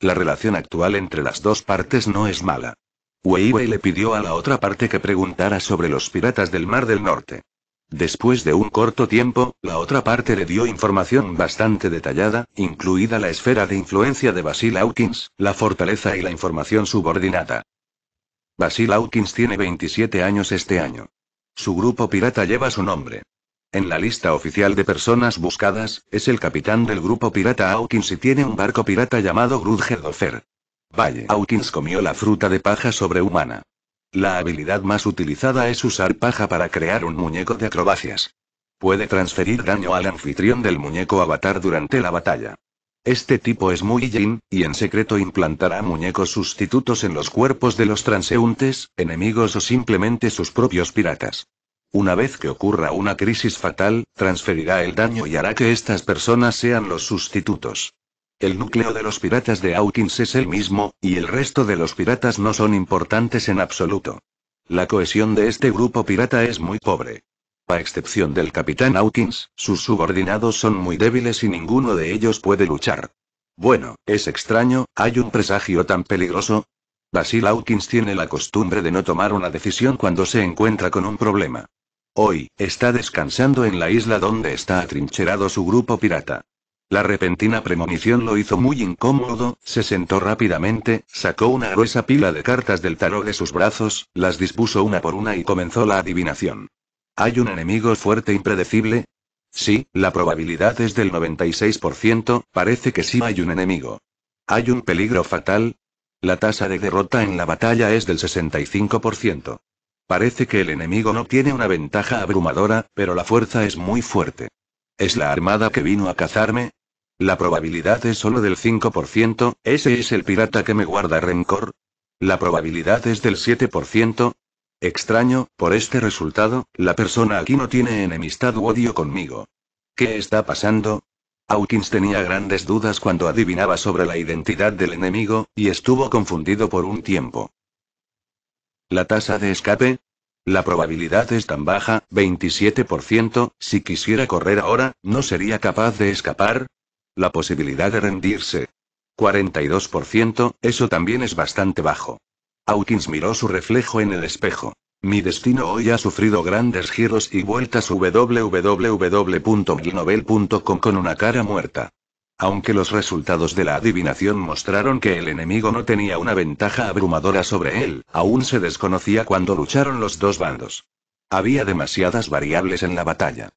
La relación actual entre las dos partes no es mala. Weiwei le pidió a la otra parte que preguntara sobre los piratas del Mar del Norte. Después de un corto tiempo, la otra parte le dio información bastante detallada, incluida la esfera de influencia de Basil Hawkins, la fortaleza y la información subordinada. Basil Hawkins tiene 27 años este año. Su grupo pirata lleva su nombre. En la lista oficial de personas buscadas, es el capitán del grupo pirata Hawkins y tiene un barco pirata llamado Grudgerdofer. Valle Hawkins comió la fruta de paja sobrehumana. La habilidad más utilizada es usar paja para crear un muñeco de acrobacias. Puede transferir daño al anfitrión del muñeco avatar durante la batalla. Este tipo es muy yin, y en secreto implantará muñecos sustitutos en los cuerpos de los transeúntes, enemigos o simplemente sus propios piratas. Una vez que ocurra una crisis fatal, transferirá el daño y hará que estas personas sean los sustitutos. El núcleo de los piratas de Hawkins es el mismo, y el resto de los piratas no son importantes en absoluto. La cohesión de este grupo pirata es muy pobre. A excepción del capitán Hawkins, sus subordinados son muy débiles y ninguno de ellos puede luchar. Bueno, es extraño, hay un presagio tan peligroso. Basil Hawkins tiene la costumbre de no tomar una decisión cuando se encuentra con un problema. Hoy, está descansando en la isla donde está atrincherado su grupo pirata. La repentina premonición lo hizo muy incómodo, se sentó rápidamente, sacó una gruesa pila de cartas del tarot de sus brazos, las dispuso una por una y comenzó la adivinación. ¿Hay un enemigo fuerte impredecible? Sí, la probabilidad es del 96%, parece que sí hay un enemigo. ¿Hay un peligro fatal? La tasa de derrota en la batalla es del 65%. Parece que el enemigo no tiene una ventaja abrumadora, pero la fuerza es muy fuerte. ¿Es la armada que vino a cazarme? La probabilidad es solo del 5%, ese es el pirata que me guarda rencor. La probabilidad es del 7%. Extraño, por este resultado, la persona aquí no tiene enemistad u odio conmigo. ¿Qué está pasando? Hawkins tenía grandes dudas cuando adivinaba sobre la identidad del enemigo, y estuvo confundido por un tiempo. La tasa de escape, la probabilidad es tan baja, 27%, si quisiera correr ahora, no sería capaz de escapar, la posibilidad de rendirse. 42%, eso también es bastante bajo. Hawkins miró su reflejo en el espejo. Mi destino hoy ha sufrido grandes giros y vueltas www.milnovel.com con una cara muerta. Aunque los resultados de la adivinación mostraron que el enemigo no tenía una ventaja abrumadora sobre él, aún se desconocía cuando lucharon los dos bandos. Había demasiadas variables en la batalla.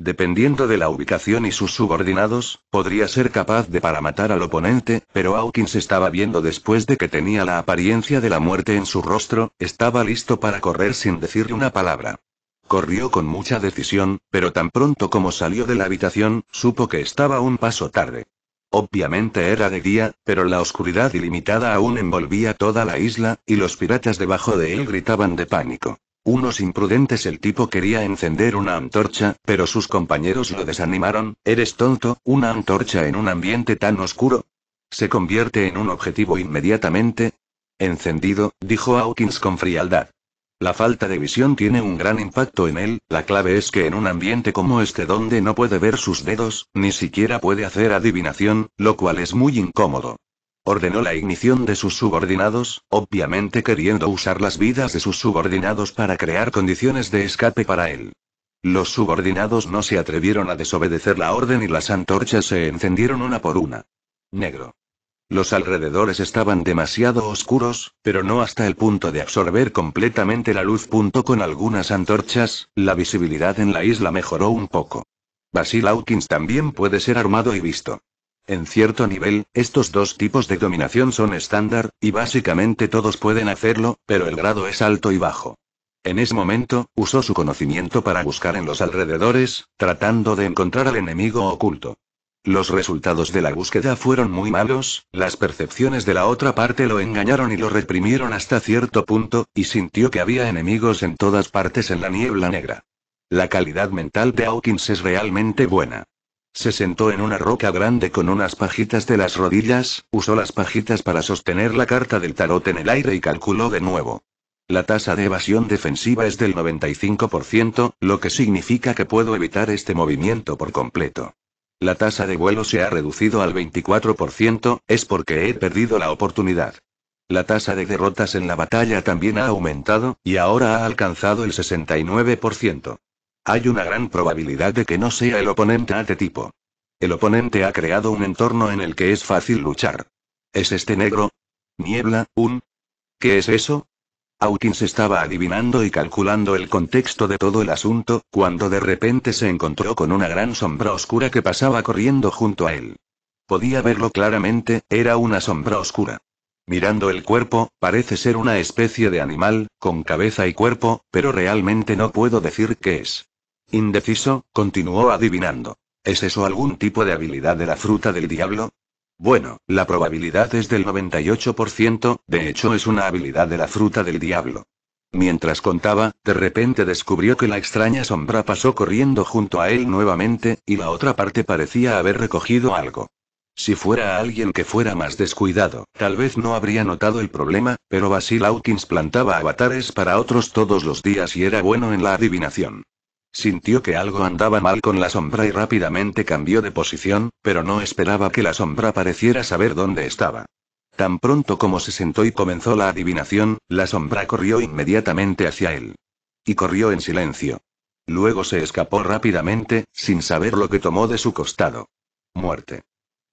Dependiendo de la ubicación y sus subordinados, podría ser capaz de para matar al oponente, pero Hawkins estaba viendo después de que tenía la apariencia de la muerte en su rostro, estaba listo para correr sin decir una palabra. Corrió con mucha decisión, pero tan pronto como salió de la habitación, supo que estaba un paso tarde. Obviamente era de día, pero la oscuridad ilimitada aún envolvía toda la isla, y los piratas debajo de él gritaban de pánico. Unos imprudentes el tipo quería encender una antorcha, pero sus compañeros lo desanimaron, ¿eres tonto? ¿Una antorcha en un ambiente tan oscuro? Se convierte en un objetivo inmediatamente. Encendido, dijo Hawkins con frialdad. La falta de visión tiene un gran impacto en él, la clave es que en un ambiente como este donde no puede ver sus dedos, ni siquiera puede hacer adivinación, lo cual es muy incómodo. Ordenó la ignición de sus subordinados, obviamente queriendo usar las vidas de sus subordinados para crear condiciones de escape para él. Los subordinados no se atrevieron a desobedecer la orden y las antorchas se encendieron una por una. Negro. Los alrededores estaban demasiado oscuros, pero no hasta el punto de absorber completamente la luz. con algunas antorchas, la visibilidad en la isla mejoró un poco. Basil Hawkins también puede ser armado y visto. En cierto nivel, estos dos tipos de dominación son estándar, y básicamente todos pueden hacerlo, pero el grado es alto y bajo. En ese momento, usó su conocimiento para buscar en los alrededores, tratando de encontrar al enemigo oculto. Los resultados de la búsqueda fueron muy malos, las percepciones de la otra parte lo engañaron y lo reprimieron hasta cierto punto, y sintió que había enemigos en todas partes en la niebla negra. La calidad mental de Hawkins es realmente buena. Se sentó en una roca grande con unas pajitas de las rodillas, usó las pajitas para sostener la carta del tarot en el aire y calculó de nuevo. La tasa de evasión defensiva es del 95%, lo que significa que puedo evitar este movimiento por completo. La tasa de vuelo se ha reducido al 24%, es porque he perdido la oportunidad. La tasa de derrotas en la batalla también ha aumentado, y ahora ha alcanzado el 69%. Hay una gran probabilidad de que no sea el oponente a tipo. El oponente ha creado un entorno en el que es fácil luchar. ¿Es este negro? ¿Niebla? ¿Un? ¿Qué es eso? se estaba adivinando y calculando el contexto de todo el asunto, cuando de repente se encontró con una gran sombra oscura que pasaba corriendo junto a él. Podía verlo claramente, era una sombra oscura. Mirando el cuerpo, parece ser una especie de animal, con cabeza y cuerpo, pero realmente no puedo decir qué es. Indeciso, continuó adivinando. ¿Es eso algún tipo de habilidad de la fruta del diablo? Bueno, la probabilidad es del 98%, de hecho es una habilidad de la fruta del diablo. Mientras contaba, de repente descubrió que la extraña sombra pasó corriendo junto a él nuevamente, y la otra parte parecía haber recogido algo. Si fuera alguien que fuera más descuidado, tal vez no habría notado el problema, pero Basil Hawkins plantaba avatares para otros todos los días y era bueno en la adivinación. Sintió que algo andaba mal con la sombra y rápidamente cambió de posición, pero no esperaba que la sombra pareciera saber dónde estaba. Tan pronto como se sentó y comenzó la adivinación, la sombra corrió inmediatamente hacia él. Y corrió en silencio. Luego se escapó rápidamente, sin saber lo que tomó de su costado. Muerte.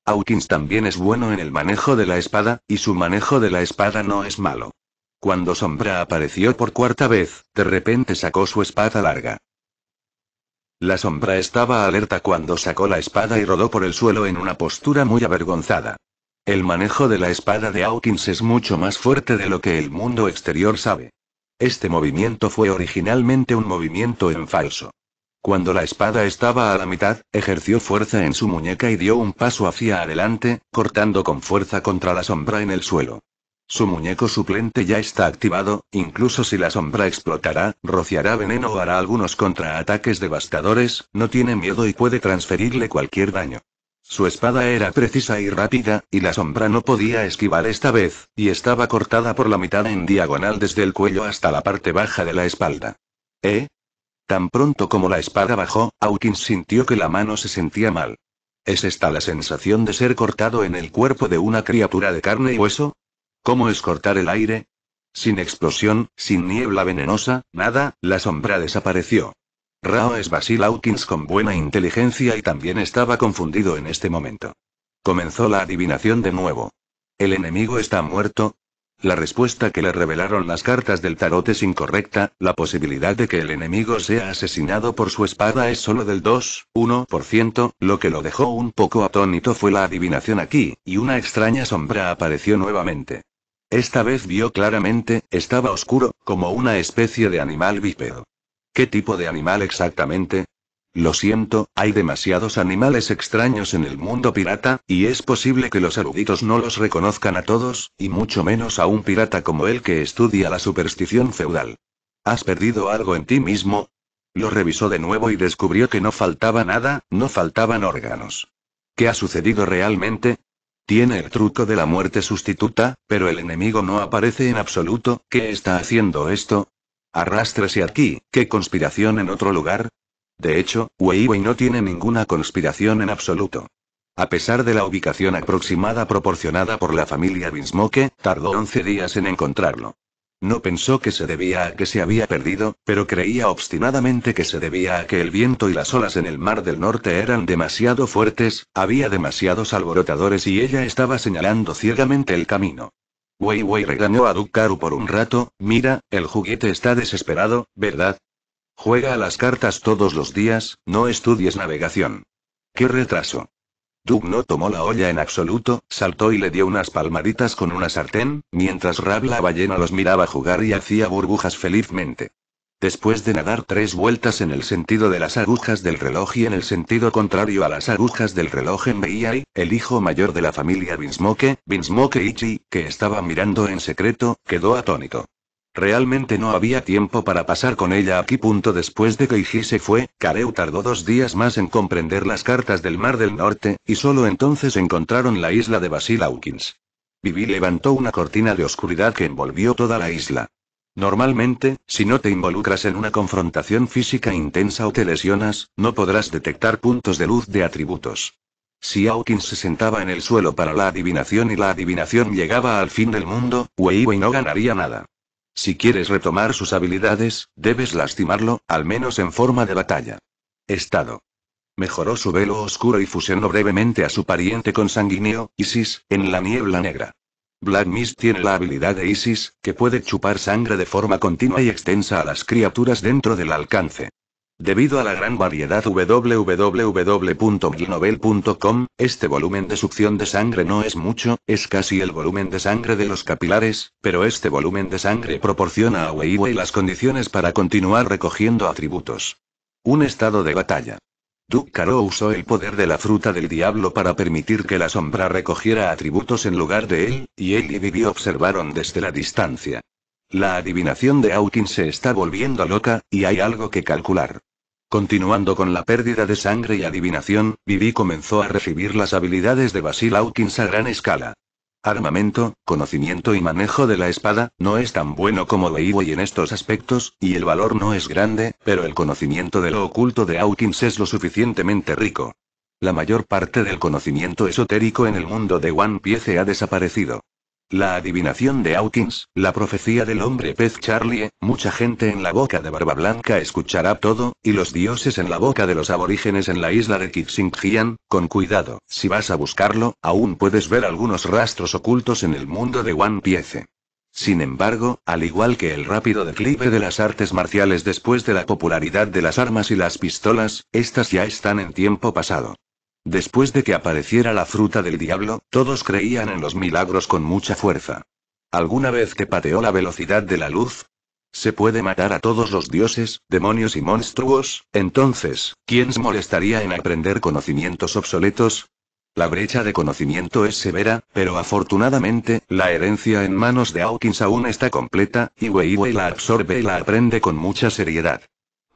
Hawkins también es bueno en el manejo de la espada, y su manejo de la espada no es malo. Cuando Sombra apareció por cuarta vez, de repente sacó su espada larga. La sombra estaba alerta cuando sacó la espada y rodó por el suelo en una postura muy avergonzada. El manejo de la espada de Hawkins es mucho más fuerte de lo que el mundo exterior sabe. Este movimiento fue originalmente un movimiento en falso. Cuando la espada estaba a la mitad, ejerció fuerza en su muñeca y dio un paso hacia adelante, cortando con fuerza contra la sombra en el suelo. Su muñeco suplente ya está activado, incluso si la sombra explotará, rociará veneno o hará algunos contraataques devastadores, no tiene miedo y puede transferirle cualquier daño. Su espada era precisa y rápida, y la sombra no podía esquivar esta vez, y estaba cortada por la mitad en diagonal desde el cuello hasta la parte baja de la espalda. ¿Eh? Tan pronto como la espada bajó, Hawkins sintió que la mano se sentía mal. ¿Es esta la sensación de ser cortado en el cuerpo de una criatura de carne y hueso? ¿Cómo cortar el aire? Sin explosión, sin niebla venenosa, nada, la sombra desapareció. Rao es Basil Hawkins con buena inteligencia y también estaba confundido en este momento. Comenzó la adivinación de nuevo. ¿El enemigo está muerto? La respuesta que le revelaron las cartas del tarot es incorrecta, la posibilidad de que el enemigo sea asesinado por su espada es solo del 2,1%, lo que lo dejó un poco atónito fue la adivinación aquí, y una extraña sombra apareció nuevamente. Esta vez vio claramente, estaba oscuro, como una especie de animal bípedo. ¿Qué tipo de animal exactamente? Lo siento, hay demasiados animales extraños en el mundo pirata, y es posible que los eruditos no los reconozcan a todos, y mucho menos a un pirata como él que estudia la superstición feudal. ¿Has perdido algo en ti mismo? Lo revisó de nuevo y descubrió que no faltaba nada, no faltaban órganos. ¿Qué ha sucedido realmente? Tiene el truco de la muerte sustituta, pero el enemigo no aparece en absoluto. ¿Qué está haciendo esto? Arrástrese aquí, ¿qué conspiración en otro lugar? De hecho, Weiwei no tiene ninguna conspiración en absoluto. A pesar de la ubicación aproximada proporcionada por la familia Bismoke, tardó 11 días en encontrarlo. No pensó que se debía a que se había perdido, pero creía obstinadamente que se debía a que el viento y las olas en el mar del norte eran demasiado fuertes, había demasiados alborotadores y ella estaba señalando ciegamente el camino. Weiwei regañó a Dukaru por un rato, mira, el juguete está desesperado, ¿verdad? Juega a las cartas todos los días, no estudies navegación. ¡Qué retraso! Doug no tomó la olla en absoluto, saltó y le dio unas palmaditas con una sartén, mientras Rab la ballena los miraba jugar y hacía burbujas felizmente. Después de nadar tres vueltas en el sentido de las agujas del reloj y en el sentido contrario a las agujas del reloj en el hijo mayor de la familia Binsmoke, Binsmoke Ichi, que estaba mirando en secreto, quedó atónito. Realmente no había tiempo para pasar con ella aquí. Punto después de que Iji se fue, Kareu tardó dos días más en comprender las cartas del Mar del Norte, y solo entonces encontraron la isla de Basil Hawkins. Vivi levantó una cortina de oscuridad que envolvió toda la isla. Normalmente, si no te involucras en una confrontación física intensa o te lesionas, no podrás detectar puntos de luz de atributos. Si Hawkins se sentaba en el suelo para la adivinación y la adivinación llegaba al fin del mundo, Weiwei no ganaría nada. Si quieres retomar sus habilidades, debes lastimarlo, al menos en forma de batalla. Estado. Mejoró su velo oscuro y fusionó brevemente a su pariente con consanguíneo, Isis, en la niebla negra. Black Mist tiene la habilidad de Isis, que puede chupar sangre de forma continua y extensa a las criaturas dentro del alcance. Debido a la gran variedad www.ginovel.com, este volumen de succión de sangre no es mucho, es casi el volumen de sangre de los capilares, pero este volumen de sangre proporciona a Weiwei las condiciones para continuar recogiendo atributos. Un estado de batalla. Duke usó el poder de la fruta del diablo para permitir que la sombra recogiera atributos en lugar de él, y él y Vivi observaron desde la distancia. La adivinación de Hawkins se está volviendo loca, y hay algo que calcular. Continuando con la pérdida de sangre y adivinación, Vivi comenzó a recibir las habilidades de Basil Hawkins a gran escala. Armamento, conocimiento y manejo de la espada, no es tan bueno como Weiwei en estos aspectos, y el valor no es grande, pero el conocimiento de lo oculto de Hawkins es lo suficientemente rico. La mayor parte del conocimiento esotérico en el mundo de One Piece ha desaparecido. La adivinación de Hawkins, la profecía del hombre pez Charlie, eh, mucha gente en la boca de Barba Blanca escuchará todo, y los dioses en la boca de los aborígenes en la isla de Kitsingjian, con cuidado, si vas a buscarlo, aún puedes ver algunos rastros ocultos en el mundo de One Piece. Sin embargo, al igual que el rápido declive de las artes marciales después de la popularidad de las armas y las pistolas, estas ya están en tiempo pasado. Después de que apareciera la fruta del diablo, todos creían en los milagros con mucha fuerza. ¿Alguna vez que pateó la velocidad de la luz? Se puede matar a todos los dioses, demonios y monstruos, entonces, ¿quién se molestaría en aprender conocimientos obsoletos? La brecha de conocimiento es severa, pero afortunadamente, la herencia en manos de Hawkins aún está completa, y Weiwei la absorbe y la aprende con mucha seriedad.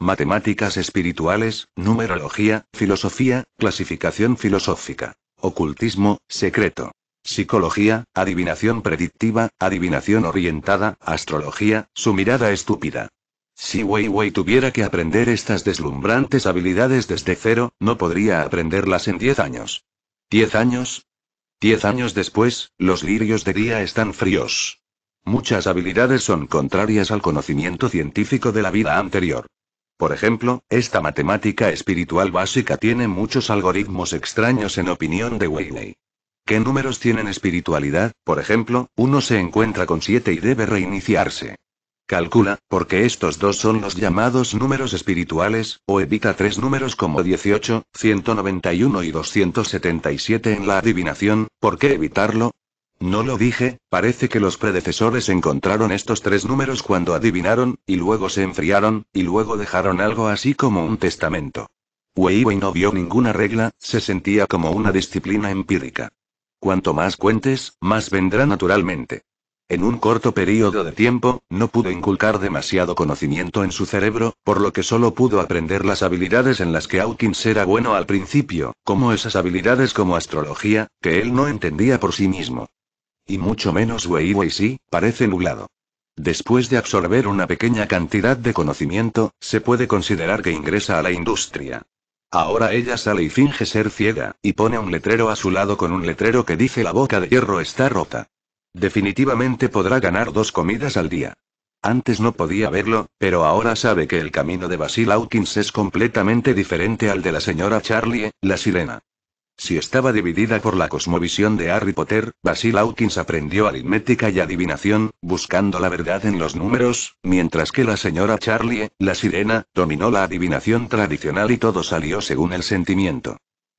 Matemáticas espirituales, numerología, filosofía, clasificación filosófica, ocultismo, secreto. Psicología, adivinación predictiva, adivinación orientada, astrología, su mirada estúpida. Si Weiwei tuviera que aprender estas deslumbrantes habilidades desde cero, no podría aprenderlas en 10 años. ¿10 años? 10 años después, los lirios de día están fríos. Muchas habilidades son contrarias al conocimiento científico de la vida anterior. Por ejemplo, esta matemática espiritual básica tiene muchos algoritmos extraños en opinión de Wayne. ¿Qué números tienen espiritualidad? Por ejemplo, uno se encuentra con 7 y debe reiniciarse. Calcula, porque estos dos son los llamados números espirituales, o evita tres números como 18, 191 y 277 en la adivinación, ¿por qué evitarlo? No lo dije, parece que los predecesores encontraron estos tres números cuando adivinaron, y luego se enfriaron, y luego dejaron algo así como un testamento. Weiwei no vio ninguna regla, se sentía como una disciplina empírica. Cuanto más cuentes, más vendrá naturalmente. En un corto periodo de tiempo, no pudo inculcar demasiado conocimiento en su cerebro, por lo que solo pudo aprender las habilidades en las que Hawkins era bueno al principio, como esas habilidades como astrología, que él no entendía por sí mismo y mucho menos Wei Wei Si, parece nublado. Después de absorber una pequeña cantidad de conocimiento, se puede considerar que ingresa a la industria. Ahora ella sale y finge ser ciega, y pone un letrero a su lado con un letrero que dice la boca de hierro está rota. Definitivamente podrá ganar dos comidas al día. Antes no podía verlo, pero ahora sabe que el camino de Basil Hawkins es completamente diferente al de la señora Charlie, la sirena. Si estaba dividida por la cosmovisión de Harry Potter, Basil Hawkins aprendió aritmética y adivinación, buscando la verdad en los números, mientras que la señora Charlie, la sirena, dominó la adivinación tradicional y todo salió según el sentimiento.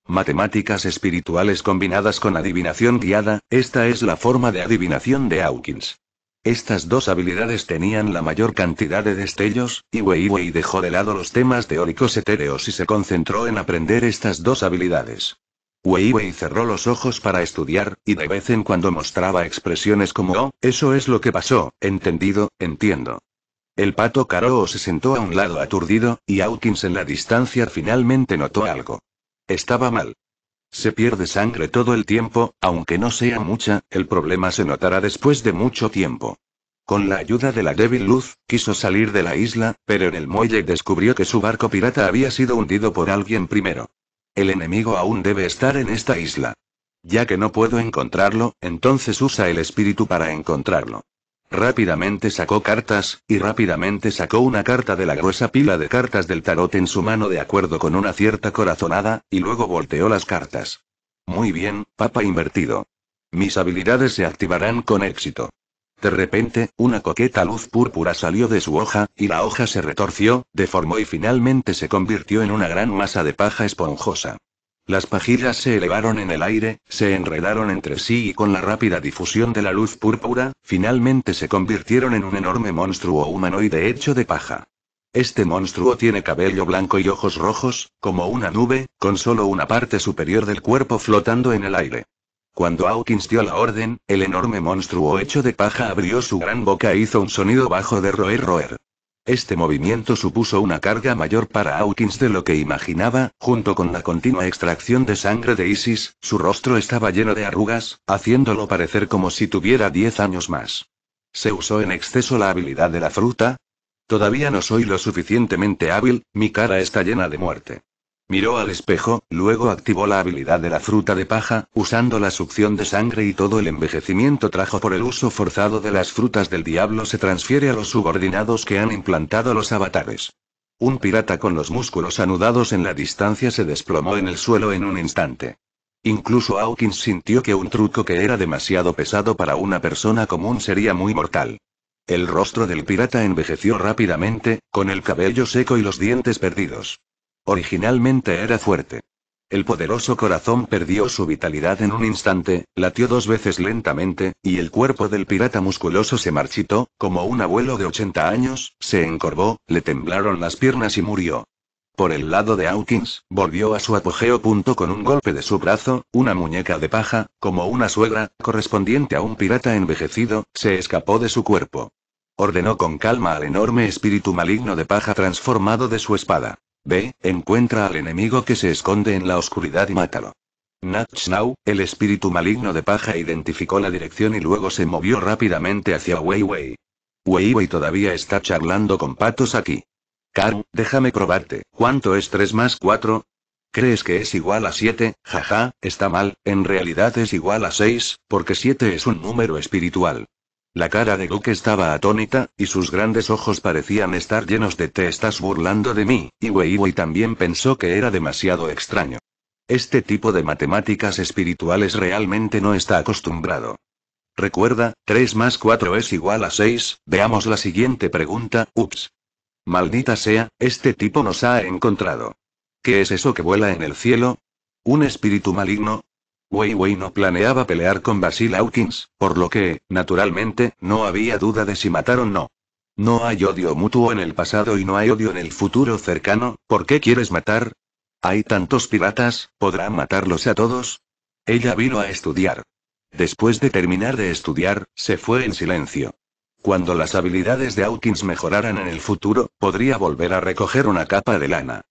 Matemáticas espirituales combinadas con adivinación guiada, esta es la forma de adivinación de Hawkins. Estas dos habilidades tenían la mayor cantidad de destellos, y Wei Wei dejó de lado los temas teóricos etéreos y se concentró en aprender estas dos habilidades. Weiwei cerró los ojos para estudiar, y de vez en cuando mostraba expresiones como Oh, eso es lo que pasó, entendido, entiendo. El pato Karoo se sentó a un lado aturdido, y Hawkins en la distancia finalmente notó algo. Estaba mal. Se pierde sangre todo el tiempo, aunque no sea mucha, el problema se notará después de mucho tiempo. Con la ayuda de la débil luz, quiso salir de la isla, pero en el muelle descubrió que su barco pirata había sido hundido por alguien primero. El enemigo aún debe estar en esta isla. Ya que no puedo encontrarlo, entonces usa el espíritu para encontrarlo. Rápidamente sacó cartas, y rápidamente sacó una carta de la gruesa pila de cartas del tarot en su mano de acuerdo con una cierta corazonada, y luego volteó las cartas. Muy bien, papa invertido. Mis habilidades se activarán con éxito. De repente, una coqueta luz púrpura salió de su hoja, y la hoja se retorció, deformó y finalmente se convirtió en una gran masa de paja esponjosa. Las pajillas se elevaron en el aire, se enredaron entre sí y con la rápida difusión de la luz púrpura, finalmente se convirtieron en un enorme monstruo humanoide hecho de paja. Este monstruo tiene cabello blanco y ojos rojos, como una nube, con solo una parte superior del cuerpo flotando en el aire. Cuando Hawkins dio la orden, el enorme monstruo hecho de paja abrió su gran boca e hizo un sonido bajo de roer roer. Este movimiento supuso una carga mayor para Hawkins de lo que imaginaba, junto con la continua extracción de sangre de Isis, su rostro estaba lleno de arrugas, haciéndolo parecer como si tuviera 10 años más. ¿Se usó en exceso la habilidad de la fruta? Todavía no soy lo suficientemente hábil, mi cara está llena de muerte. Miró al espejo, luego activó la habilidad de la fruta de paja, usando la succión de sangre y todo el envejecimiento trajo por el uso forzado de las frutas del diablo se transfiere a los subordinados que han implantado los avatares. Un pirata con los músculos anudados en la distancia se desplomó en el suelo en un instante. Incluso Hawkins sintió que un truco que era demasiado pesado para una persona común sería muy mortal. El rostro del pirata envejeció rápidamente, con el cabello seco y los dientes perdidos. Originalmente era fuerte. El poderoso corazón perdió su vitalidad en un instante, latió dos veces lentamente, y el cuerpo del pirata musculoso se marchitó, como un abuelo de 80 años, se encorvó, le temblaron las piernas y murió. Por el lado de Hawkins, volvió a su apogeo punto con un golpe de su brazo, una muñeca de paja, como una suegra, correspondiente a un pirata envejecido, se escapó de su cuerpo. Ordenó con calma al enorme espíritu maligno de paja transformado de su espada. B. encuentra al enemigo que se esconde en la oscuridad y mátalo. Nachnau, el espíritu maligno de paja, identificó la dirección y luego se movió rápidamente hacia Weiwei. Weiwei todavía está charlando con patos aquí. Karu, déjame probarte, ¿cuánto es 3 más 4? ¿Crees que es igual a 7? Jaja, está mal, en realidad es igual a 6, porque 7 es un número espiritual. La cara de Duke estaba atónita, y sus grandes ojos parecían estar llenos de te estás burlando de mí, y Weiwei también pensó que era demasiado extraño. Este tipo de matemáticas espirituales realmente no está acostumbrado. Recuerda, 3 más 4 es igual a 6, veamos la siguiente pregunta, ups. Maldita sea, este tipo nos ha encontrado. ¿Qué es eso que vuela en el cielo? ¿Un espíritu maligno? Weiwei no planeaba pelear con Basil Hawkins, por lo que, naturalmente, no había duda de si matar o no. No hay odio mutuo en el pasado y no hay odio en el futuro cercano, ¿por qué quieres matar? Hay tantos piratas, ¿podrá matarlos a todos? Ella vino a estudiar. Después de terminar de estudiar, se fue en silencio. Cuando las habilidades de Hawkins mejoraran en el futuro, podría volver a recoger una capa de lana.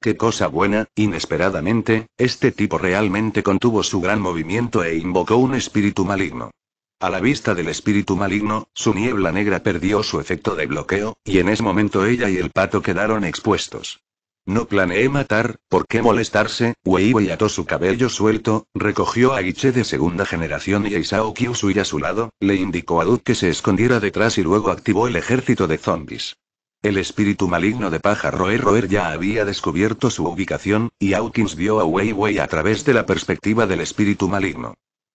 Qué cosa buena, inesperadamente, este tipo realmente contuvo su gran movimiento e invocó un espíritu maligno. A la vista del espíritu maligno, su niebla negra perdió su efecto de bloqueo, y en ese momento ella y el pato quedaron expuestos. No planeé matar, ¿por qué molestarse? Weiwei ató su cabello suelto, recogió a Guiche de segunda generación y a Isao Kyusui a su lado, le indicó a Dud que se escondiera detrás y luego activó el ejército de zombies. El espíritu maligno de pájaro Roer ya había descubierto su ubicación, y Hawkins vio a Weiwei a través de la perspectiva del espíritu maligno.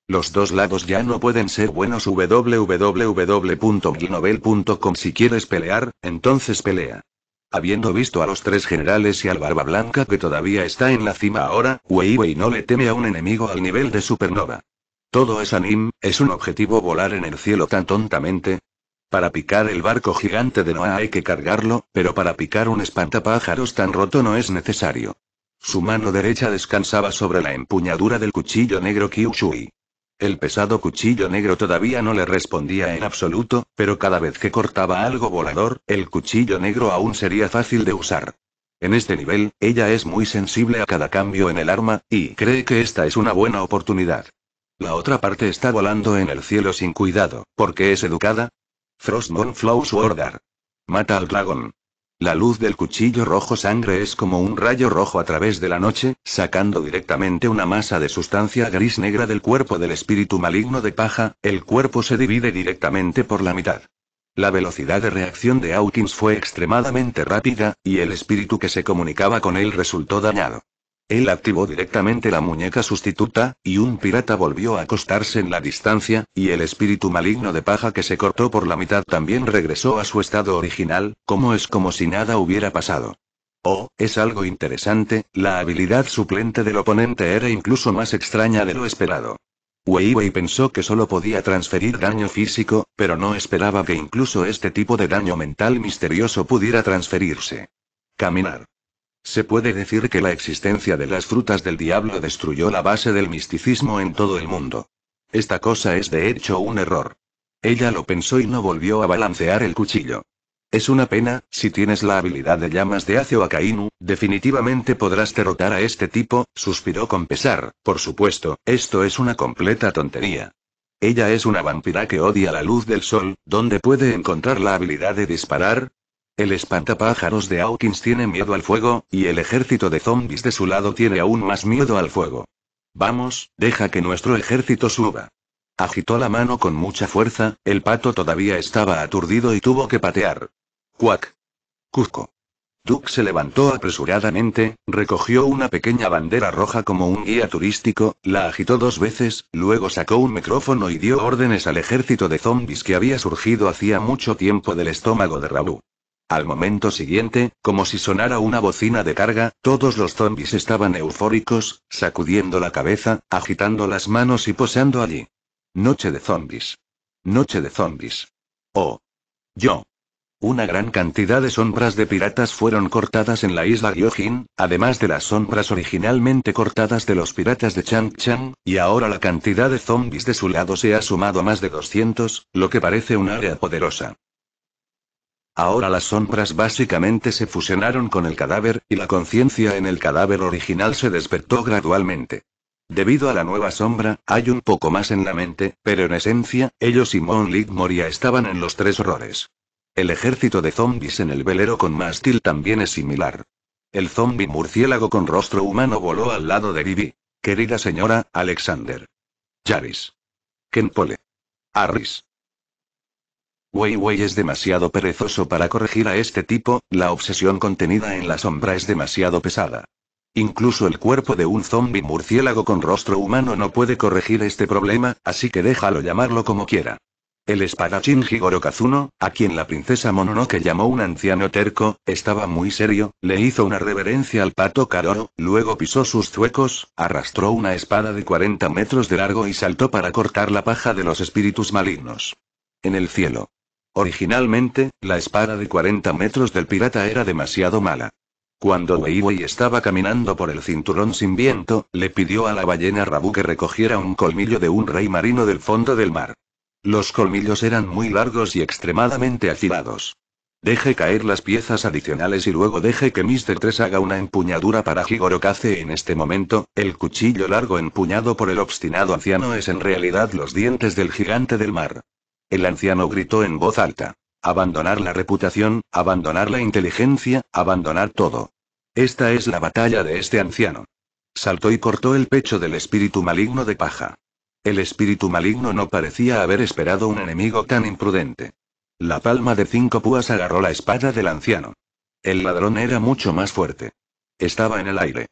Los dos lados ya no pueden ser buenos www.glinovel.com Si quieres pelear, entonces pelea. Habiendo visto a los tres generales y al Barba Blanca que todavía está en la cima ahora, Weiwei no le teme a un enemigo al nivel de Supernova. Todo es anim, es un objetivo volar en el cielo tan tontamente, para picar el barco gigante de Noah hay que cargarlo, pero para picar un espantapájaros tan roto no es necesario. Su mano derecha descansaba sobre la empuñadura del cuchillo negro Kyushui. El pesado cuchillo negro todavía no le respondía en absoluto, pero cada vez que cortaba algo volador, el cuchillo negro aún sería fácil de usar. En este nivel, ella es muy sensible a cada cambio en el arma, y cree que esta es una buena oportunidad. La otra parte está volando en el cielo sin cuidado, porque es educada, Frostborn Flows Swordar. Mata al dragón. La luz del cuchillo rojo sangre es como un rayo rojo a través de la noche, sacando directamente una masa de sustancia gris negra del cuerpo del espíritu maligno de paja, el cuerpo se divide directamente por la mitad. La velocidad de reacción de Hawkins fue extremadamente rápida, y el espíritu que se comunicaba con él resultó dañado. Él activó directamente la muñeca sustituta, y un pirata volvió a acostarse en la distancia, y el espíritu maligno de paja que se cortó por la mitad también regresó a su estado original, como es como si nada hubiera pasado. Oh, es algo interesante, la habilidad suplente del oponente era incluso más extraña de lo esperado. Weiwei pensó que solo podía transferir daño físico, pero no esperaba que incluso este tipo de daño mental misterioso pudiera transferirse. Caminar. Se puede decir que la existencia de las frutas del diablo destruyó la base del misticismo en todo el mundo. Esta cosa es de hecho un error. Ella lo pensó y no volvió a balancear el cuchillo. Es una pena, si tienes la habilidad de llamas de Acio Akainu, definitivamente podrás derrotar a este tipo, suspiró con pesar. Por supuesto, esto es una completa tontería. Ella es una vampira que odia la luz del sol, ¿dónde puede encontrar la habilidad de disparar? El espantapájaros de Hawkins tiene miedo al fuego, y el ejército de zombies de su lado tiene aún más miedo al fuego. Vamos, deja que nuestro ejército suba. Agitó la mano con mucha fuerza, el pato todavía estaba aturdido y tuvo que patear. Cuac. Cuzco. Duke se levantó apresuradamente, recogió una pequeña bandera roja como un guía turístico, la agitó dos veces, luego sacó un micrófono y dio órdenes al ejército de zombies que había surgido hacía mucho tiempo del estómago de Raúl. Al momento siguiente, como si sonara una bocina de carga, todos los zombis estaban eufóricos, sacudiendo la cabeza, agitando las manos y posando allí. Noche de zombis. Noche de zombis. Oh. Yo. Una gran cantidad de sombras de piratas fueron cortadas en la isla Gyojin, además de las sombras originalmente cortadas de los piratas de Chang Chan, y ahora la cantidad de zombis de su lado se ha sumado a más de 200, lo que parece un área poderosa. Ahora las sombras básicamente se fusionaron con el cadáver, y la conciencia en el cadáver original se despertó gradualmente. Debido a la nueva sombra, hay un poco más en la mente, pero en esencia, ellos y Mon Moria estaban en los tres horrores. El ejército de zombies en el velero con mástil también es similar. El zombi murciélago con rostro humano voló al lado de Vivi. Querida señora, Alexander. Jarvis, Kenpole. Harris. Wei es demasiado perezoso para corregir a este tipo, la obsesión contenida en la sombra es demasiado pesada. Incluso el cuerpo de un zombi murciélago con rostro humano no puede corregir este problema, así que déjalo llamarlo como quiera. El espadachín Higoro Kazuno, a quien la princesa Mononoke llamó un anciano terco, estaba muy serio, le hizo una reverencia al pato Karoro, luego pisó sus zuecos, arrastró una espada de 40 metros de largo y saltó para cortar la paja de los espíritus malignos. En el cielo. Originalmente, la espada de 40 metros del pirata era demasiado mala. Cuando Weiwei estaba caminando por el cinturón sin viento, le pidió a la ballena Rabu que recogiera un colmillo de un rey marino del fondo del mar. Los colmillos eran muy largos y extremadamente afilados. Deje caer las piezas adicionales y luego deje que Mr. 3 haga una empuñadura para Higorokaze. en este momento. El cuchillo largo empuñado por el obstinado anciano es en realidad los dientes del gigante del mar. El anciano gritó en voz alta. Abandonar la reputación, abandonar la inteligencia, abandonar todo. Esta es la batalla de este anciano. Saltó y cortó el pecho del espíritu maligno de paja. El espíritu maligno no parecía haber esperado un enemigo tan imprudente. La palma de cinco púas agarró la espada del anciano. El ladrón era mucho más fuerte. Estaba en el aire.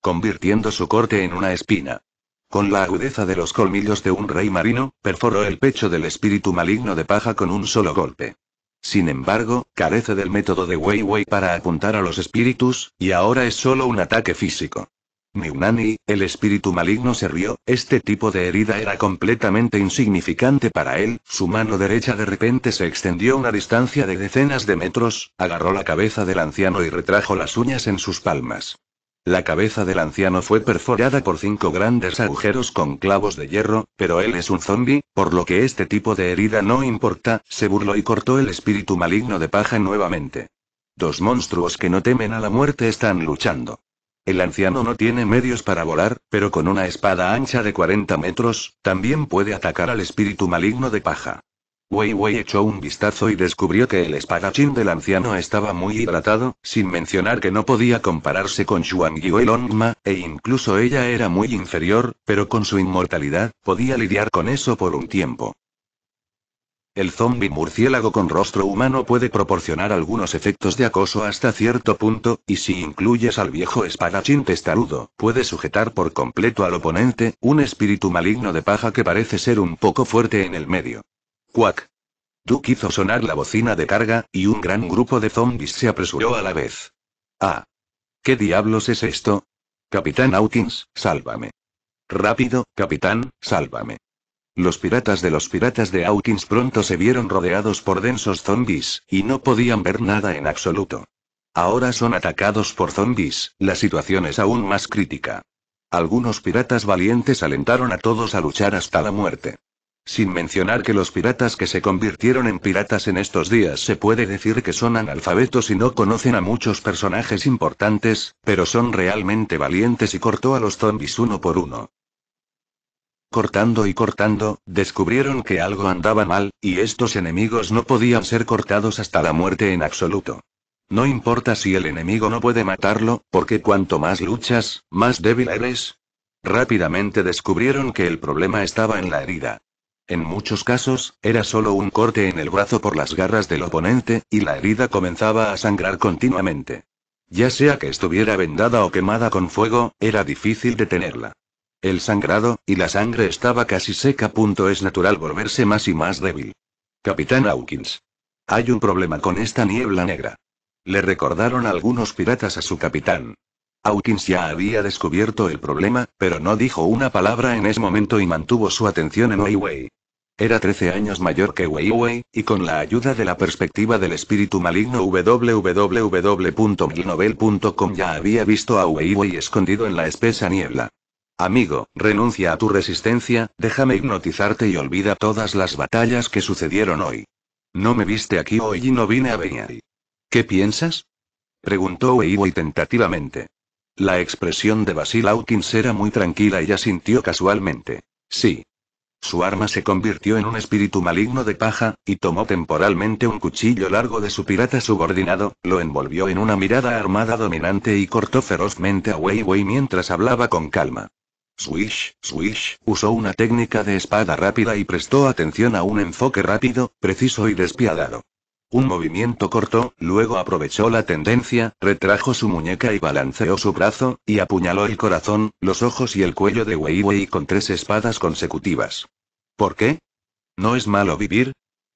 Convirtiendo su corte en una espina. Con la agudeza de los colmillos de un rey marino, perforó el pecho del espíritu maligno de paja con un solo golpe. Sin embargo, carece del método de Wei Wei para apuntar a los espíritus, y ahora es solo un ataque físico. Niunani, el espíritu maligno se rió, este tipo de herida era completamente insignificante para él, su mano derecha de repente se extendió una distancia de decenas de metros, agarró la cabeza del anciano y retrajo las uñas en sus palmas. La cabeza del anciano fue perforada por cinco grandes agujeros con clavos de hierro, pero él es un zombi, por lo que este tipo de herida no importa, se burló y cortó el espíritu maligno de paja nuevamente. Dos monstruos que no temen a la muerte están luchando. El anciano no tiene medios para volar, pero con una espada ancha de 40 metros, también puede atacar al espíritu maligno de paja. Weiwei echó un vistazo y descubrió que el espadachín del anciano estaba muy hidratado, sin mencionar que no podía compararse con Yue Longma, e incluso ella era muy inferior, pero con su inmortalidad, podía lidiar con eso por un tiempo. El zombi murciélago con rostro humano puede proporcionar algunos efectos de acoso hasta cierto punto, y si incluyes al viejo espadachín testarudo, puede sujetar por completo al oponente, un espíritu maligno de paja que parece ser un poco fuerte en el medio. Cuac. Duke hizo sonar la bocina de carga, y un gran grupo de zombies se apresuró a la vez. Ah. ¿Qué diablos es esto? Capitán Hawkins, sálvame. Rápido, capitán, sálvame. Los piratas de los piratas de Hawkins pronto se vieron rodeados por densos zombies, y no podían ver nada en absoluto. Ahora son atacados por zombies, la situación es aún más crítica. Algunos piratas valientes alentaron a todos a luchar hasta la muerte. Sin mencionar que los piratas que se convirtieron en piratas en estos días se puede decir que son analfabetos y no conocen a muchos personajes importantes, pero son realmente valientes y cortó a los zombies uno por uno. Cortando y cortando, descubrieron que algo andaba mal, y estos enemigos no podían ser cortados hasta la muerte en absoluto. No importa si el enemigo no puede matarlo, porque cuanto más luchas, más débil eres. Rápidamente descubrieron que el problema estaba en la herida. En muchos casos, era solo un corte en el brazo por las garras del oponente, y la herida comenzaba a sangrar continuamente. Ya sea que estuviera vendada o quemada con fuego, era difícil detenerla. El sangrado, y la sangre estaba casi seca. Es natural volverse más y más débil. Capitán Hawkins. Hay un problema con esta niebla negra. Le recordaron algunos piratas a su capitán. Hawkins ya había descubierto el problema, pero no dijo una palabra en ese momento y mantuvo su atención en Weiwei. Era 13 años mayor que Weiwei, y con la ayuda de la perspectiva del espíritu maligno www.milnovel.com ya había visto a Weiwei escondido en la espesa niebla. Amigo, renuncia a tu resistencia, déjame hipnotizarte y olvida todas las batallas que sucedieron hoy. No me viste aquí hoy y no vine a venir. ¿Qué piensas? Preguntó Weiwei tentativamente. La expresión de Basil Hawkins era muy tranquila y asintió casualmente. Sí. Su arma se convirtió en un espíritu maligno de paja, y tomó temporalmente un cuchillo largo de su pirata subordinado, lo envolvió en una mirada armada dominante y cortó ferozmente a Wei Wei mientras hablaba con calma. Swish, swish, usó una técnica de espada rápida y prestó atención a un enfoque rápido, preciso y despiadado. Un movimiento corto, luego aprovechó la tendencia, retrajo su muñeca y balanceó su brazo, y apuñaló el corazón, los ojos y el cuello de Weiwei con tres espadas consecutivas. ¿Por qué? ¿No es malo vivir?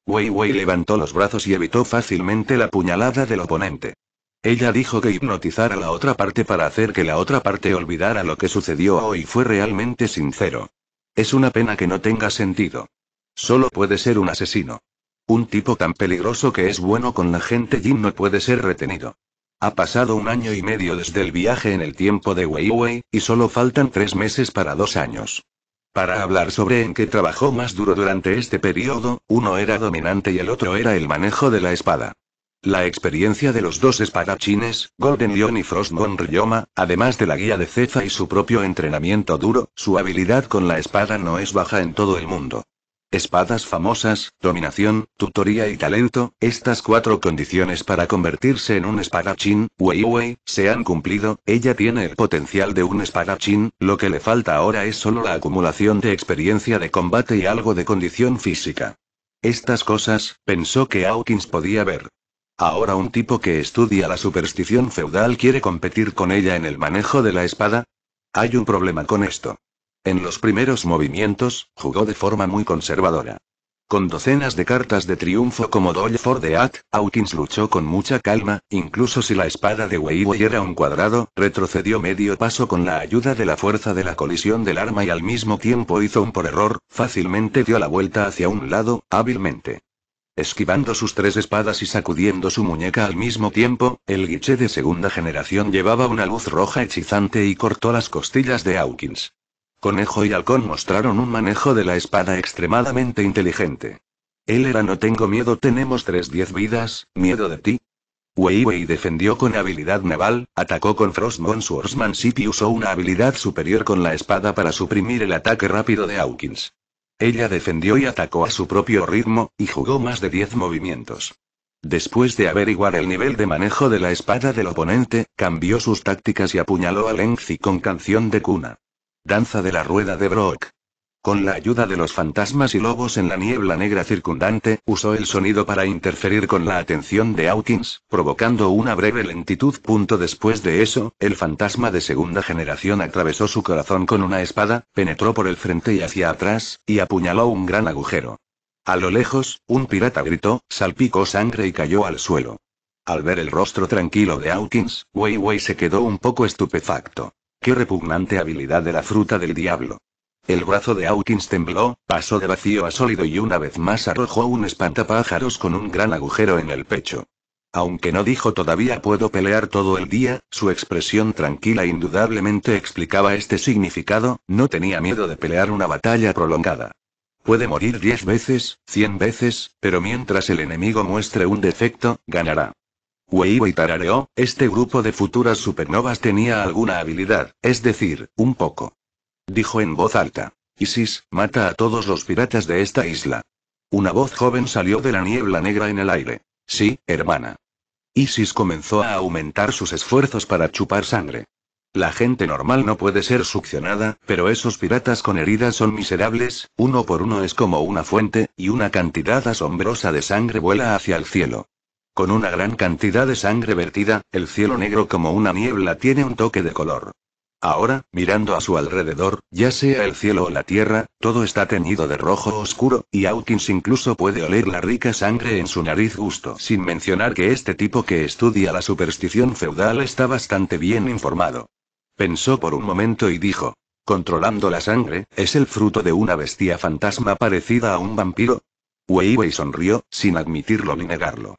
Wei levantó los brazos y evitó fácilmente la puñalada del oponente. Ella dijo que hipnotizara a la otra parte para hacer que la otra parte olvidara lo que sucedió hoy fue realmente sincero. Es una pena que no tenga sentido. Solo puede ser un asesino. Un tipo tan peligroso que es bueno con la gente Jin no puede ser retenido. Ha pasado un año y medio desde el viaje en el tiempo de Weiwei, y solo faltan tres meses para dos años. Para hablar sobre en qué trabajó más duro durante este periodo, uno era dominante y el otro era el manejo de la espada. La experiencia de los dos espadachines, Golden Lion y Frostmon Ryoma, además de la guía de Cefa y su propio entrenamiento duro, su habilidad con la espada no es baja en todo el mundo. Espadas famosas, dominación, tutoría y talento, estas cuatro condiciones para convertirse en un espadachín, Wei se han cumplido, ella tiene el potencial de un espadachín, lo que le falta ahora es solo la acumulación de experiencia de combate y algo de condición física. Estas cosas, pensó que Hawkins podía ver. Ahora un tipo que estudia la superstición feudal quiere competir con ella en el manejo de la espada. Hay un problema con esto. En los primeros movimientos, jugó de forma muy conservadora. Con docenas de cartas de triunfo como for the Hat, Hawkins luchó con mucha calma, incluso si la espada de Weiwei era un cuadrado, retrocedió medio paso con la ayuda de la fuerza de la colisión del arma y al mismo tiempo hizo un por error, fácilmente dio la vuelta hacia un lado, hábilmente. Esquivando sus tres espadas y sacudiendo su muñeca al mismo tiempo, el guiche de segunda generación llevaba una luz roja hechizante y cortó las costillas de Hawkins. Conejo y Halcón mostraron un manejo de la espada extremadamente inteligente. Él era no tengo miedo, tenemos tres diez vidas, miedo de ti. Weiwei defendió con habilidad naval, atacó con Frostmon Swordsman y usó una habilidad superior con la espada para suprimir el ataque rápido de Hawkins. Ella defendió y atacó a su propio ritmo, y jugó más de 10 movimientos. Después de averiguar el nivel de manejo de la espada del oponente, cambió sus tácticas y apuñaló a Lengzi con canción de cuna. Danza de la Rueda de Brock. Con la ayuda de los fantasmas y lobos en la niebla negra circundante, usó el sonido para interferir con la atención de Hawkins, provocando una breve lentitud. Punto después de eso, el fantasma de segunda generación atravesó su corazón con una espada, penetró por el frente y hacia atrás, y apuñaló un gran agujero. A lo lejos, un pirata gritó, salpicó sangre y cayó al suelo. Al ver el rostro tranquilo de Hawkins, Wei se quedó un poco estupefacto. Qué repugnante habilidad de la fruta del diablo. El brazo de Hawkins tembló, pasó de vacío a sólido y una vez más arrojó un espantapájaros con un gran agujero en el pecho. Aunque no dijo todavía puedo pelear todo el día, su expresión tranquila e indudablemente explicaba este significado, no tenía miedo de pelear una batalla prolongada. Puede morir diez veces, cien veces, pero mientras el enemigo muestre un defecto, ganará y tarareó, este grupo de futuras supernovas tenía alguna habilidad, es decir, un poco. Dijo en voz alta. Isis, mata a todos los piratas de esta isla. Una voz joven salió de la niebla negra en el aire. Sí, hermana. Isis comenzó a aumentar sus esfuerzos para chupar sangre. La gente normal no puede ser succionada, pero esos piratas con heridas son miserables, uno por uno es como una fuente, y una cantidad asombrosa de sangre vuela hacia el cielo. Con una gran cantidad de sangre vertida, el cielo negro como una niebla tiene un toque de color. Ahora, mirando a su alrededor, ya sea el cielo o la tierra, todo está teñido de rojo oscuro, y Hawkins incluso puede oler la rica sangre en su nariz gusto, sin mencionar que este tipo que estudia la superstición feudal está bastante bien informado. Pensó por un momento y dijo, controlando la sangre, ¿es el fruto de una bestia fantasma parecida a un vampiro? Weiwei sonrió, sin admitirlo ni negarlo.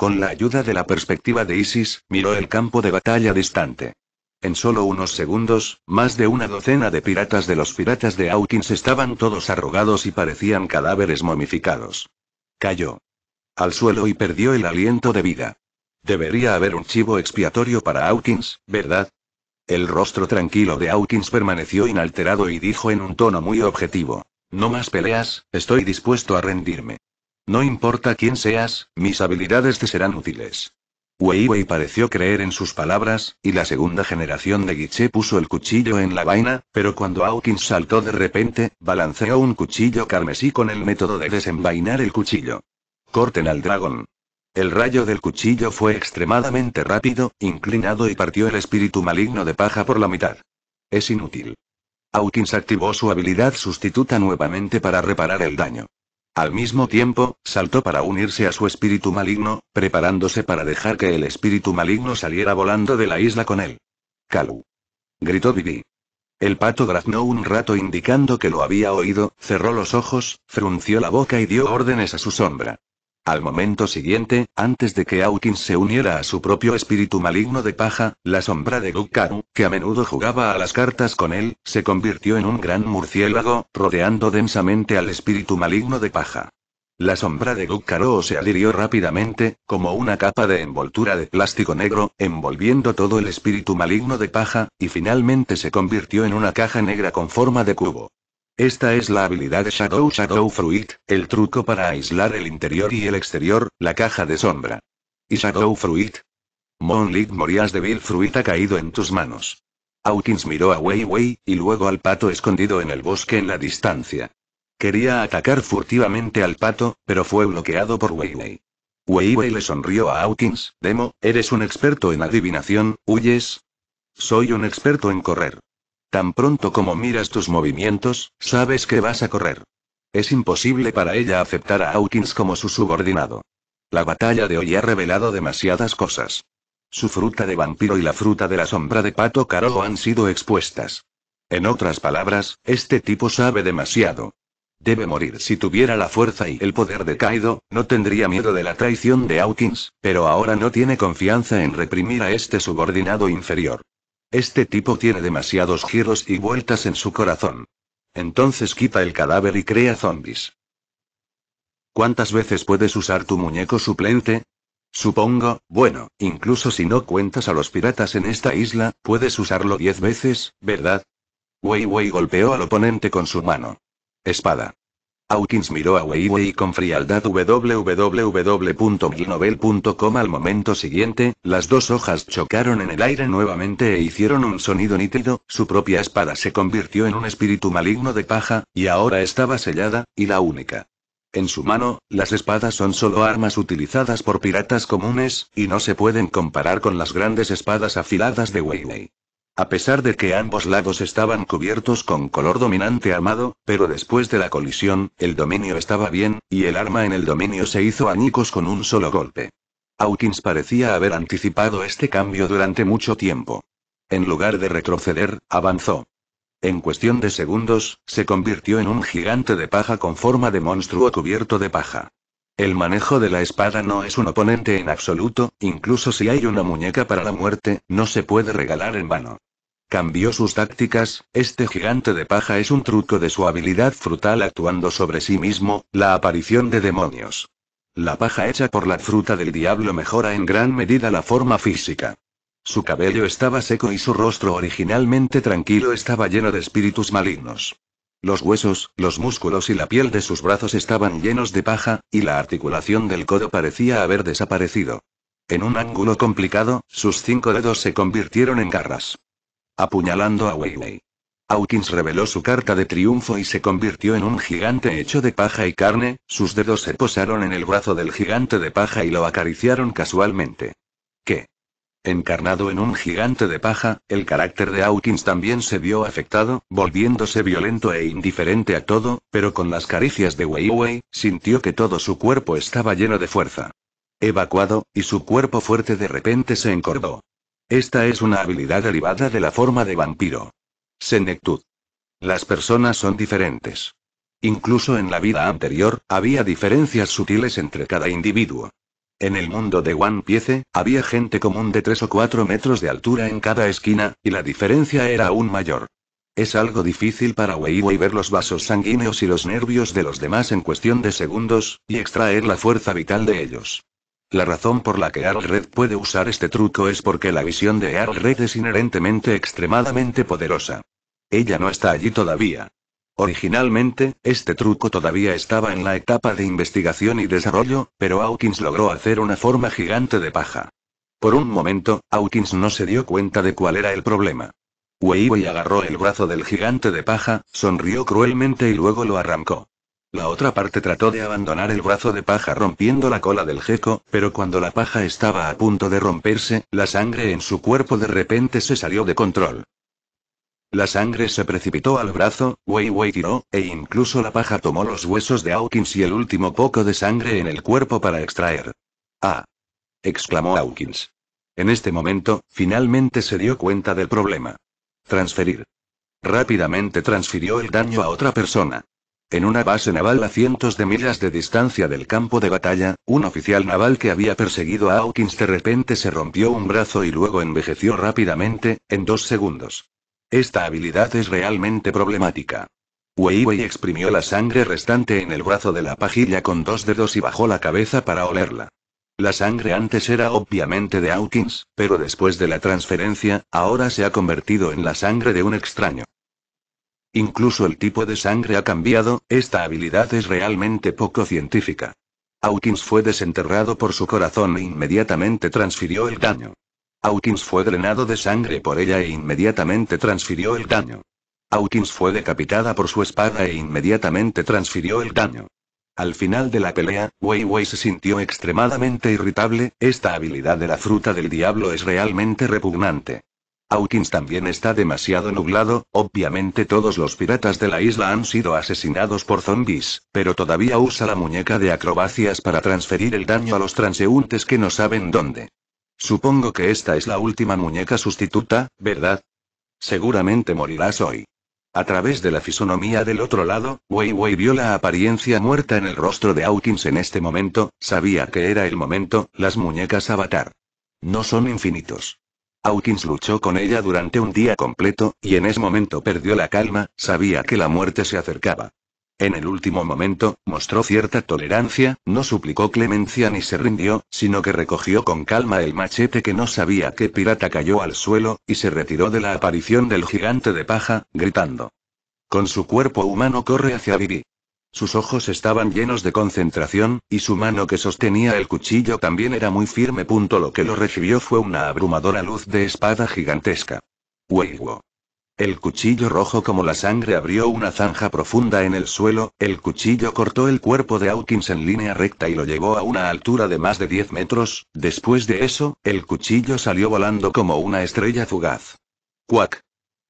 Con la ayuda de la perspectiva de Isis, miró el campo de batalla distante. En solo unos segundos, más de una docena de piratas de los piratas de Hawkins estaban todos arrugados y parecían cadáveres momificados. Cayó. Al suelo y perdió el aliento de vida. Debería haber un chivo expiatorio para Hawkins, ¿verdad? El rostro tranquilo de Hawkins permaneció inalterado y dijo en un tono muy objetivo. No más peleas, estoy dispuesto a rendirme. No importa quién seas, mis habilidades te serán útiles. Weiwei pareció creer en sus palabras, y la segunda generación de Guiche puso el cuchillo en la vaina, pero cuando Hawkins saltó de repente, balanceó un cuchillo carmesí con el método de desenvainar el cuchillo. Corten al dragón. El rayo del cuchillo fue extremadamente rápido, inclinado y partió el espíritu maligno de paja por la mitad. Es inútil. Hawkins activó su habilidad sustituta nuevamente para reparar el daño. Al mismo tiempo, saltó para unirse a su espíritu maligno, preparándose para dejar que el espíritu maligno saliera volando de la isla con él. —¡Kalu! Gritó Bibi. El pato graznó un rato indicando que lo había oído, cerró los ojos, frunció la boca y dio órdenes a su sombra. Al momento siguiente, antes de que Hawkins se uniera a su propio espíritu maligno de paja, la sombra de Gukkaru, que a menudo jugaba a las cartas con él, se convirtió en un gran murciélago, rodeando densamente al espíritu maligno de paja. La sombra de Gukkaru se adhirió rápidamente, como una capa de envoltura de plástico negro, envolviendo todo el espíritu maligno de paja, y finalmente se convirtió en una caja negra con forma de cubo. Esta es la habilidad Shadow Shadow Fruit, el truco para aislar el interior y el exterior, la caja de sombra. ¿Y Shadow Fruit? Moonlight Morías de Bill Fruit ha caído en tus manos. Hawkins miró a Weiwei y luego al pato escondido en el bosque en la distancia. Quería atacar furtivamente al pato, pero fue bloqueado por Weiwei. Wei. le sonrió a Hawkins, Demo, eres un experto en adivinación, ¿huyes? Soy un experto en correr. Tan pronto como miras tus movimientos, sabes que vas a correr. Es imposible para ella aceptar a Hawkins como su subordinado. La batalla de hoy ha revelado demasiadas cosas. Su fruta de vampiro y la fruta de la sombra de pato Carolo han sido expuestas. En otras palabras, este tipo sabe demasiado. Debe morir. Si tuviera la fuerza y el poder de Kaido, no tendría miedo de la traición de Hawkins, pero ahora no tiene confianza en reprimir a este subordinado inferior. Este tipo tiene demasiados giros y vueltas en su corazón. Entonces quita el cadáver y crea zombies. ¿Cuántas veces puedes usar tu muñeco suplente? Supongo, bueno, incluso si no cuentas a los piratas en esta isla, puedes usarlo diez veces, ¿verdad? Weiwei golpeó al oponente con su mano. Espada. Hawkins miró a Weiwei con frialdad www.glinovel.com al momento siguiente, las dos hojas chocaron en el aire nuevamente e hicieron un sonido nítido, su propia espada se convirtió en un espíritu maligno de paja, y ahora estaba sellada, y la única. En su mano, las espadas son solo armas utilizadas por piratas comunes, y no se pueden comparar con las grandes espadas afiladas de Weiwei. A pesar de que ambos lados estaban cubiertos con color dominante armado, pero después de la colisión, el dominio estaba bien, y el arma en el dominio se hizo añicos con un solo golpe. Hawkins parecía haber anticipado este cambio durante mucho tiempo. En lugar de retroceder, avanzó. En cuestión de segundos, se convirtió en un gigante de paja con forma de monstruo cubierto de paja. El manejo de la espada no es un oponente en absoluto, incluso si hay una muñeca para la muerte, no se puede regalar en vano. Cambió sus tácticas, este gigante de paja es un truco de su habilidad frutal actuando sobre sí mismo, la aparición de demonios. La paja hecha por la fruta del diablo mejora en gran medida la forma física. Su cabello estaba seco y su rostro originalmente tranquilo estaba lleno de espíritus malignos. Los huesos, los músculos y la piel de sus brazos estaban llenos de paja, y la articulación del codo parecía haber desaparecido. En un ángulo complicado, sus cinco dedos se convirtieron en garras. Apuñalando a Weiwei. Hawkins reveló su carta de triunfo y se convirtió en un gigante hecho de paja y carne, sus dedos se posaron en el brazo del gigante de paja y lo acariciaron casualmente. Encarnado en un gigante de paja, el carácter de Hawkins también se vio afectado, volviéndose violento e indiferente a todo, pero con las caricias de Weiwei, sintió que todo su cuerpo estaba lleno de fuerza. Evacuado, y su cuerpo fuerte de repente se encordó. Esta es una habilidad derivada de la forma de vampiro. Senectud. Las personas son diferentes. Incluso en la vida anterior, había diferencias sutiles entre cada individuo. En el mundo de One Piece, había gente común de 3 o 4 metros de altura en cada esquina, y la diferencia era aún mayor. Es algo difícil para Weiwei ver los vasos sanguíneos y los nervios de los demás en cuestión de segundos, y extraer la fuerza vital de ellos. La razón por la que Red puede usar este truco es porque la visión de Red es inherentemente extremadamente poderosa. Ella no está allí todavía, Originalmente, este truco todavía estaba en la etapa de investigación y desarrollo, pero Hawkins logró hacer una forma gigante de paja. Por un momento, Hawkins no se dio cuenta de cuál era el problema. Weiwei agarró el brazo del gigante de paja, sonrió cruelmente y luego lo arrancó. La otra parte trató de abandonar el brazo de paja rompiendo la cola del gecko, pero cuando la paja estaba a punto de romperse, la sangre en su cuerpo de repente se salió de control. La sangre se precipitó al brazo, Wei tiró, e incluso la paja tomó los huesos de Hawkins y el último poco de sangre en el cuerpo para extraer. ¡Ah! exclamó Hawkins. En este momento, finalmente se dio cuenta del problema. Transferir. Rápidamente transfirió el daño a otra persona. En una base naval a cientos de millas de distancia del campo de batalla, un oficial naval que había perseguido a Hawkins de repente se rompió un brazo y luego envejeció rápidamente, en dos segundos. Esta habilidad es realmente problemática. Weiwei exprimió la sangre restante en el brazo de la pajilla con dos dedos y bajó la cabeza para olerla. La sangre antes era obviamente de Hawkins, pero después de la transferencia, ahora se ha convertido en la sangre de un extraño. Incluso el tipo de sangre ha cambiado, esta habilidad es realmente poco científica. Hawkins fue desenterrado por su corazón e inmediatamente transfirió el daño. Hawkins fue drenado de sangre por ella e inmediatamente transfirió el daño. Hawkins fue decapitada por su espada e inmediatamente transfirió el daño. Al final de la pelea, Wei se sintió extremadamente irritable, esta habilidad de la fruta del diablo es realmente repugnante. Hawkins también está demasiado nublado, obviamente todos los piratas de la isla han sido asesinados por zombies, pero todavía usa la muñeca de acrobacias para transferir el daño a los transeúntes que no saben dónde. Supongo que esta es la última muñeca sustituta, ¿verdad? Seguramente morirás hoy. A través de la fisonomía del otro lado, Wei Wei vio la apariencia muerta en el rostro de Hawkins en este momento, sabía que era el momento, las muñecas avatar. No son infinitos. Hawkins luchó con ella durante un día completo, y en ese momento perdió la calma, sabía que la muerte se acercaba. En el último momento, mostró cierta tolerancia, no suplicó clemencia ni se rindió, sino que recogió con calma el machete que no sabía qué pirata cayó al suelo, y se retiró de la aparición del gigante de paja, gritando. Con su cuerpo humano corre hacia Bibi. Sus ojos estaban llenos de concentración, y su mano que sostenía el cuchillo también era muy firme. Punto lo que lo recibió fue una abrumadora luz de espada gigantesca. Weiwo. El cuchillo rojo como la sangre abrió una zanja profunda en el suelo, el cuchillo cortó el cuerpo de Hawkins en línea recta y lo llevó a una altura de más de 10 metros, después de eso, el cuchillo salió volando como una estrella fugaz. ¡Cuac!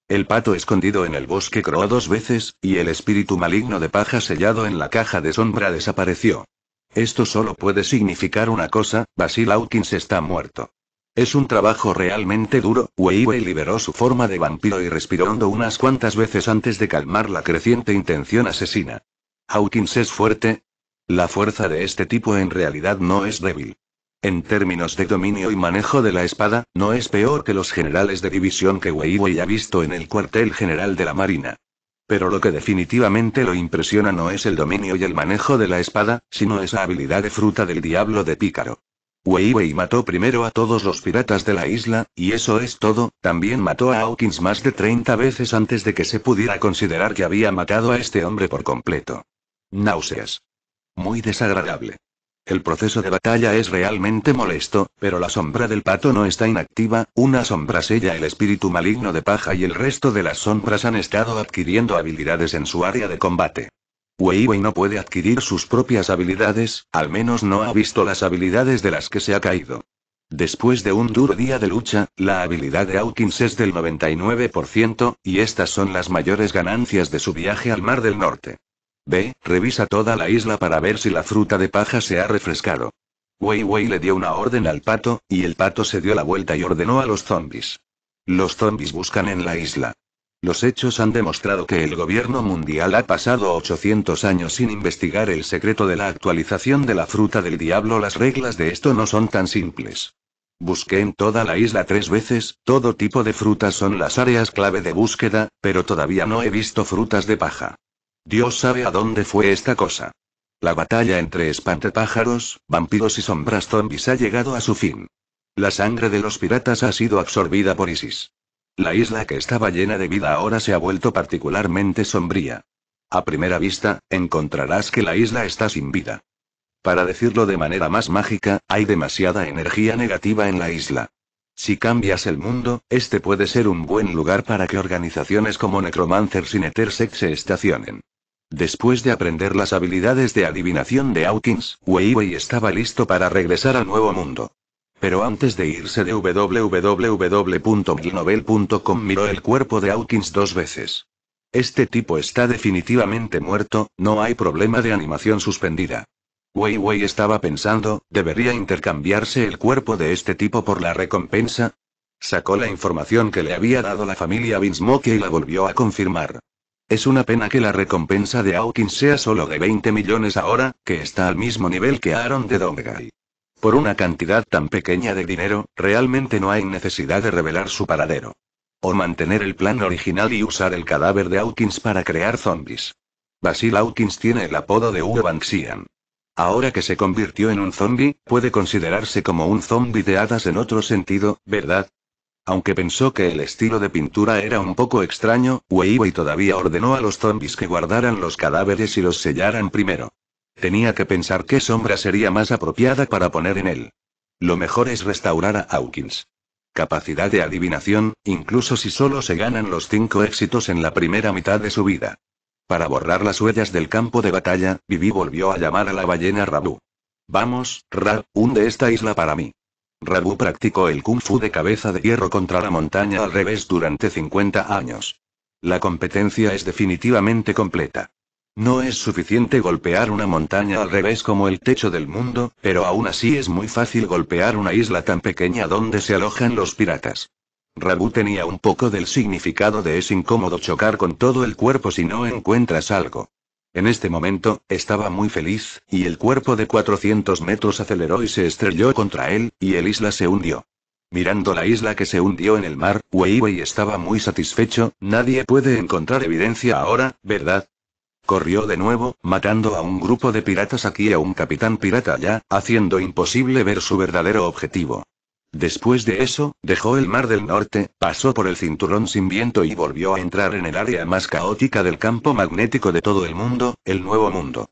El pato escondido en el bosque croó dos veces, y el espíritu maligno de paja sellado en la caja de sombra desapareció. Esto solo puede significar una cosa, Basil Hawkins está muerto. Es un trabajo realmente duro. Weiwei liberó su forma de vampiro y respiró unas cuantas veces antes de calmar la creciente intención asesina. Hawkins es fuerte. La fuerza de este tipo en realidad no es débil. En términos de dominio y manejo de la espada, no es peor que los generales de división que Weiwei ha visto en el cuartel general de la Marina. Pero lo que definitivamente lo impresiona no es el dominio y el manejo de la espada, sino esa habilidad de fruta del diablo de pícaro. Weiwei mató primero a todos los piratas de la isla, y eso es todo, también mató a Hawkins más de 30 veces antes de que se pudiera considerar que había matado a este hombre por completo. Náuseas. Muy desagradable. El proceso de batalla es realmente molesto, pero la sombra del pato no está inactiva, una sombra sella el espíritu maligno de paja y el resto de las sombras han estado adquiriendo habilidades en su área de combate. Weiwei no puede adquirir sus propias habilidades, al menos no ha visto las habilidades de las que se ha caído. Después de un duro día de lucha, la habilidad de Hawkins es del 99%, y estas son las mayores ganancias de su viaje al Mar del Norte. B. Revisa toda la isla para ver si la fruta de paja se ha refrescado. Wei Wei le dio una orden al pato, y el pato se dio la vuelta y ordenó a los zombies. Los zombies buscan en la isla. Los hechos han demostrado que el gobierno mundial ha pasado 800 años sin investigar el secreto de la actualización de la fruta del diablo. Las reglas de esto no son tan simples. Busqué en toda la isla tres veces, todo tipo de frutas son las áreas clave de búsqueda, pero todavía no he visto frutas de paja. Dios sabe a dónde fue esta cosa. La batalla entre espantepájaros, vampiros y sombras zombies ha llegado a su fin. La sangre de los piratas ha sido absorbida por Isis. La isla que estaba llena de vida ahora se ha vuelto particularmente sombría. A primera vista, encontrarás que la isla está sin vida. Para decirlo de manera más mágica, hay demasiada energía negativa en la isla. Si cambias el mundo, este puede ser un buen lugar para que organizaciones como Necromancer y Nethersex se estacionen. Después de aprender las habilidades de adivinación de Hawkins, Weiwei estaba listo para regresar al nuevo mundo. Pero antes de irse de www.glinovel.com miró el cuerpo de Hawkins dos veces. Este tipo está definitivamente muerto, no hay problema de animación suspendida. Weiwei estaba pensando, ¿debería intercambiarse el cuerpo de este tipo por la recompensa? Sacó la información que le había dado la familia Binsmoke y la volvió a confirmar. Es una pena que la recompensa de Hawkins sea solo de 20 millones ahora, que está al mismo nivel que Aaron de Domegay. Por una cantidad tan pequeña de dinero, realmente no hay necesidad de revelar su paradero. O mantener el plan original y usar el cadáver de Hawkins para crear zombies. Basil Hawkins tiene el apodo de Hugo Banxian. Ahora que se convirtió en un zombie, puede considerarse como un zombie de hadas en otro sentido, ¿verdad? Aunque pensó que el estilo de pintura era un poco extraño, Weiwei todavía ordenó a los zombies que guardaran los cadáveres y los sellaran primero. Tenía que pensar qué sombra sería más apropiada para poner en él. Lo mejor es restaurar a Hawkins. Capacidad de adivinación, incluso si solo se ganan los cinco éxitos en la primera mitad de su vida. Para borrar las huellas del campo de batalla, Vivi volvió a llamar a la ballena Rabu. Vamos, Ra, hunde esta isla para mí. Rabu practicó el kung fu de cabeza de hierro contra la montaña al revés durante 50 años. La competencia es definitivamente completa. No es suficiente golpear una montaña al revés como el techo del mundo, pero aún así es muy fácil golpear una isla tan pequeña donde se alojan los piratas. Rabu tenía un poco del significado de es incómodo chocar con todo el cuerpo si no encuentras algo. En este momento, estaba muy feliz, y el cuerpo de 400 metros aceleró y se estrelló contra él, y el isla se hundió. Mirando la isla que se hundió en el mar, Weiwei estaba muy satisfecho, nadie puede encontrar evidencia ahora, ¿verdad? corrió de nuevo, matando a un grupo de piratas aquí y a un capitán pirata allá, haciendo imposible ver su verdadero objetivo. Después de eso, dejó el Mar del Norte, pasó por el cinturón sin viento y volvió a entrar en el área más caótica del campo magnético de todo el mundo, el Nuevo Mundo.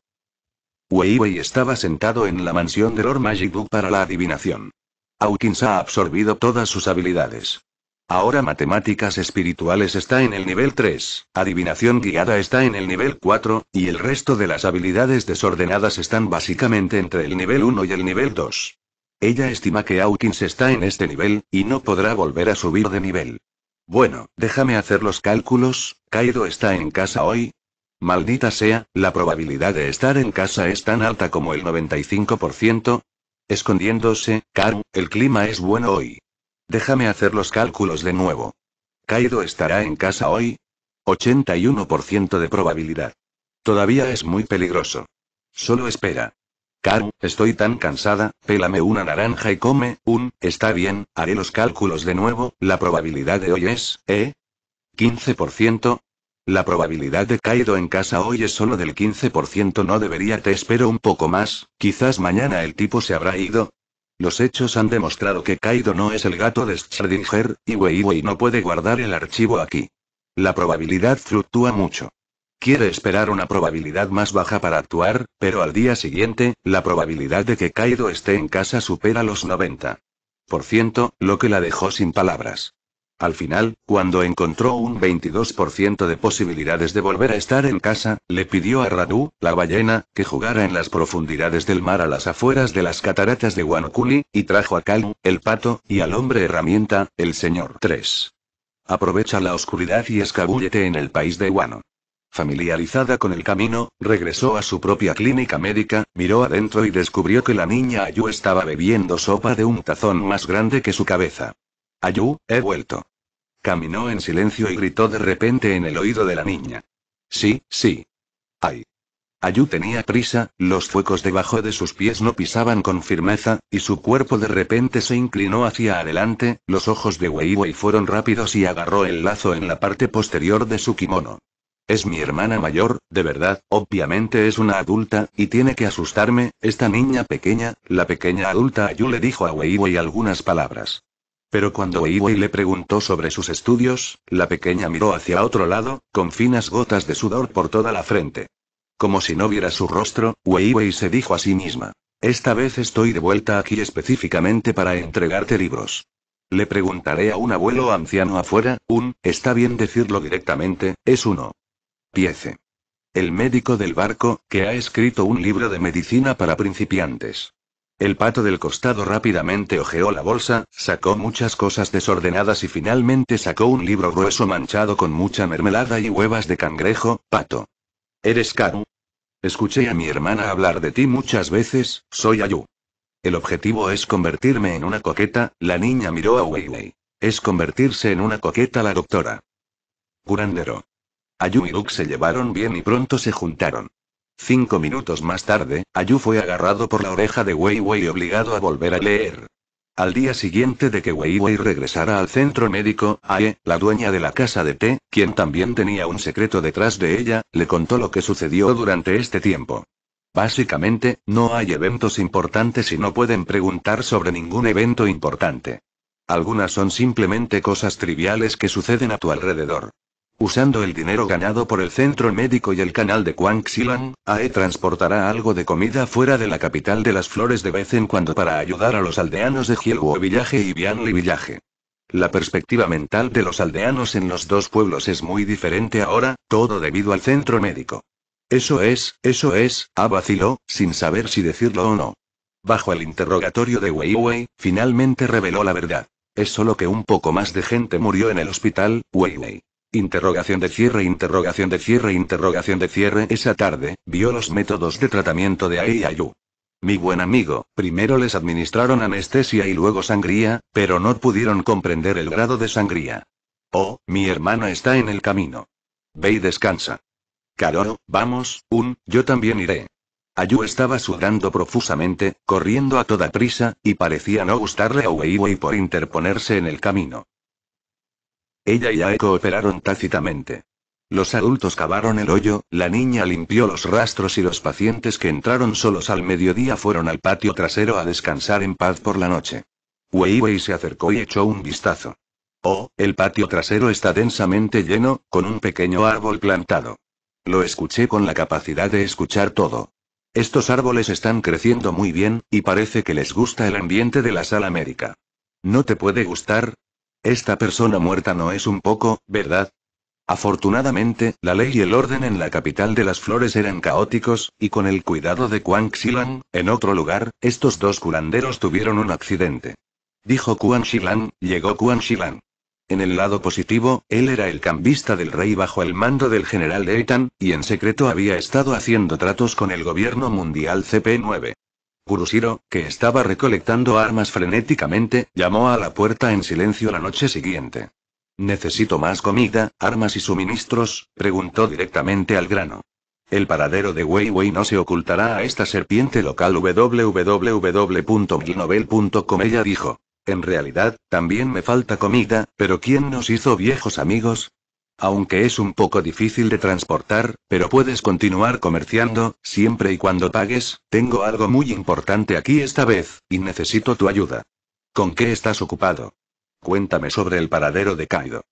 Weiwei estaba sentado en la mansión de Lord Magic Book para la adivinación. Hawkins ha absorbido todas sus habilidades. Ahora matemáticas espirituales está en el nivel 3, adivinación guiada está en el nivel 4, y el resto de las habilidades desordenadas están básicamente entre el nivel 1 y el nivel 2. Ella estima que Hawkins está en este nivel, y no podrá volver a subir de nivel. Bueno, déjame hacer los cálculos, ¿Kaido está en casa hoy. Maldita sea, la probabilidad de estar en casa es tan alta como el 95%. Escondiéndose, Karu, el clima es bueno hoy. Déjame hacer los cálculos de nuevo. Kaido estará en casa hoy. 81% de probabilidad. Todavía es muy peligroso. Solo espera. Karu, estoy tan cansada, pélame una naranja y come, un, está bien, haré los cálculos de nuevo, la probabilidad de hoy es, ¿eh? 15%. La probabilidad de Kaido en casa hoy es solo del 15%, no debería, te espero un poco más, quizás mañana el tipo se habrá ido, los hechos han demostrado que Kaido no es el gato de Schrödinger, y Weiwei no puede guardar el archivo aquí. La probabilidad fluctúa mucho. Quiere esperar una probabilidad más baja para actuar, pero al día siguiente, la probabilidad de que Kaido esté en casa supera los 90%, lo que la dejó sin palabras. Al final, cuando encontró un 22% de posibilidades de volver a estar en casa, le pidió a Radu, la ballena, que jugara en las profundidades del mar a las afueras de las cataratas de Guanaculi, y trajo a Calum, el pato, y al hombre herramienta, el señor 3. Aprovecha la oscuridad y escabúllete en el país de Guano. Familiarizada con el camino, regresó a su propia clínica médica, miró adentro y descubrió que la niña Ayu estaba bebiendo sopa de un tazón más grande que su cabeza. Ayú, he vuelto. Caminó en silencio y gritó de repente en el oído de la niña. Sí, sí. Ay. Ayú tenía prisa, los fuegos debajo de sus pies no pisaban con firmeza, y su cuerpo de repente se inclinó hacia adelante, los ojos de Weiwei fueron rápidos y agarró el lazo en la parte posterior de su kimono. Es mi hermana mayor, de verdad, obviamente es una adulta, y tiene que asustarme, esta niña pequeña, la pequeña adulta Ayu le dijo a Weiwei algunas palabras. Pero cuando Weiwei le preguntó sobre sus estudios, la pequeña miró hacia otro lado, con finas gotas de sudor por toda la frente. Como si no viera su rostro, Weiwei se dijo a sí misma. Esta vez estoy de vuelta aquí específicamente para entregarte libros. Le preguntaré a un abuelo anciano afuera, un, está bien decirlo directamente, es uno. Piece. El médico del barco, que ha escrito un libro de medicina para principiantes. El pato del costado rápidamente ojeó la bolsa, sacó muchas cosas desordenadas y finalmente sacó un libro grueso manchado con mucha mermelada y huevas de cangrejo, pato. ¿Eres Karu? Escuché a mi hermana hablar de ti muchas veces, soy Ayu. El objetivo es convertirme en una coqueta, la niña miró a Weiwei. Es convertirse en una coqueta la doctora. Curandero. Ayu y Luke se llevaron bien y pronto se juntaron. Cinco minutos más tarde, Ayu fue agarrado por la oreja de Weiwei y obligado a volver a leer. Al día siguiente de que Wei Wei regresara al centro médico, Ae, la dueña de la casa de té, quien también tenía un secreto detrás de ella, le contó lo que sucedió durante este tiempo. Básicamente, no hay eventos importantes y no pueden preguntar sobre ningún evento importante. Algunas son simplemente cosas triviales que suceden a tu alrededor. Usando el dinero ganado por el centro médico y el canal de Quanxilan, AE transportará algo de comida fuera de la capital de las flores de vez en cuando para ayudar a los aldeanos de Hielwo Village y Bianli Villaje. La perspectiva mental de los aldeanos en los dos pueblos es muy diferente ahora, todo debido al centro médico. Eso es, eso es, A vaciló, sin saber si decirlo o no. Bajo el interrogatorio de Weiwei, finalmente reveló la verdad. Es solo que un poco más de gente murió en el hospital, Weiwei. Interrogación de cierre, interrogación de cierre, interrogación de cierre. Esa tarde, vio los métodos de tratamiento de Ayu. Mi buen amigo, primero les administraron anestesia y luego sangría, pero no pudieron comprender el grado de sangría. Oh, mi hermana está en el camino. Ve y descansa. Karoro, vamos, un, yo también iré. Ayu estaba sudando profusamente, corriendo a toda prisa, y parecía no gustarle a Weiwei por interponerse en el camino. Ella y Ae cooperaron tácitamente. Los adultos cavaron el hoyo, la niña limpió los rastros y los pacientes que entraron solos al mediodía fueron al patio trasero a descansar en paz por la noche. Weiwei se acercó y echó un vistazo. Oh, el patio trasero está densamente lleno, con un pequeño árbol plantado. Lo escuché con la capacidad de escuchar todo. Estos árboles están creciendo muy bien, y parece que les gusta el ambiente de la sala médica. ¿No te puede gustar? Esta persona muerta no es un poco, ¿verdad? Afortunadamente, la ley y el orden en la capital de las flores eran caóticos, y con el cuidado de Quan Xilan, en otro lugar, estos dos curanderos tuvieron un accidente. Dijo Quan Xilan, llegó Quan Xilan. En el lado positivo, él era el cambista del rey bajo el mando del general Eitan, y en secreto había estado haciendo tratos con el gobierno mundial CP9. Kurushiro, que estaba recolectando armas frenéticamente, llamó a la puerta en silencio la noche siguiente. ¿Necesito más comida, armas y suministros? preguntó directamente al grano. El paradero de Weiwei no se ocultará a esta serpiente local www.ginovel.com ella dijo. En realidad, también me falta comida, pero ¿quién nos hizo viejos amigos? aunque es un poco difícil de transportar, pero puedes continuar comerciando, siempre y cuando pagues, tengo algo muy importante aquí esta vez, y necesito tu ayuda. ¿Con qué estás ocupado? Cuéntame sobre el paradero de Kaido.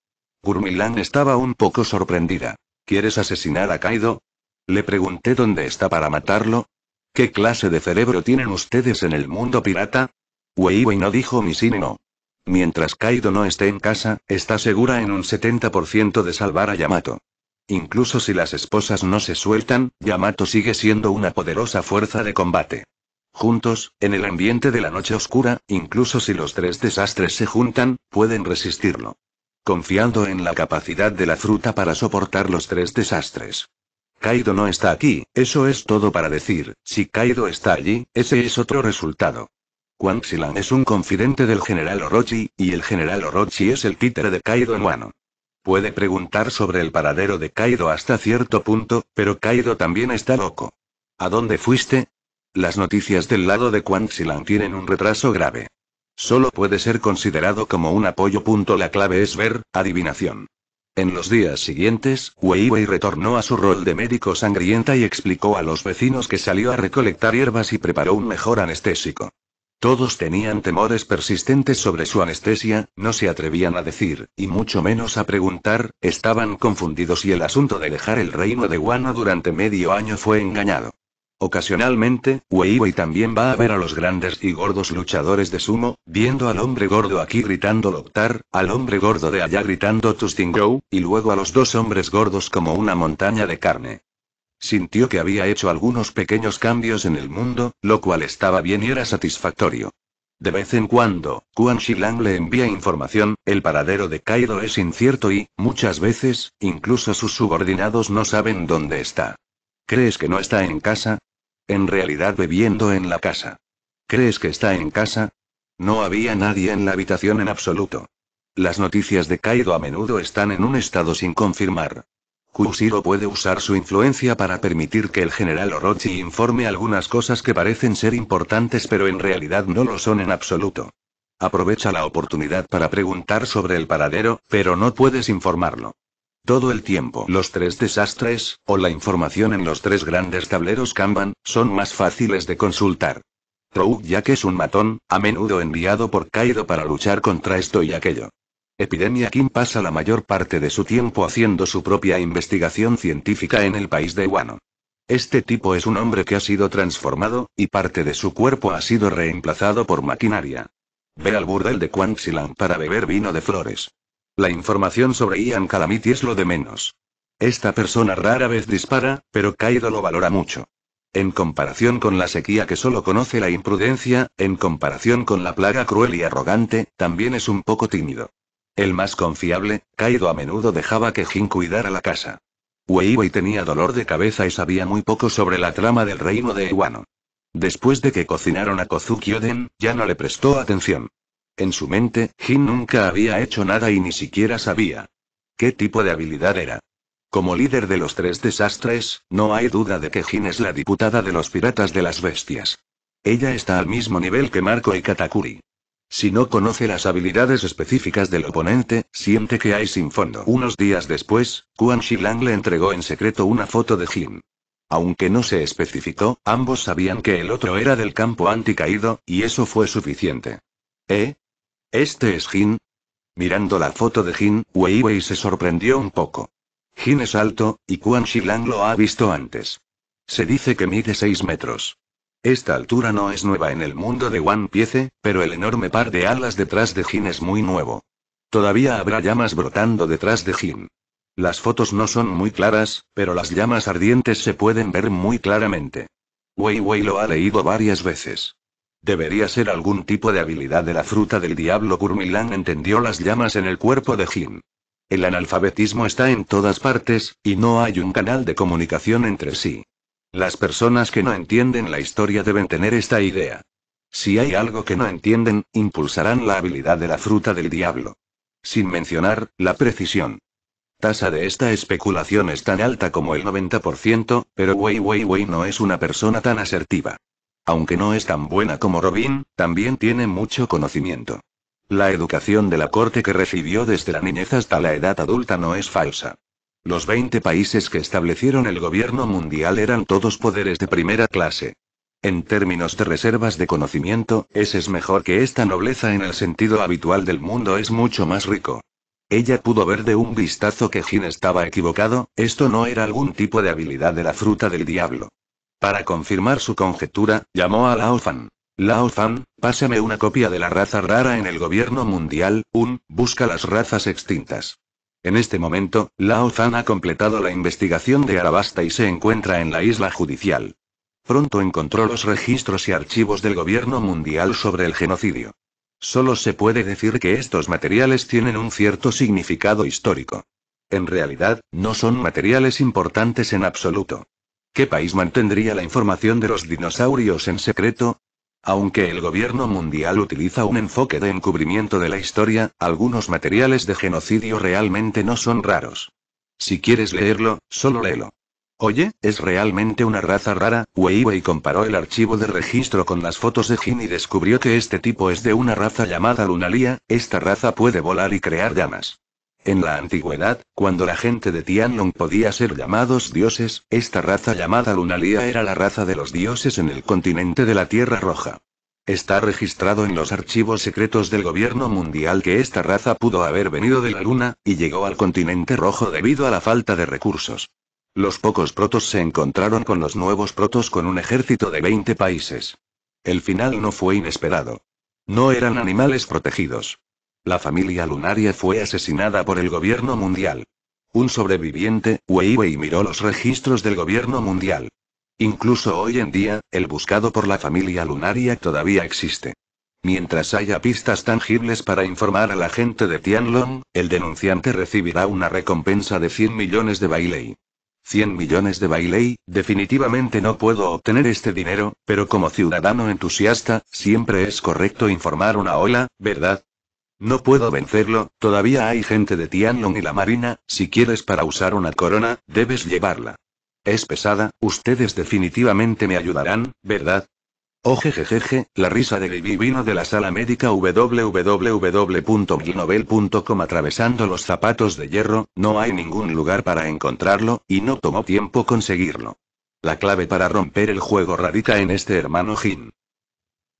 Gurmilan estaba un poco sorprendida. ¿Quieres asesinar a Kaido? Le pregunté dónde está para matarlo. ¿Qué clase de cerebro tienen ustedes en el mundo pirata? Weiwei no dijo mi no. Mientras Kaido no esté en casa, está segura en un 70% de salvar a Yamato. Incluso si las esposas no se sueltan, Yamato sigue siendo una poderosa fuerza de combate. Juntos, en el ambiente de la noche oscura, incluso si los tres desastres se juntan, pueden resistirlo. Confiando en la capacidad de la fruta para soportar los tres desastres. Kaido no está aquí, eso es todo para decir, si Kaido está allí, ese es otro resultado. Quan Xilan es un confidente del general Orochi, y el general Orochi es el títere de Kaido en Wano. Puede preguntar sobre el paradero de Kaido hasta cierto punto, pero Kaido también está loco. ¿A dónde fuiste? Las noticias del lado de Quan tienen un retraso grave. Solo puede ser considerado como un apoyo. La clave es ver, adivinación. En los días siguientes, Weiwei retornó a su rol de médico sangrienta y explicó a los vecinos que salió a recolectar hierbas y preparó un mejor anestésico. Todos tenían temores persistentes sobre su anestesia, no se atrevían a decir, y mucho menos a preguntar, estaban confundidos y el asunto de dejar el reino de Wano durante medio año fue engañado. Ocasionalmente, Weiwei también va a ver a los grandes y gordos luchadores de sumo, viendo al hombre gordo aquí gritando Loctar, al hombre gordo de allá gritando Tustingou, y luego a los dos hombres gordos como una montaña de carne. Sintió que había hecho algunos pequeños cambios en el mundo, lo cual estaba bien y era satisfactorio. De vez en cuando, Quan Shilang le envía información, el paradero de Kaido es incierto y, muchas veces, incluso sus subordinados no saben dónde está. ¿Crees que no está en casa? En realidad bebiendo en la casa. ¿Crees que está en casa? No había nadie en la habitación en absoluto. Las noticias de Kaido a menudo están en un estado sin confirmar. Kushiro puede usar su influencia para permitir que el general Orochi informe algunas cosas que parecen ser importantes pero en realidad no lo son en absoluto. Aprovecha la oportunidad para preguntar sobre el paradero, pero no puedes informarlo. Todo el tiempo los tres desastres, o la información en los tres grandes tableros Kanban, son más fáciles de consultar. Trou ya que es un matón, a menudo enviado por Kaido para luchar contra esto y aquello. Epidemia Kim pasa la mayor parte de su tiempo haciendo su propia investigación científica en el país de Wano. Este tipo es un hombre que ha sido transformado, y parte de su cuerpo ha sido reemplazado por maquinaria. Ve al burdel de Quanxilan para beber vino de flores. La información sobre Ian Calamity es lo de menos. Esta persona rara vez dispara, pero Kaido lo valora mucho. En comparación con la sequía que solo conoce la imprudencia, en comparación con la plaga cruel y arrogante, también es un poco tímido. El más confiable, Kaido a menudo dejaba que Jin cuidara la casa. Weiwei tenía dolor de cabeza y sabía muy poco sobre la trama del reino de Iwano. Después de que cocinaron a Kozuki Oden, ya no le prestó atención. En su mente, Jin nunca había hecho nada y ni siquiera sabía qué tipo de habilidad era. Como líder de los tres desastres, no hay duda de que Jin es la diputada de los piratas de las bestias. Ella está al mismo nivel que Marco y Katakuri. Si no conoce las habilidades específicas del oponente, siente que hay sin fondo. Unos días después, Quan Shilang le entregó en secreto una foto de Jin. Aunque no se especificó, ambos sabían que el otro era del campo anticaído, y eso fue suficiente. ¿Eh? ¿Este es Jin? Mirando la foto de Jin, Weiwei se sorprendió un poco. Jin es alto, y Quan Shilang lo ha visto antes. Se dice que mide 6 metros. Esta altura no es nueva en el mundo de One Piece, pero el enorme par de alas detrás de Jin es muy nuevo. Todavía habrá llamas brotando detrás de Jin. Las fotos no son muy claras, pero las llamas ardientes se pueden ver muy claramente. Wei Wei lo ha leído varias veces. Debería ser algún tipo de habilidad de la fruta del diablo. Kurmilan entendió las llamas en el cuerpo de Jin. El analfabetismo está en todas partes, y no hay un canal de comunicación entre sí. Las personas que no entienden la historia deben tener esta idea. Si hay algo que no entienden, impulsarán la habilidad de la fruta del diablo. Sin mencionar, la precisión. Tasa de esta especulación es tan alta como el 90%, pero Wei Wei Wei no es una persona tan asertiva. Aunque no es tan buena como Robin, también tiene mucho conocimiento. La educación de la corte que recibió desde la niñez hasta la edad adulta no es falsa. Los 20 países que establecieron el gobierno mundial eran todos poderes de primera clase. En términos de reservas de conocimiento, ese es mejor que esta nobleza en el sentido habitual del mundo es mucho más rico. Ella pudo ver de un vistazo que Jin estaba equivocado, esto no era algún tipo de habilidad de la fruta del diablo. Para confirmar su conjetura, llamó a Lao Fan. Lao Fan, pásame una copia de la raza rara en el gobierno mundial, un, busca las razas extintas. En este momento, la ha completado la investigación de Arabasta y se encuentra en la isla judicial. Pronto encontró los registros y archivos del gobierno mundial sobre el genocidio. Solo se puede decir que estos materiales tienen un cierto significado histórico. En realidad, no son materiales importantes en absoluto. ¿Qué país mantendría la información de los dinosaurios en secreto? Aunque el gobierno mundial utiliza un enfoque de encubrimiento de la historia, algunos materiales de genocidio realmente no son raros. Si quieres leerlo, solo léelo. Oye, es realmente una raza rara. Weiwei comparó el archivo de registro con las fotos de Jin y descubrió que este tipo es de una raza llamada Lunalia. Esta raza puede volar y crear llamas. En la antigüedad, cuando la gente de Tianlong podía ser llamados dioses, esta raza llamada Lunalia era la raza de los dioses en el continente de la Tierra Roja. Está registrado en los archivos secretos del gobierno mundial que esta raza pudo haber venido de la Luna, y llegó al continente rojo debido a la falta de recursos. Los pocos protos se encontraron con los nuevos protos con un ejército de 20 países. El final no fue inesperado. No eran animales protegidos. La familia Lunaria fue asesinada por el gobierno mundial. Un sobreviviente, Weiwei, miró los registros del gobierno mundial. Incluso hoy en día, el buscado por la familia Lunaria todavía existe. Mientras haya pistas tangibles para informar a la gente de Tianlong, el denunciante recibirá una recompensa de 100 millones de Bailei. 100 millones de Bailei, definitivamente no puedo obtener este dinero, pero como ciudadano entusiasta, siempre es correcto informar una ola, ¿verdad? No puedo vencerlo, todavía hay gente de Tianlong y la Marina, si quieres para usar una corona, debes llevarla. Es pesada, ustedes definitivamente me ayudarán, ¿verdad? Ojejejeje, oh, la risa de Libby vino de la sala médica www.glinovel.com atravesando los zapatos de hierro, no hay ningún lugar para encontrarlo, y no tomó tiempo conseguirlo. La clave para romper el juego radica en este hermano Jin.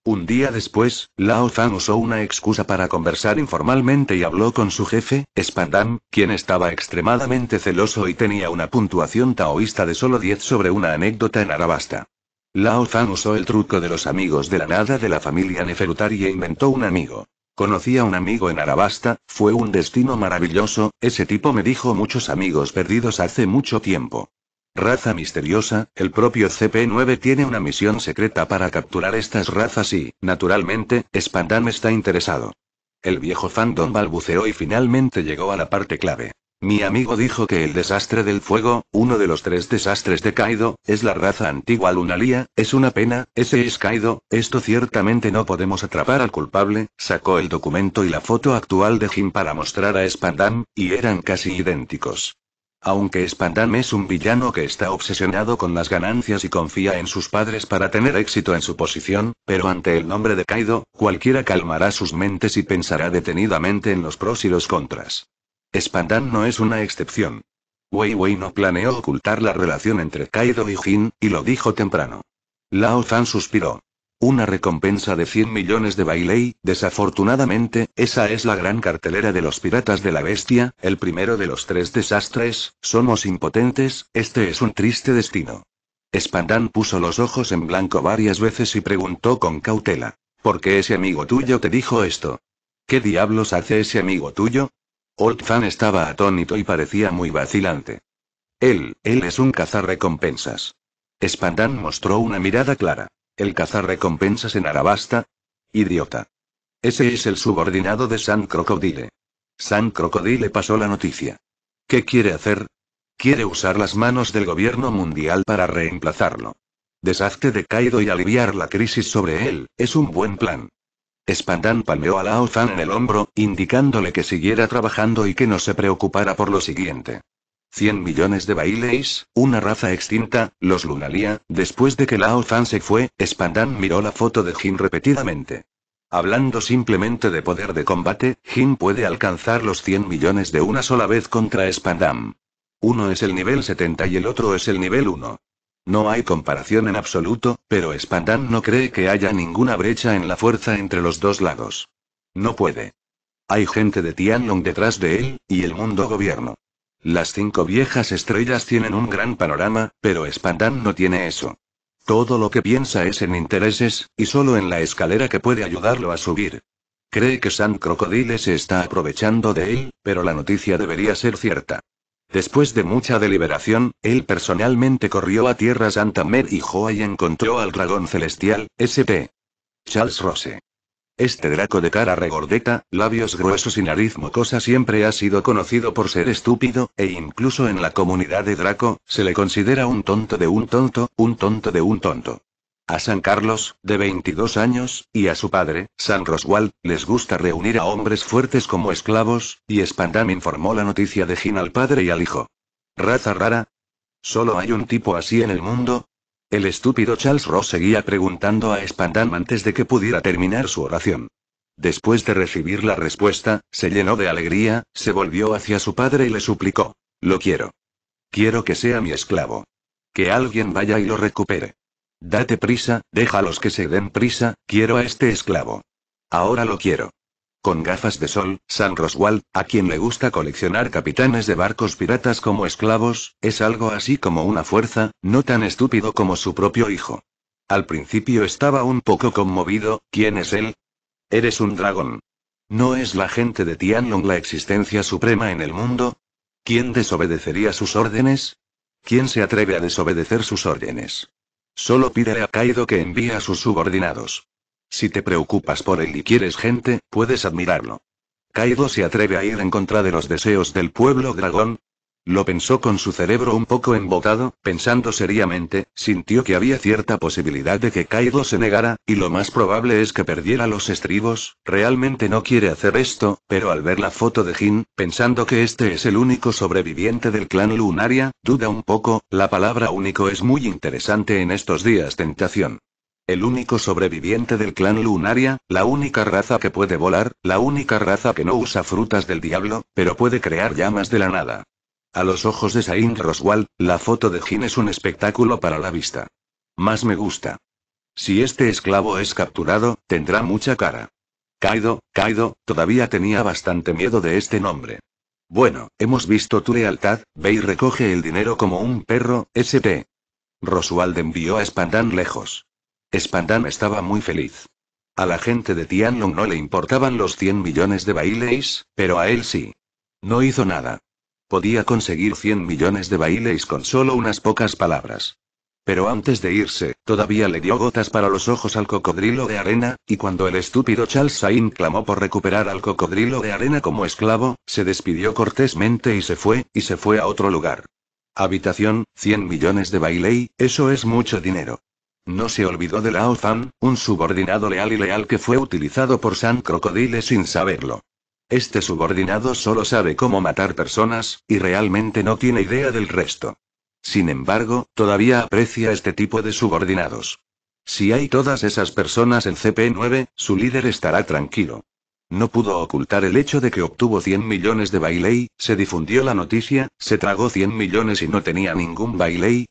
Un día después, Lao Zhan usó una excusa para conversar informalmente y habló con su jefe, Spandam, quien estaba extremadamente celoso y tenía una puntuación taoísta de solo 10 sobre una anécdota en Arabasta. Lao Zhan usó el truco de los amigos de la nada de la familia Neferutari e inventó un amigo. Conocí a un amigo en Arabasta, fue un destino maravilloso, ese tipo me dijo muchos amigos perdidos hace mucho tiempo. Raza misteriosa, el propio CP9 tiene una misión secreta para capturar estas razas y, naturalmente, Spandam está interesado. El viejo fandom balbuceó y finalmente llegó a la parte clave. Mi amigo dijo que el desastre del fuego, uno de los tres desastres de Kaido, es la raza antigua Lunalia, es una pena, ese es Kaido, esto ciertamente no podemos atrapar al culpable, sacó el documento y la foto actual de Jim para mostrar a Spandam, y eran casi idénticos. Aunque Spandam es un villano que está obsesionado con las ganancias y confía en sus padres para tener éxito en su posición, pero ante el nombre de Kaido, cualquiera calmará sus mentes y pensará detenidamente en los pros y los contras. Spandam no es una excepción. Weiwei no planeó ocultar la relación entre Kaido y Jin, y lo dijo temprano. Lao Zan suspiró. Una recompensa de 100 millones de bailey, desafortunadamente, esa es la gran cartelera de los piratas de la bestia, el primero de los tres desastres, somos impotentes, este es un triste destino. Spandan puso los ojos en blanco varias veces y preguntó con cautela. ¿Por qué ese amigo tuyo te dijo esto? ¿Qué diablos hace ese amigo tuyo? Old Fan estaba atónito y parecía muy vacilante. Él, él es un cazarrecompensas. Spandan mostró una mirada clara. El cazar recompensas en Arabasta. Idiota. Ese es el subordinado de San Crocodile. San Crocodile pasó la noticia. ¿Qué quiere hacer? Quiere usar las manos del gobierno mundial para reemplazarlo. Deshazte de Kaido y aliviar la crisis sobre él, es un buen plan. Spandan palmeó a Lao Fan en el hombro, indicándole que siguiera trabajando y que no se preocupara por lo siguiente. 100 millones de baileis, una raza extinta, los Lunalia. Después de que Lao fan se fue, Spandan miró la foto de Jin repetidamente. Hablando simplemente de poder de combate, Jin puede alcanzar los 100 millones de una sola vez contra Spandam. Uno es el nivel 70 y el otro es el nivel 1. No hay comparación en absoluto, pero Spandam no cree que haya ninguna brecha en la fuerza entre los dos lados. No puede. Hay gente de Tianlong detrás de él, y el mundo gobierno. Las cinco viejas estrellas tienen un gran panorama, pero Spandan no tiene eso. Todo lo que piensa es en intereses, y solo en la escalera que puede ayudarlo a subir. Cree que San Crocodile se está aprovechando de él, pero la noticia debería ser cierta. Después de mucha deliberación, él personalmente corrió a Tierra Santa Mer y Joa y encontró al dragón celestial, S.P. Charles Rose. Este draco de cara regordeta, labios gruesos y nariz mocosa siempre ha sido conocido por ser estúpido, e incluso en la comunidad de Draco, se le considera un tonto de un tonto, un tonto de un tonto. A San Carlos, de 22 años, y a su padre, San Roswald, les gusta reunir a hombres fuertes como esclavos, y Spandam informó la noticia de Gin al padre y al hijo. ¿Raza rara? Solo hay un tipo así en el mundo, el estúpido Charles Ross seguía preguntando a Spandam antes de que pudiera terminar su oración. Después de recibir la respuesta, se llenó de alegría, se volvió hacia su padre y le suplicó. Lo quiero. Quiero que sea mi esclavo. Que alguien vaya y lo recupere. Date prisa, deja a los que se den prisa, quiero a este esclavo. Ahora lo quiero. Con gafas de sol, San Roswald, a quien le gusta coleccionar capitanes de barcos piratas como esclavos, es algo así como una fuerza, no tan estúpido como su propio hijo. Al principio estaba un poco conmovido, ¿quién es él? Eres un dragón. ¿No es la gente de Tianlong la existencia suprema en el mundo? ¿Quién desobedecería sus órdenes? ¿Quién se atreve a desobedecer sus órdenes? Solo pide a Kaido que envíe a sus subordinados. Si te preocupas por él y quieres gente, puedes admirarlo. Kaido se atreve a ir en contra de los deseos del pueblo dragón. Lo pensó con su cerebro un poco embotado, pensando seriamente, sintió que había cierta posibilidad de que Kaido se negara, y lo más probable es que perdiera los estribos, realmente no quiere hacer esto, pero al ver la foto de Jin, pensando que este es el único sobreviviente del clan Lunaria, duda un poco, la palabra único es muy interesante en estos días tentación. El único sobreviviente del clan Lunaria, la única raza que puede volar, la única raza que no usa frutas del diablo, pero puede crear llamas de la nada. A los ojos de Saint Roswald, la foto de Jin es un espectáculo para la vista. Más me gusta. Si este esclavo es capturado, tendrá mucha cara. Kaido, Kaido, todavía tenía bastante miedo de este nombre. Bueno, hemos visto tu lealtad, ve y recoge el dinero como un perro, Sp. Roswald envió a Spandan lejos. Spandam estaba muy feliz. A la gente de Tianlong no le importaban los 100 millones de baileis, pero a él sí. No hizo nada. Podía conseguir 100 millones de baileis con solo unas pocas palabras. Pero antes de irse, todavía le dio gotas para los ojos al cocodrilo de arena, y cuando el estúpido Charles Sain clamó por recuperar al cocodrilo de arena como esclavo, se despidió cortésmente y se fue, y se fue a otro lugar. Habitación, 100 millones de bailey, eso es mucho dinero. No se olvidó de Lao Fan, un subordinado leal y leal que fue utilizado por San Crocodile sin saberlo. Este subordinado solo sabe cómo matar personas, y realmente no tiene idea del resto. Sin embargo, todavía aprecia este tipo de subordinados. Si hay todas esas personas en CP9, su líder estará tranquilo. No pudo ocultar el hecho de que obtuvo 100 millones de bailey, se difundió la noticia, se tragó 100 millones y no tenía ningún bailey,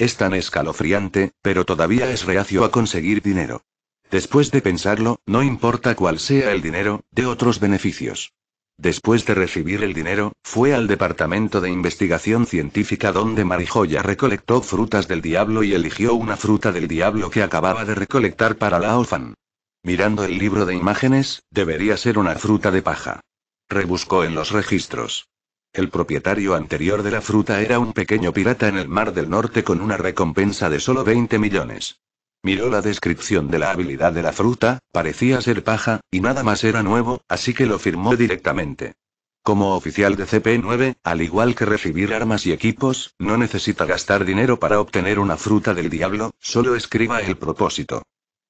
es tan escalofriante, pero todavía es reacio a conseguir dinero. Después de pensarlo, no importa cuál sea el dinero, de otros beneficios. Después de recibir el dinero, fue al Departamento de Investigación Científica donde Marijoya recolectó frutas del diablo y eligió una fruta del diablo que acababa de recolectar para la OFAN. Mirando el libro de imágenes, debería ser una fruta de paja. Rebuscó en los registros. El propietario anterior de la fruta era un pequeño pirata en el Mar del Norte con una recompensa de solo 20 millones. Miró la descripción de la habilidad de la fruta, parecía ser paja, y nada más era nuevo, así que lo firmó directamente. Como oficial de CP9, al igual que recibir armas y equipos, no necesita gastar dinero para obtener una fruta del diablo, solo escriba el propósito.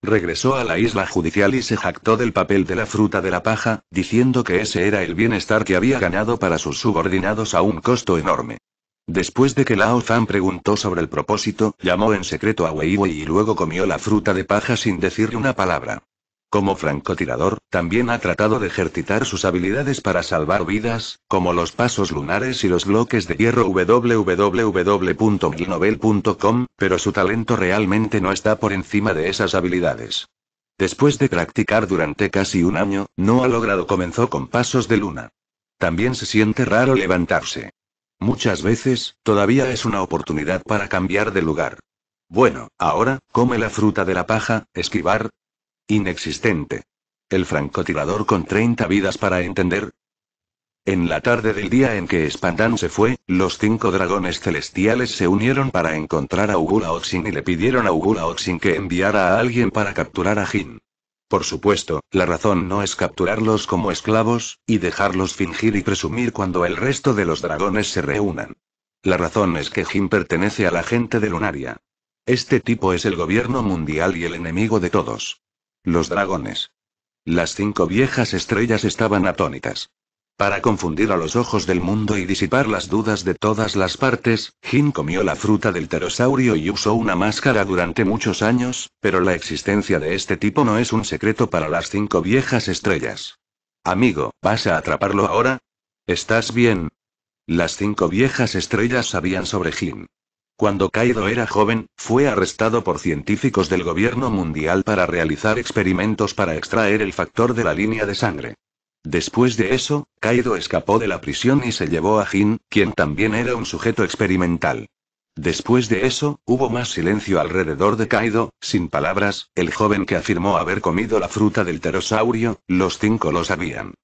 Regresó a la isla judicial y se jactó del papel de la fruta de la paja, diciendo que ese era el bienestar que había ganado para sus subordinados a un costo enorme. Después de que Lao Fan preguntó sobre el propósito, llamó en secreto a Weiwei y luego comió la fruta de paja sin decirle una palabra. Como francotirador, también ha tratado de ejercitar sus habilidades para salvar vidas, como los pasos lunares y los bloques de hierro www.glinobel.com, pero su talento realmente no está por encima de esas habilidades. Después de practicar durante casi un año, no ha logrado comenzó con pasos de luna. También se siente raro levantarse. Muchas veces, todavía es una oportunidad para cambiar de lugar. Bueno, ahora, come la fruta de la paja, esquivar, Inexistente. El francotirador con 30 vidas para entender. En la tarde del día en que Spandan se fue, los cinco dragones celestiales se unieron para encontrar a Ugula Oxin y le pidieron a Ugula Oxin que enviara a alguien para capturar a Jin. Por supuesto, la razón no es capturarlos como esclavos, y dejarlos fingir y presumir cuando el resto de los dragones se reúnan. La razón es que Jin pertenece a la gente de Lunaria. Este tipo es el gobierno mundial y el enemigo de todos. Los dragones. Las cinco viejas estrellas estaban atónitas. Para confundir a los ojos del mundo y disipar las dudas de todas las partes, Jin comió la fruta del pterosaurio y usó una máscara durante muchos años, pero la existencia de este tipo no es un secreto para las cinco viejas estrellas. Amigo, ¿vas a atraparlo ahora? ¿Estás bien? Las cinco viejas estrellas sabían sobre Jin. Cuando Kaido era joven, fue arrestado por científicos del gobierno mundial para realizar experimentos para extraer el factor de la línea de sangre. Después de eso, Kaido escapó de la prisión y se llevó a Jin, quien también era un sujeto experimental. Después de eso, hubo más silencio alrededor de Kaido, sin palabras, el joven que afirmó haber comido la fruta del pterosaurio, los cinco lo sabían.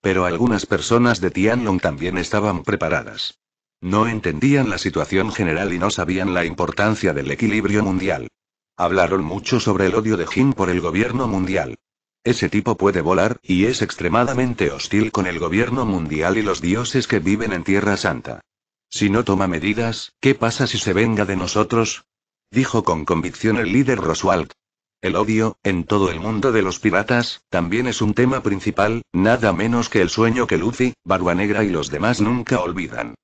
Pero algunas personas de Tianlong también estaban preparadas. No entendían la situación general y no sabían la importancia del equilibrio mundial. Hablaron mucho sobre el odio de Jim por el gobierno mundial. Ese tipo puede volar, y es extremadamente hostil con el gobierno mundial y los dioses que viven en Tierra Santa. Si no toma medidas, ¿qué pasa si se venga de nosotros? Dijo con convicción el líder Roswald. El odio, en todo el mundo de los piratas, también es un tema principal, nada menos que el sueño que Lucy, Barba Negra y los demás nunca olvidan.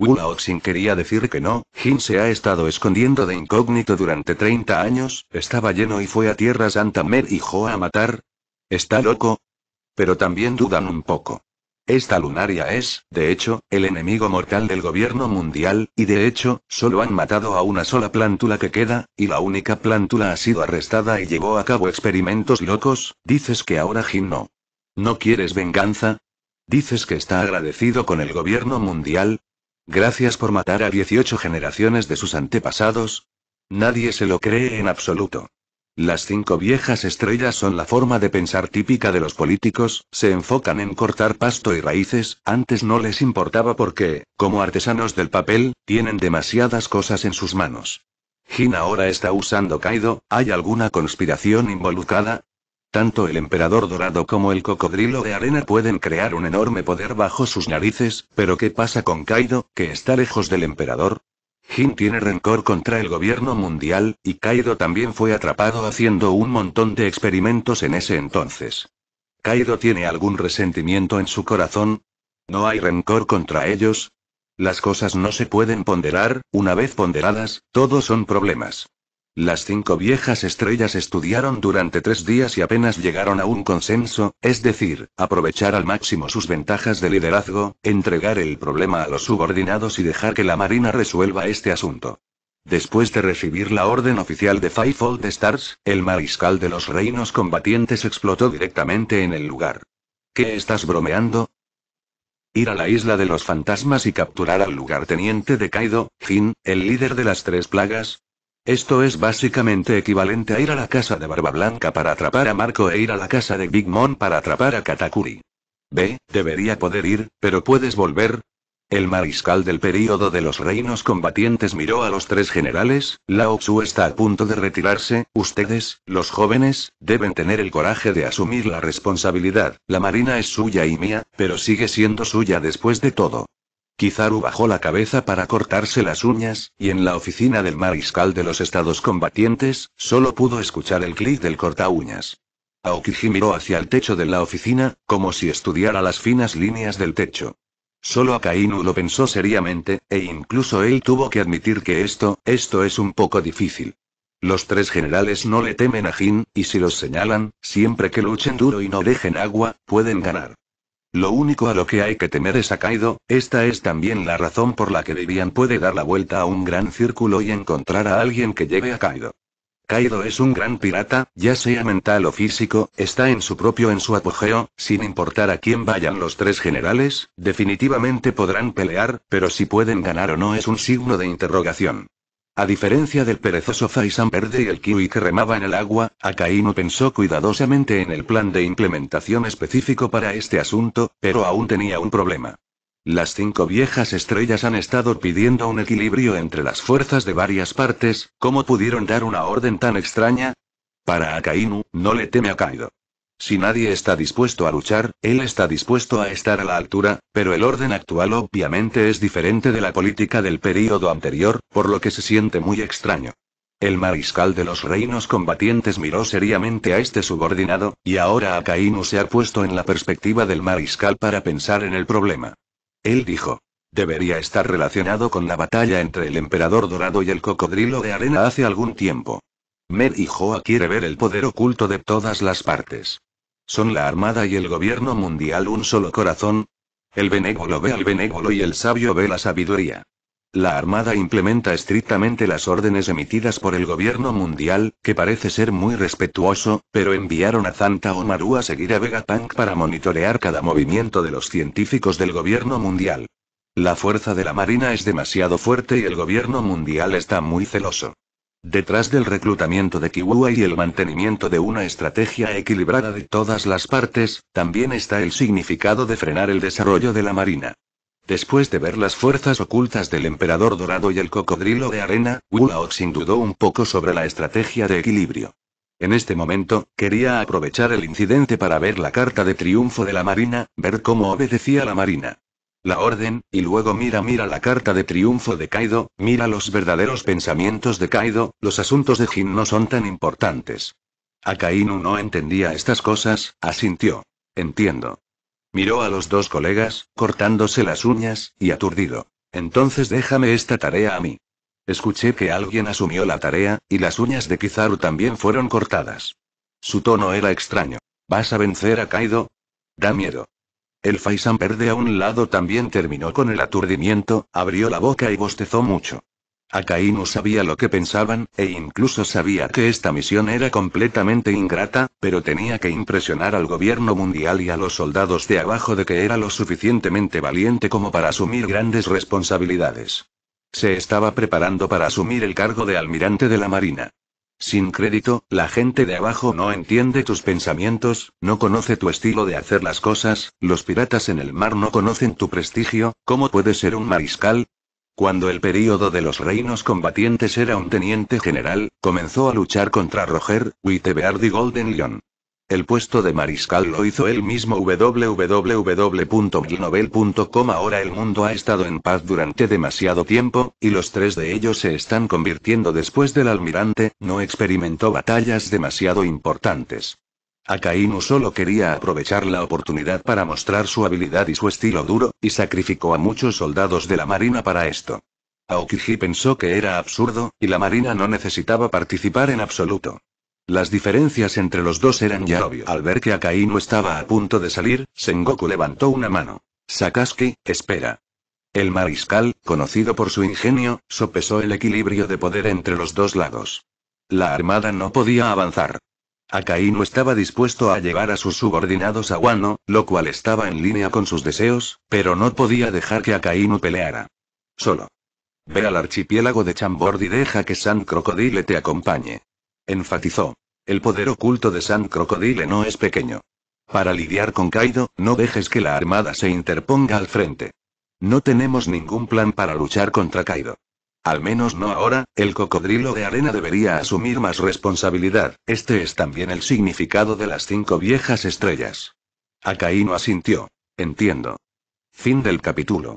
Wulaoxin quería decir que no, Jin se ha estado escondiendo de incógnito durante 30 años, estaba lleno y fue a Tierra Santa Mer y Joa a matar. ¿Está loco? Pero también dudan un poco. Esta lunaria es, de hecho, el enemigo mortal del gobierno mundial, y de hecho, solo han matado a una sola plántula que queda, y la única plántula ha sido arrestada y llevó a cabo experimentos locos, dices que ahora Jin no. ¿No quieres venganza? Dices que está agradecido con el gobierno mundial, Gracias por matar a 18 generaciones de sus antepasados. Nadie se lo cree en absoluto. Las cinco viejas estrellas son la forma de pensar típica de los políticos, se enfocan en cortar pasto y raíces, antes no les importaba porque, como artesanos del papel, tienen demasiadas cosas en sus manos. Jin ahora está usando Kaido, ¿hay alguna conspiración involucrada? Tanto el emperador dorado como el cocodrilo de arena pueden crear un enorme poder bajo sus narices, pero ¿qué pasa con Kaido, que está lejos del emperador? Jin tiene rencor contra el gobierno mundial, y Kaido también fue atrapado haciendo un montón de experimentos en ese entonces. ¿Kaido tiene algún resentimiento en su corazón? ¿No hay rencor contra ellos? Las cosas no se pueden ponderar, una vez ponderadas, todos son problemas. Las cinco viejas estrellas estudiaron durante tres días y apenas llegaron a un consenso, es decir, aprovechar al máximo sus ventajas de liderazgo, entregar el problema a los subordinados y dejar que la Marina resuelva este asunto. Después de recibir la orden oficial de Fivefold Stars, el mariscal de los reinos combatientes explotó directamente en el lugar. ¿Qué estás bromeando? Ir a la isla de los fantasmas y capturar al lugarteniente de Kaido, Jin, el líder de las tres plagas, esto es básicamente equivalente a ir a la casa de Barba Blanca para atrapar a Marco e ir a la casa de Big Mom para atrapar a Katakuri. B. Debería poder ir, pero puedes volver. El mariscal del período de los reinos combatientes miró a los tres generales, Lao Tzu está a punto de retirarse, ustedes, los jóvenes, deben tener el coraje de asumir la responsabilidad, la marina es suya y mía, pero sigue siendo suya después de todo. Kizaru bajó la cabeza para cortarse las uñas, y en la oficina del mariscal de los estados combatientes, solo pudo escuchar el clic del uñas. Aokiji miró hacia el techo de la oficina, como si estudiara las finas líneas del techo. Solo Akainu lo pensó seriamente, e incluso él tuvo que admitir que esto, esto es un poco difícil. Los tres generales no le temen a Jin, y si los señalan, siempre que luchen duro y no dejen agua, pueden ganar. Lo único a lo que hay que temer es a Kaido, esta es también la razón por la que Vivian puede dar la vuelta a un gran círculo y encontrar a alguien que lleve a Kaido. Kaido es un gran pirata, ya sea mental o físico, está en su propio en su apogeo, sin importar a quién vayan los tres generales, definitivamente podrán pelear, pero si pueden ganar o no es un signo de interrogación. A diferencia del perezoso Faisan verde y el kiwi que remaba en el agua, Akainu pensó cuidadosamente en el plan de implementación específico para este asunto, pero aún tenía un problema. Las cinco viejas estrellas han estado pidiendo un equilibrio entre las fuerzas de varias partes, ¿cómo pudieron dar una orden tan extraña? Para Akainu, no le teme a Kaido. Si nadie está dispuesto a luchar, él está dispuesto a estar a la altura, pero el orden actual obviamente es diferente de la política del período anterior, por lo que se siente muy extraño. El mariscal de los reinos combatientes miró seriamente a este subordinado, y ahora Akainu se ha puesto en la perspectiva del mariscal para pensar en el problema. Él dijo. Debería estar relacionado con la batalla entre el emperador dorado y el cocodrilo de arena hace algún tiempo. Mer y Joa quiere ver el poder oculto de todas las partes. ¿Son la Armada y el gobierno mundial un solo corazón? El benévolo ve al benévolo y el sabio ve la sabiduría. La Armada implementa estrictamente las órdenes emitidas por el gobierno mundial, que parece ser muy respetuoso, pero enviaron a Zanta Omaru a seguir a Vegapunk para monitorear cada movimiento de los científicos del gobierno mundial. La fuerza de la Marina es demasiado fuerte y el gobierno mundial está muy celoso. Detrás del reclutamiento de Kiwua y el mantenimiento de una estrategia equilibrada de todas las partes, también está el significado de frenar el desarrollo de la Marina. Después de ver las fuerzas ocultas del Emperador Dorado y el Cocodrilo de Arena, sin dudó un poco sobre la estrategia de equilibrio. En este momento, quería aprovechar el incidente para ver la carta de triunfo de la Marina, ver cómo obedecía la Marina la orden, y luego mira mira la carta de triunfo de Kaido, mira los verdaderos pensamientos de Kaido, los asuntos de Jin no son tan importantes. Akainu no entendía estas cosas, asintió. Entiendo. Miró a los dos colegas, cortándose las uñas, y aturdido. Entonces déjame esta tarea a mí. Escuché que alguien asumió la tarea, y las uñas de Kizaru también fueron cortadas. Su tono era extraño. ¿Vas a vencer a Kaido? Da miedo. El Faisan verde a un lado también terminó con el aturdimiento, abrió la boca y bostezó mucho. no sabía lo que pensaban, e incluso sabía que esta misión era completamente ingrata, pero tenía que impresionar al gobierno mundial y a los soldados de abajo de que era lo suficientemente valiente como para asumir grandes responsabilidades. Se estaba preparando para asumir el cargo de almirante de la Marina. Sin crédito, la gente de abajo no entiende tus pensamientos, no conoce tu estilo de hacer las cosas, los piratas en el mar no conocen tu prestigio, ¿cómo puede ser un mariscal? Cuando el período de los reinos combatientes era un teniente general, comenzó a luchar contra Roger, Wittebeard y Golden Lion. El puesto de mariscal lo hizo él mismo www.milnovel.com Ahora el mundo ha estado en paz durante demasiado tiempo, y los tres de ellos se están convirtiendo después del almirante, no experimentó batallas demasiado importantes. Akainu solo quería aprovechar la oportunidad para mostrar su habilidad y su estilo duro, y sacrificó a muchos soldados de la marina para esto. Aokiji pensó que era absurdo, y la marina no necesitaba participar en absoluto. Las diferencias entre los dos eran ya obvias. Al ver que Akainu estaba a punto de salir, Sengoku levantó una mano. Sakasuke, espera. El mariscal, conocido por su ingenio, sopesó el equilibrio de poder entre los dos lados. La armada no podía avanzar. Akainu estaba dispuesto a llevar a sus subordinados a Wano, lo cual estaba en línea con sus deseos, pero no podía dejar que Akainu peleara. Solo. Ve al archipiélago de Chambord y deja que San Crocodile te acompañe. Enfatizó. El poder oculto de San Crocodile no es pequeño. Para lidiar con Kaido, no dejes que la armada se interponga al frente. No tenemos ningún plan para luchar contra Kaido. Al menos no ahora, el cocodrilo de arena debería asumir más responsabilidad, este es también el significado de las cinco viejas estrellas. Akaino asintió. Entiendo. Fin del capítulo.